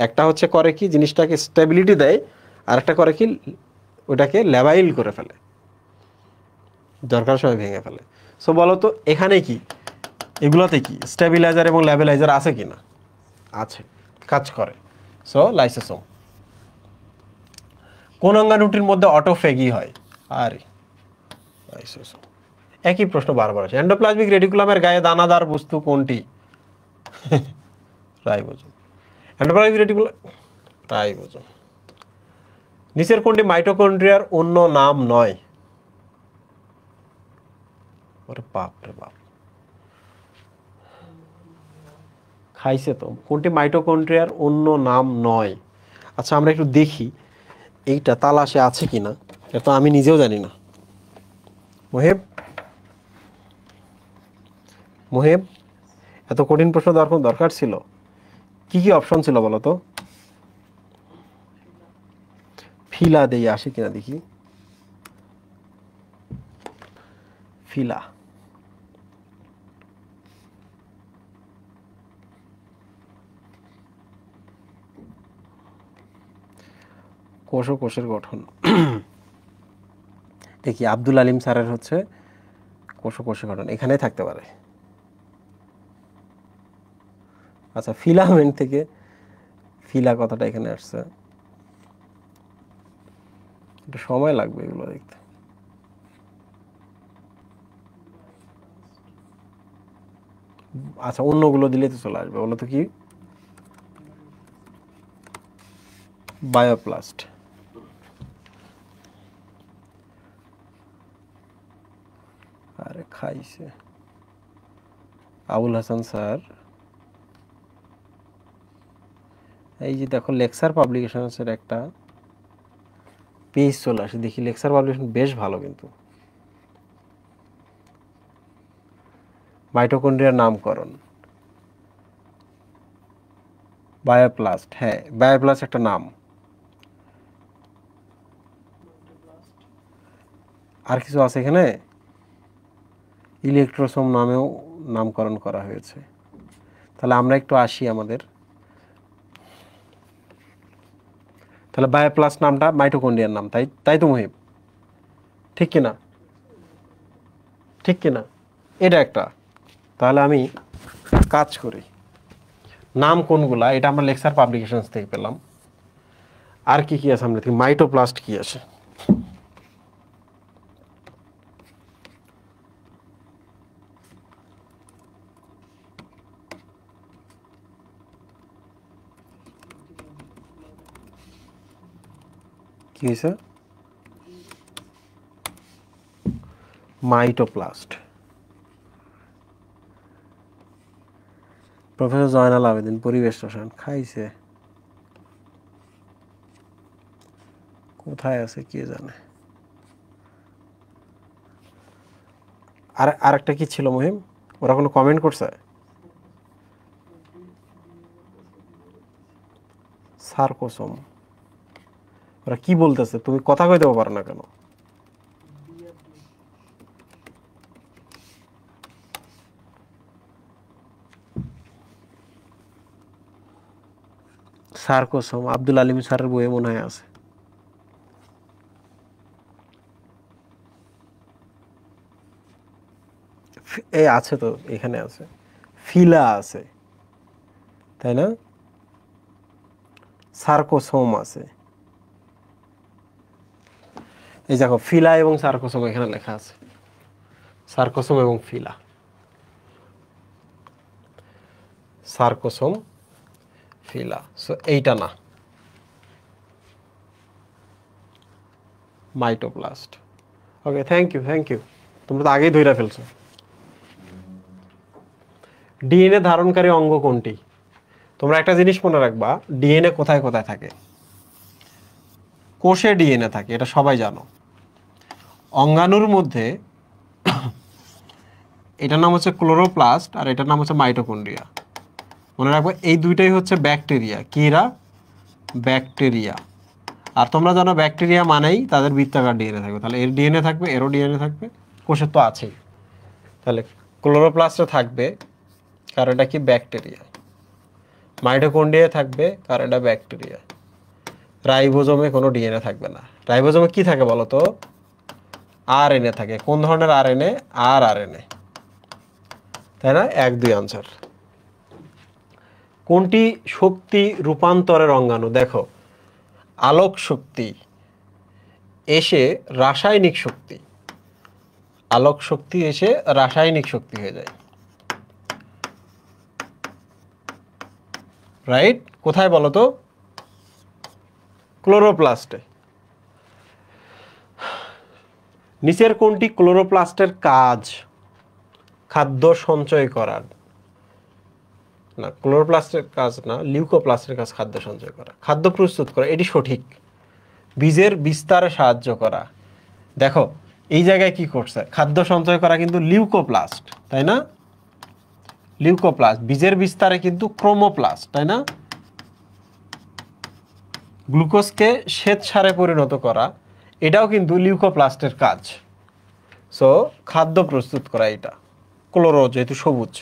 একটা হচ্ছে করে কি জিনিসটাকে স্টেবিলিটি দেয় আর একটা করে কি ওটাকে লেবাইল করে ফেলে দরকার সময় ভেঙে ফেলে সো বলো তো এখানে কি এগুলোতে কি স্টেবিলাইজার এবং লেভেলাইজার আছে কি না আছে কাজ করে সো লাইসোসোম কোন অঙ্গাণুটির মধ্যে অটোফেগি হয় আর একই প্রশ্ন বারবার আছে অ্যান্ডোপ্লাজমিক রেডিকুলামের গায়ে দানাদার বস্তু কোনটি রাইবোজোম অ্যান্ডোপ্লাজমিক রেডিকুলাম রাইবোজোম নিচের কোনটি মাইটোকন্ড্রিয়ার অন্য নাম নয় ওরে বাপ রে বাপ খাইছে তো কোনটি মাইটোকন্ড্রিয়ার অন্য নাম নয় আচ্ছা আমরা একটু দেখি এইটা তালাশে আছে কি না এটা আমি নিজেও জানি না মোহেব মোহেব এত কঠিন প্রশ্ন দেওয়ার দরকার ছিল কি কি অপশন ছিল বলো তো ফিলা দিয়ে আসে কিনা দেখি ফিলা কোষ ও কোষের গঠন দেখি আব্দুল আলিম স্যারের হচ্ছে কোষ ও কোষের গঠন এখানে থাকতে পারে আচ্ছা ফিলামেন্ট থেকে ফিলা কথাটা এখানে আসছে একটু সময় লাগবে এগুলো দেখতে আচ্ছা অন্যগুলো দিলে তো চলে আসবে ওগুলো তো কি বায়োপ্লাস্ট আরে খাইছে আবুল হাসান স্যার এই যে দেখো লেকচার পাবলিকেশনসের একটা পেজ চলে আসে দেখি লেকচার পাবলিকেশন বেশ ভালো কিন্তু মাইটোকন্ড্রিয়ার নামকরণ বায়োপ্লাস্ট হ্যাঁ বায়োপ্লাস্ট একটা নাম আর কিছু আছে এখানে ইলেকট্রোসোম নামেও নামকরণ করা হয়েছে তাহলে আমরা একটু আসি আমাদের তাহলে বায়োপ্লাস নামটা মাইটোকন্ডিয়ার নাম তাই তাই তো মহিব ঠিক কিনা ঠিক কিনা এটা একটা তাহলে আমি কাজ করি নাম কোনগুলা এটা আমরা লেকচার পাবলিকেশনস থেকে পেলাম আর কি কি আছে আমরা মাইটোপ্লাস্ট কি আছে কি হয়েছে মাইটোপ্লাস্ট প্রফেসর জয়নাল আবেদিন পরিবেশ রসায়ন খাইছে কোথায় আছে কে জানে আর আরেকটা কি ছিল মহিম ওরা কোনো কমেন্ট করছে সার্কোসোম ওরা কি বলতেছে তুমি কথা কইতে পারো না কেন স্যার কোসম আব্দুল আলিম স্যারের বইয়ে মনে হয় আছে এই আছে তো এখানে আছে ফিলা আছে তাই না সার্কোসোম আছে এই দেখো ফিলা এবং সার্কোসম এখানে লেখা আছে সার্কোসম এবং ফিলা সার্কোসম ফিলা সো এইটা না mitoplast okay thank you thank you তোমরা তো আগেই ধৈরা ফেলছো ডিএনএ ধারণকারী অঙ্গ কোনটি তোমরা একটা জিনিস মনে রাখবা ডিএনএ কোথায় কোথায় থাকে কোষে ডিএনএ থাকে এটা সবাই জানো অঙ্গাণুর মধ্যে এটার নাম হচ্ছে ক্লোরোপ্লাস্ট আর এটার নাম হচ্ছে মাইটোকন্ড্রিয়া মনে রাখবো এই দুইটাই হচ্ছে ব্যাকটেরিয়া কিরা ব্যাকটেরিয়া আর তোমরা জানো ব্যাকটেরিয়া মানেই তাদের বৃত্তাকার ডিএনএ থাকবে তাহলে এর ডিএনএ থাকবে এরও ডিএনএ থাকবে কোষের তো আছেই তাহলে ক্লোরোপ্লাস্টে থাকবে কারণ এটা কি ব্যাকটেরিয়া মাইটোকন্ড্রিয়া থাকবে কারণ এটা ব্যাকটেরিয়া রাইবোজোমে কোনো ডিএনএ থাকবে না রাইবোজোমে কি থাকে বলো তো আর এনে থাকে কোন ধরনের আর এনে আর আর এনে তাই না এক দুই আনসার কোনটি শক্তি রূপান্তরের অঙ্গাণু দেখো আলোক শক্তি এসে রাসায়নিক শক্তি আলোক শক্তি এসে রাসায়নিক শক্তি হয়ে যায় রাইট কোথায় বলো তো ক্লোরোপ্লাস্টে নিচের কোনটি ক্লোরোপ্লাস্টের কাজ খাদ্য সঞ্চয় করার না ক্লোরোপ্লাস্টের কাজ না লিউকোপ্লাস্টের কাজ খাদ্য সঞ্চয় করা খাদ্য প্রস্তুত করা এটি সঠিক বীজের বিস্তারে সাহায্য করা দেখো এই জায়গায় কি করছে খাদ্য সঞ্চয় করা কিন্তু লিউকোপ্লাস্ট তাই না লিউকোপ্লাস্ট বীজের বিস্তারে কিন্তু ক্রোমোপ্লাস্ট তাই না গ্লুকোজকে শ্বেত সারে পরিণত করা এটাও কিন্তু লিউকোপ্লাস্টের কাজ সো খাদ্য প্রস্তুত করা এটা ক্লোরো যেহেতু সবুজ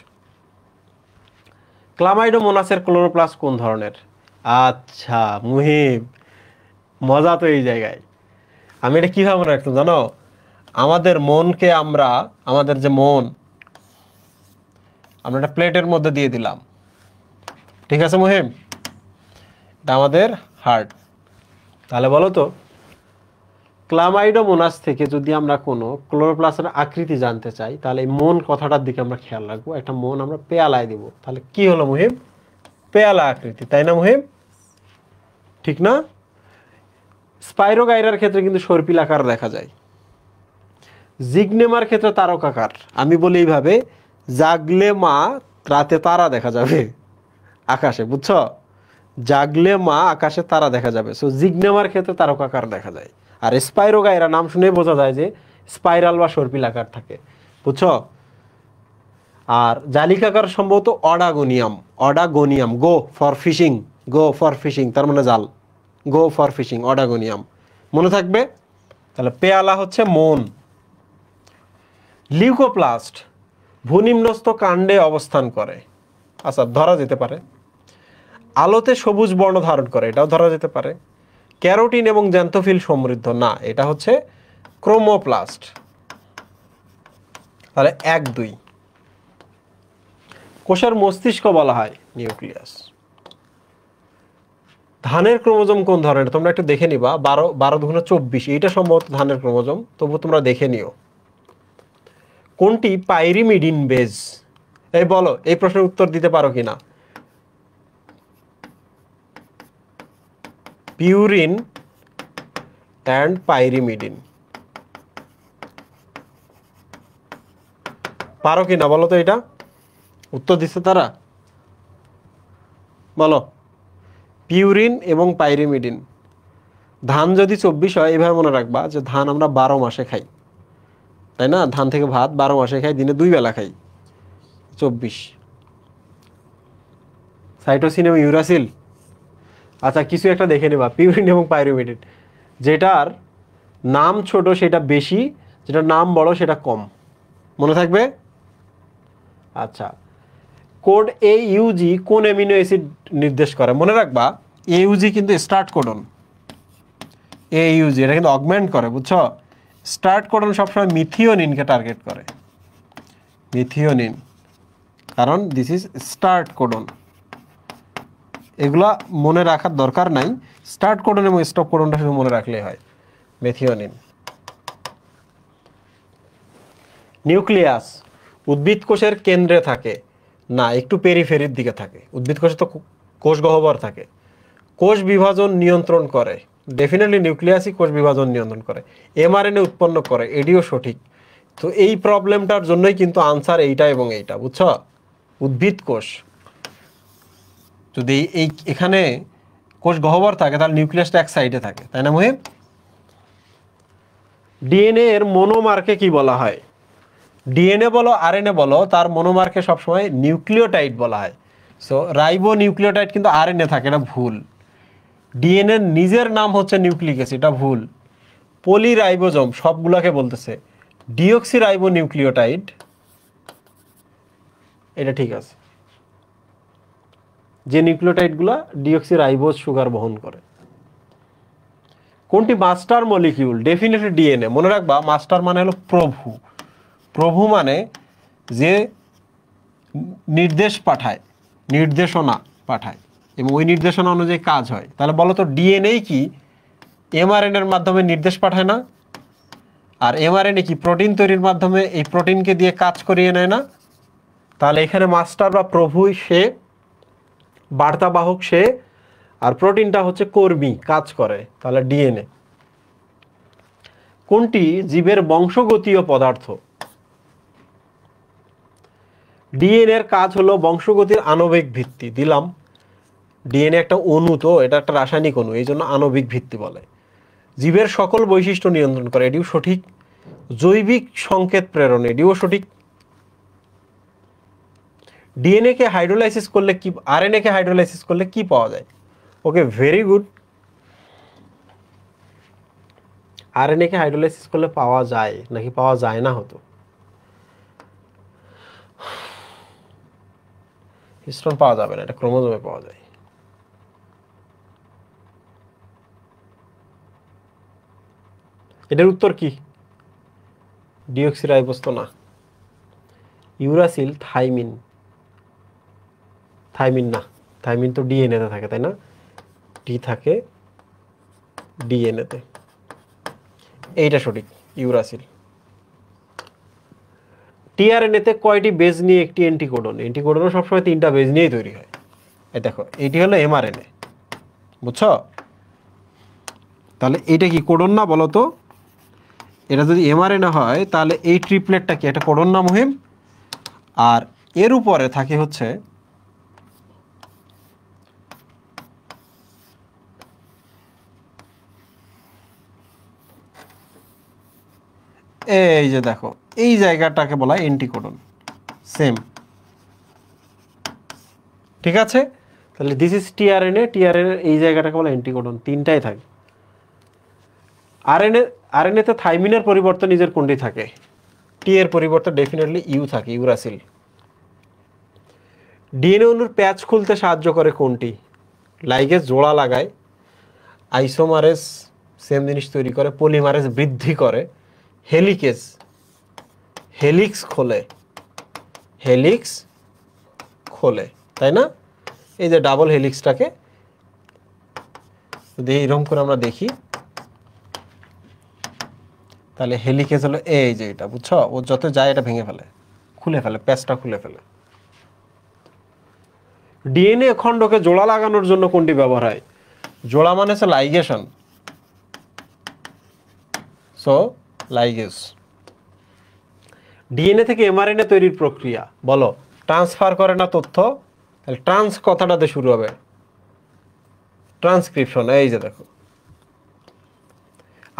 ক্লামাইডোমোনাসের ক্লোরোপ্লাস কোন ধরনের আচ্ছা মুহিম মজা তো এই জায়গায় আমি এটা কীভাবে মনে রাখতাম জানো আমাদের মনকে আমরা আমাদের যে মন আমরা একটা প্লেটের মধ্যে দিয়ে দিলাম ঠিক আছে মুহিম এটা আমাদের হার্ট তাহলে বলো তো ক্লামাইডোমোনাস থেকে যদি আমরা কোনো ক্লোরোপ্লাসের আকৃতি জানতে চাই তাহলে এই মন কথাটার দিকে আমরা খেয়াল রাখবো একটা মন আমরা পেয়ালায় দিব তাহলে কি হলো মুহিম পেয়ালা আকৃতি তাই না মুহিম ঠিক না স্পাইরোগাইরার ক্ষেত্রে কিন্তু সর্পিল আকার দেখা যায় জিগনেমার ক্ষেত্রে তারকাকার আমি বলি এইভাবে জাগলে মা রাতে তারা দেখা যাবে আকাশে বুঝছ জাগলে মা আকাশে তারা দেখা যাবে সো জিগনেমার ক্ষেত্রে তারকাকার দেখা যায় আর স্পাইরোগা এরা নাম শুনে বোঝা যায় যে স্পাইরাল বা সর্পিল আকার থাকে বুঝছ আর জালিকাকার সম্ভবত Oedogonium Oedogonium go for fishing go for fishing তার মানে জাল গো ফর ফিশিং অডাগোনিয়াম মনে থাকবে তাহলে পেয়ালা হচ্ছে মন লিউকোপ্লাস্ট ভূনিম্নস্থ কাণ্ডে অবস্থান করে আচ্ছা ধরা যেতে পারে আলোতে সবুজ বর্ণ ধারণ করে এটাও ধরা যেতে পারে ক্যারোটিন এবং জ্যান্থোফিল সমৃদ্ধ না এটা হচ্ছে ক্রোমোপ্লাস্ট তাহলে এক দুই কোষের মস্তিষ্ক বলা হয় নিউক্লিয়াস ধানের ক্রোমোজম কোন ধরনের তোমরা একটু দেখে নিবা বারো বারো দুগুণে চব্বিশ এইটা সম্ভবত ধানের ক্রোমোজম তবু তোমরা দেখে নিও কোনটি পাইরিমিডিন বেজ এই বলো এই প্রশ্নের উত্তর দিতে পারো কি না পিউরিন অ্যান্ড পাইরিমিডিন পারো কি না বলো তো এটা উত্তর দিচ্ছে তারা বলো পিউরিন এবং পাইরিমিডিন ধান যদি চব্বিশ হয় এভাবে মনে রাখবা যে ধান আমরা বারো মাসে খাই তাই না ধান থেকে ভাত বারো মাসে খাই দিনে দুই বেলা খাই চব্বিশ সাইটোসিন এবং ইউরাসিল আচ্ছা কিছু একটা দেখে নেবা পিউরিন এবং পাইরুমেটেড যেটার নাম ছোট সেটা বেশি যেটা নাম বড় সেটা কম মনে থাকবে আচ্ছা কোড এ ইউজি কোন অ্যামিনো অ্যাসিড নির্দেশ করে মনে রাখবা এ ইউজি কিন্তু স্টার্ট কোডন এ ইউজি এটা কিন্তু অগমেন্ট করে বুঝছো স্টার্ট কোডন সবসময় মিথিওনিনকে টার্গেট করে মিথিওনিন কারণ দিস ইজ স্টার্ট কোডন এগুলা মনে রাখার দরকার নাই স্টার্ট কোডন এবং স্টপ কোডনটা শুধু মনে রাখলে হয় মেথিওনিন নিউক্লিয়াস উদ্ভিদ কোষের কেন্দ্রে থাকে না একটু পেরিফেরির দিকে থাকে উদ্ভিদ কোষে তো কোষ গহবর থাকে কোষ বিভাজন নিয়ন্ত্রণ করে ডেফিনেটলি নিউক্লিয়াসই কোষ বিভাজন নিয়ন্ত্রণ করে এমআরএনএ উৎপন্ন করে এডিও সঠিক তো এই প্রবলেমটার জন্যই কিন্তু আনসার এইটা এবং এইটা বুঝছ উদ্ভিদ কোষ যদি এই এখানে কোষ গহ্বর থাকে তাহলে নিউক্লিয়াসটা এক সাইডে থাকে তাই না মহিম ডিএনএ এর মনোমার্কে কি বলা হয় ডিএনএ বলো আর এনএ বলো তার মনোমার্কে সবসময় নিউক্লিওটাইড বলা হয় সো রাইবো নিউক্লিওটাইড কিন্তু আর এ থাকে এটা ভুল ডিএনএর নিজের নাম হচ্ছে নিউক্লিক অ্যাসিড এটা ভুল পলিরাইবোজম সবগুলোকে বলতেছে রাইবো নিউক্লিওটাইড এটা ঠিক আছে যে নিউক্লিওটাইডগুলো ডিঅক্সি রাইবোজ সুগার বহন করে কোনটি মাস্টার মলিকিউল ডেফিনেটলি ডিএনএ মনে রাখবা মাস্টার মানে হলো প্রভু প্রভু মানে যে নির্দেশ পাঠায় নির্দেশনা পাঠায় এবং ওই নির্দেশনা অনুযায়ী কাজ হয় তাহলে বলো তো ডিএনএ কি এর মাধ্যমে নির্দেশ পাঠায় না আর এমআরএনএ কি প্রোটিন তৈরির মাধ্যমে এই প্রোটিনকে দিয়ে কাজ করিয়ে নেয় না তাহলে এখানে মাস্টার বা প্রভুই সে বার্তাবাহক সে আর প্রোটিনটা হচ্ছে কর্মী কাজ করে তাহলে ডিএনএ কোনটি জীবের বংশগতীয় পদার্থ ডিএনএর কাজ হলো বংশগতির আণবিক ভিত্তি দিলাম ডিএনএ একটা অণু তো এটা একটা রাসায়নিক অণু এই জন্য আণবিক ভিত্তি বলে জীবের সকল বৈশিষ্ট্য নিয়ন্ত্রণ করে এটিও সঠিক জৈবিক সংকেত প্রেরণ এটিও সঠিক डीएनए के हाइड्रोलाइसिस कर लेन ए के हाइड्रोलाइसिस कर ले पा जाए okay very good R N A के हाइड्रोलाइसिस कर लेवा जाए ना कि पावा जाए ना हतो हिस्ट्रन पा जा क्रोमोजोमे पा जाए इटार उत्तर की डिओक्सिर आईबस्तना यूरासिल थमिन থাইমিন না থাইমিন তো ডিএনএতে থাকে তাই না টি থাকে ডিএনএতে এইটা সঠিক ইউরাসিল টিআরএনএতে কয়টি বেজ নিয়ে একটি অ্যান্টিকোডন অ্যান্টিকোডনও সবসময় তিনটা বেজ নিয়েই তৈরি হয় এই দেখো এটি হলো এমআরএনএ বুঝছ তাহলে এটা কি কোডন না বলো তো এটা যদি এমআরএনএ হয় তাহলে এই ট্রিপলেটটা কি একটা কোডন না মহিম আর এর উপরে থাকে হচ্ছে এই যে দেখো এই জায়গাটাকে বলা হয় এন্টিকোডন সেম ঠিক আছে তাহলে দিস ইজ টিআরএনএ টিআরএনএ এই জায়গাটাকে বলা অ্যান্টিকোডন তিনটাই থাকে আরএনএ তে থাইমিনের পরিবর্তে নিজের কোনটি থাকে টি এর পরিবর্তে ডেফিনেটলি ইউ থাকে ইউরাসিল ডিএনএ অনুর প্যাচ খুলতে সাহায্য করে কোনটি লাইগেজ জোড়া লাগায় আইসোমারেস সেম জিনিস তৈরি করে পলিমারেস বৃদ্ধি করে হেলিকেস হেলিক্স খোলে হেলিক্স খোলে তাই না এই যে ডাবল হেলিক্সটাকে যদি এইরকম করে আমরা দেখি তাহলে হেলিকেজ হলো এই যে এটা বুঝছো ও যত যায় এটা ভেঙে ফেলে খুলে ফেলে প্যাচটা খুলে ফেলে ডিএনএ খণ্ডকে জোড়া লাগানোর জন্য কোনটি ব্যবহার হয় জোড়া মানে হচ্ছে লাইগেশন সো লাইগেজ ডিএনএ থেকে এমআরএনএ তৈরির প্রক্রিয়া বলো ট্রান্সফার করে না তথ্য তাহলে ট্রান্স কথাটাতে শুরু হবে ট্রান্সক্রিপশন এই যে দেখো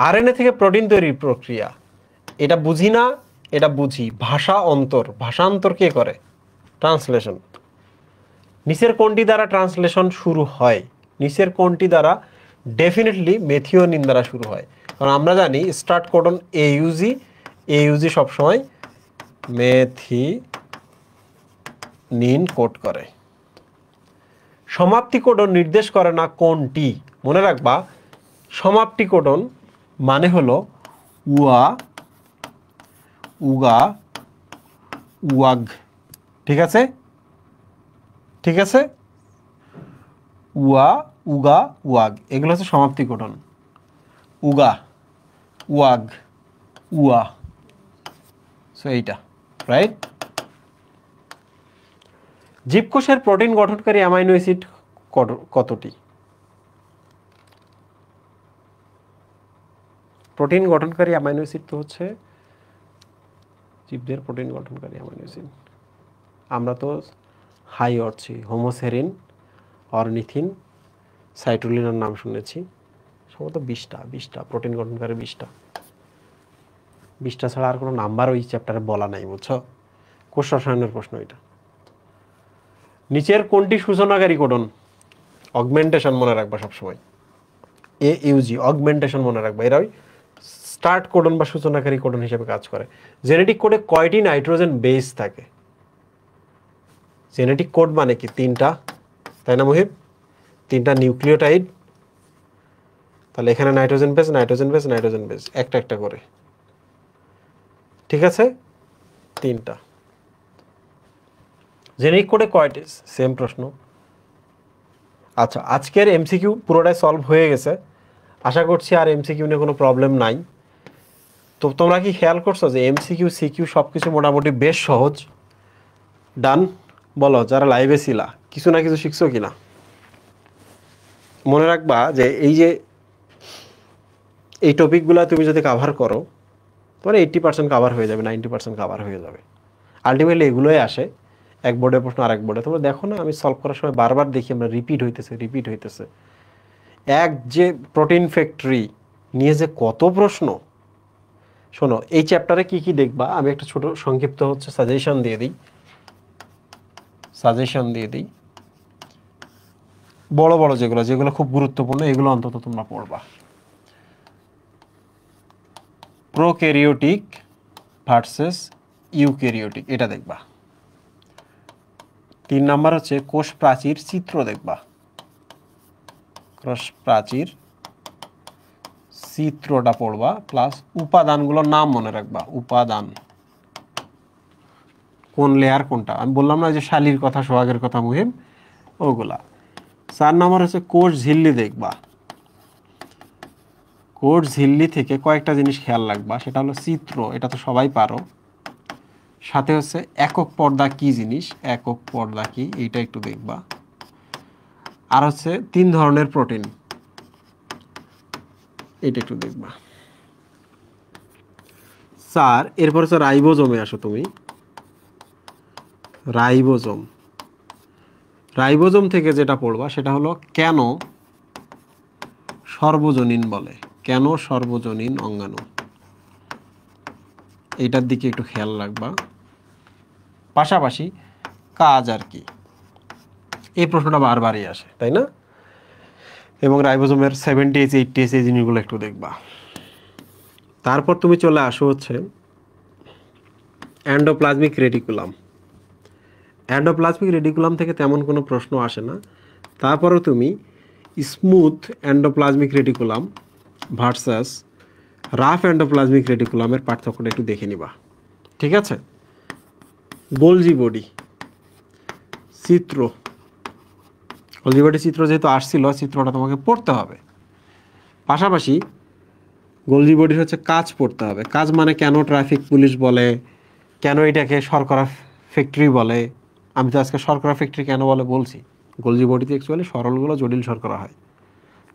আরএনএ থেকে প্রোটিন তৈরির প্রক্রিয়া এটা বুঝি না এটা বুঝি ভাষা অন্তর ভাষান্তর কে করে ট্রান্সলেশন নিচের কোনটি দ্বারা ট্রান্সলেশন শুরু হয় নিচের কোনটি দ্বারা ডেফিনেটলি মেথিওনিন দ্বারা শুরু হয় কারণ আমরা জানি start codon A UG A UG সবসময় মেথি নিন কোড করে সমাপ্তি কোডন নির্দেশ করে না কোনটি মনে রাখবা সমাপ্তি কোডন মানে হলো উয়া উগা উয়াগ ঠিক আছে ঠিক আছে উয়া উগা ওয়াগ এগুলো হচ্ছে সমাপ্তি কোডন উগা ওয়াগ উয়া সো এইটা রাইট জীবকোষের প্রোটিন গঠনকারী অ্যামাইনো অ্যাসিড কতটি প্রোটিন গঠনকারী অ্যামাইনো অ্যাসিড তো হচ্ছে জীবদের প্রোটিন গঠনকারী অ্যামাইনো অ্যাসিড আমরা তো হাই অর্চি হোমোসেরিন অর্নিথিন সাইটোলিনার নাম শুনেছি সম্ভবত বিশটা বিশটা প্রোটিন গঠনকারী বিশটা বিশটা ছাড়া আর কোনো নাম্বার ওই চ্যাপ্টারে বলা নাই বুঝছো কোষ রসায়নের প্রশ্ন এটা নিচের কোনটি সূচনাকারী কোডন অগমেন্টেশন মনে রাখবা সবসময় এ ইউজি অগমেন্টেশন মনে রাখবা এরা ওই স্টার্ট কোডন বা সূচনাকারী কোডন হিসেবে কাজ করে জেনেটিক কোডে কয়টি নাইট্রোজেন বেস থাকে জেনেটিক কোড মানে কি তিনটা তাই না মুহিব তিনটা নিউক্লিওটাইড তাহলে এখানে nitrogen base nitrogen base nitrogen base একটা একটা করে ঠিক আছে তিনটা জেনেরিক কোডে কয়টি সেম প্রশ্ন আচ্ছা আজকের এমসিকিউ পুরোটাই সলভ হয়ে গেছে আশা করছি আর এমসিকিউ নিয়ে কোনো প্রবলেম নাই তো তোমরা কি খেয়াল করছো যে এমসিকিউ সিকিউ সব কিছু মোটামুটি বেশ সহজ ডান বলো যারা লাইভে ছিলা কিছু না কিছু শিখছো কি না মনে রাখবা যে এই যে এই টপিকগুলো তুমি যদি কাভার করো তোমার এইট্টি পার্সেন্ট কাভার হয়ে যাবে নাইনটি পার্সেন্ট কাভার হয়ে যাবে আলটিমেটলি এগুলোই আসে এক বোর্ডের প্রশ্ন আর এক বোর্ডে তোমরা দেখো না আমি সলভ করার সময় বারবার দেখি আমরা রিপিট হইতেছে রিপিট হইতেছে এক যে প্রোটিন ফ্যাক্টরি নিয়ে যে কত প্রশ্ন শোনো এই চ্যাপ্টারে কি কি দেখবা আমি একটা ছোট সংক্ষিপ্ত হচ্ছে সাজেশন দিয়ে দিই সাজেশন দিয়ে দিই বড় বড় যেগুলো যেগুলো খুব গুরুত্বপূর্ণ এগুলো অন্তত তোমরা পড়বা প্রোক্যারিওটিক ভার্সেস ইউক্যারিওটিক এটা দেখবা তিন নাম্বার হচ্ছে কোষ প্রাচীর চিত্র দেখবা কোষ প্রাচীর চিত্রটা পড়বা প্লাস উপাদানগুলোর নাম মনে রাখবা উপাদান কোন লেয়ার কোনটা আমি বললাম না যে শালির কথা সোহাগের কথা মুহিম ওগুলা চার নাম্বার হচ্ছে কোষ ঝিল্লি দেখবা কোর্স ঝিল্লি থেকে কয়েকটা জিনিস খেয়াল রাখবা সেটা হলো চিত্র এটা তো সবাই পারো সাথে হচ্ছে একক পর্দা কি জিনিস একক পর্দা কি এইটা একটু দেখবা আর হচ্ছে তিন ধরনের প্রোটিন এটা একটু দেখবা স্যার এরপর হচ্ছে রাইবোজমে আসো তুমি রাইবোজম রাইবোজম থেকে যেটা পড়বা সেটা হলো কেন সর্বজনীন বলে কেন সর্বজনীন অঙ্গাণু এইটার দিকে একটু খেয়াল রাখবা পাশাপাশি কাজ আর কি এই প্রশ্নটা বারবারই আসে তাই না এবং রাইবোজোমের সেভেন্টি এইচ এইটটি এইচ এই জিনিসগুলো একটু দেখবা তারপর তুমি চলে আসো হচ্ছে অ্যান্ডোপ্লাজমিক রেডিকুলাম অ্যান্ডোপ্লাজমিক রেডিকুলাম থেকে তেমন কোনো প্রশ্ন আসে না তারপরেও তুমি smooth endoplasmic reticulum versus rough endoplasmic রেডিকুলামের পার্থক্যটা একটু দেখে নিবা ঠিক আছে গোলজি বডি চিত্র গোলজি বডি চিত্র যেহেতু আসছিল চিত্রটা তোমাকে পড়তে হবে পাশাপাশি গোলজি বডির হচ্ছে কাজ পড়তে হবে কাজ মানে কেন ট্রাফিক পুলিশ বলে কেন এটাকে শর্করা ফ্যাক্টরি বলে আমি তো আজকে শর্করা ফ্যাক্টরি কেন বলে বলছি গোলজি বডিতে অ্যাকচুয়ালি সরলগুলো জটিল শর্করা হয়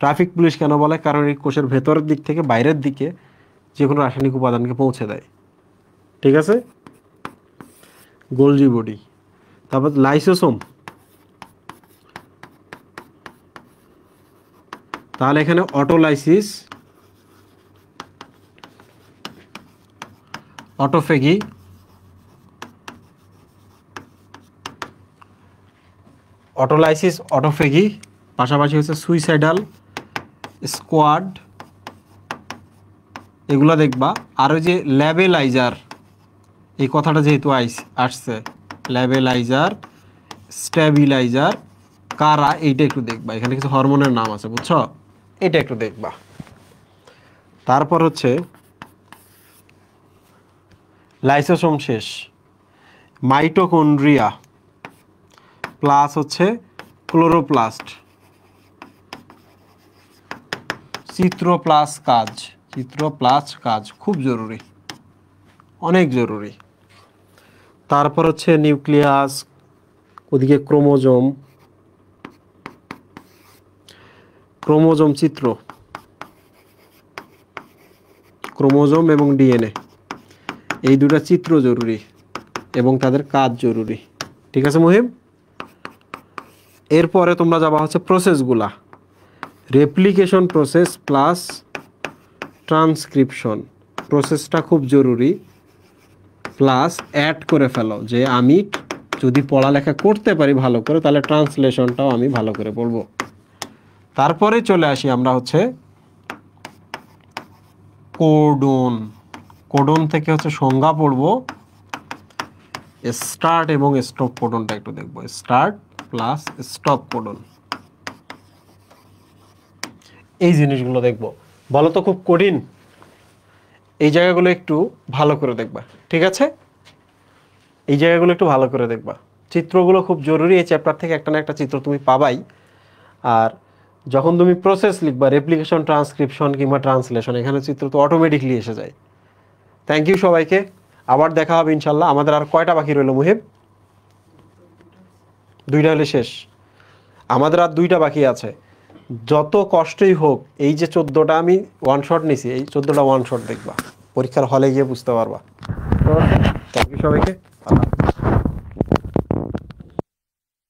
ট্রাফিক পুলিশ কেন বলে কারণ এই কোষের ভেতরের দিক থেকে বাইরের দিকে যে কোনো রাসায়নিক উপাদানকে পৌঁছে দেয় ঠিক আছে গোলজি বডি তারপর লাইসোসোম তাহলে এখানে অটোলাইসিস অটোফেগি অটোলাইসিস অটোফেগি পাশাপাশি হচ্ছে সুইসাইডাল স্কোয়াড এগুলা দেখবা আর ওই যে ল্যাবেলাইজার এই কথাটা যেহেতু আইস আসছে ল্যাবেলাইজার স্ট্যাবিলাইজার কারা এইটা একটু দেখবা এখানে কিছু হরমোনের নাম আছে বুঝছো এটা একটু দেখবা তারপর হচ্ছে লাইসোসোম শেষ মাইটোকন্ড্রিয়া প্লাস হচ্ছে ক্লোরোপ্লাস্ট চিত্র প্লাস কাজ চিত্র প্লাস কাজ খুব জরুরি অনেক জরুরি তারপর হচ্ছে নিউক্লিয়াস ওদিকে ক্রোমোজোম ক্রোমোজোম চিত্র ক্রোমোজোম এবং ডিএনএ এই দুটা চিত্র জরুরি এবং তাদের কাজ জরুরি ঠিক আছে মহিম এরপরে তোমরা যাবা হচ্ছে প্রসেসগুলা রেপ্লিকেশন প্রসেস প্লাস ট্রান্সক্রিপশন প্রসেসটা খুব জরুরি প্লাস অ্যাড করে ফেলো যে আমি যদি পড়ালেখা করতে পারি ভালো করে তাহলে ট্রান্সলেশনটাও আমি ভালো করে বলবো তারপরে চলে আসি আমরা হচ্ছে কোডন কোডন থেকে হচ্ছে সংজ্ঞা পড়ব স্টার্ট এবং স্টপ কোডনটা একটু দেখবো স্টার্ট প্লাস স্টপ কোডন এই জিনিসগুলো দেখব বলো তো খুব কঠিন এই জায়গাগুলো একটু ভালো করে দেখবা ঠিক আছে এই জায়গাগুলো একটু ভালো করে দেখবা চিত্রগুলো খুব জরুরি এই চ্যাপ্টার থেকে একটা না একটা চিত্র তুমি পাবাই আর যখন তুমি প্রসেস লিখবা রেপ্লিকেশন ট্রান্সক্রিপশন কিংবা ট্রান্সলেশন এখানে চিত্র তো অটোমেটিকলি এসে যায় থ্যাংক ইউ সবাইকে আবার দেখা হবে ইনশাল্লাহ আমাদের আর কয়টা বাকি রইল মুহিব দুইটা হলে শেষ আমাদের আর দুইটা বাকি আছে যত কষ্টই হোক এই যে চোদ্দোটা আমি ওয়ান শট নিছি এই চোদ্দোটা ওয়ান শট দেখবা পরীক্ষার হলে গিয়ে বুঝতে পারবা থ্যাংক ইউ সবাইকে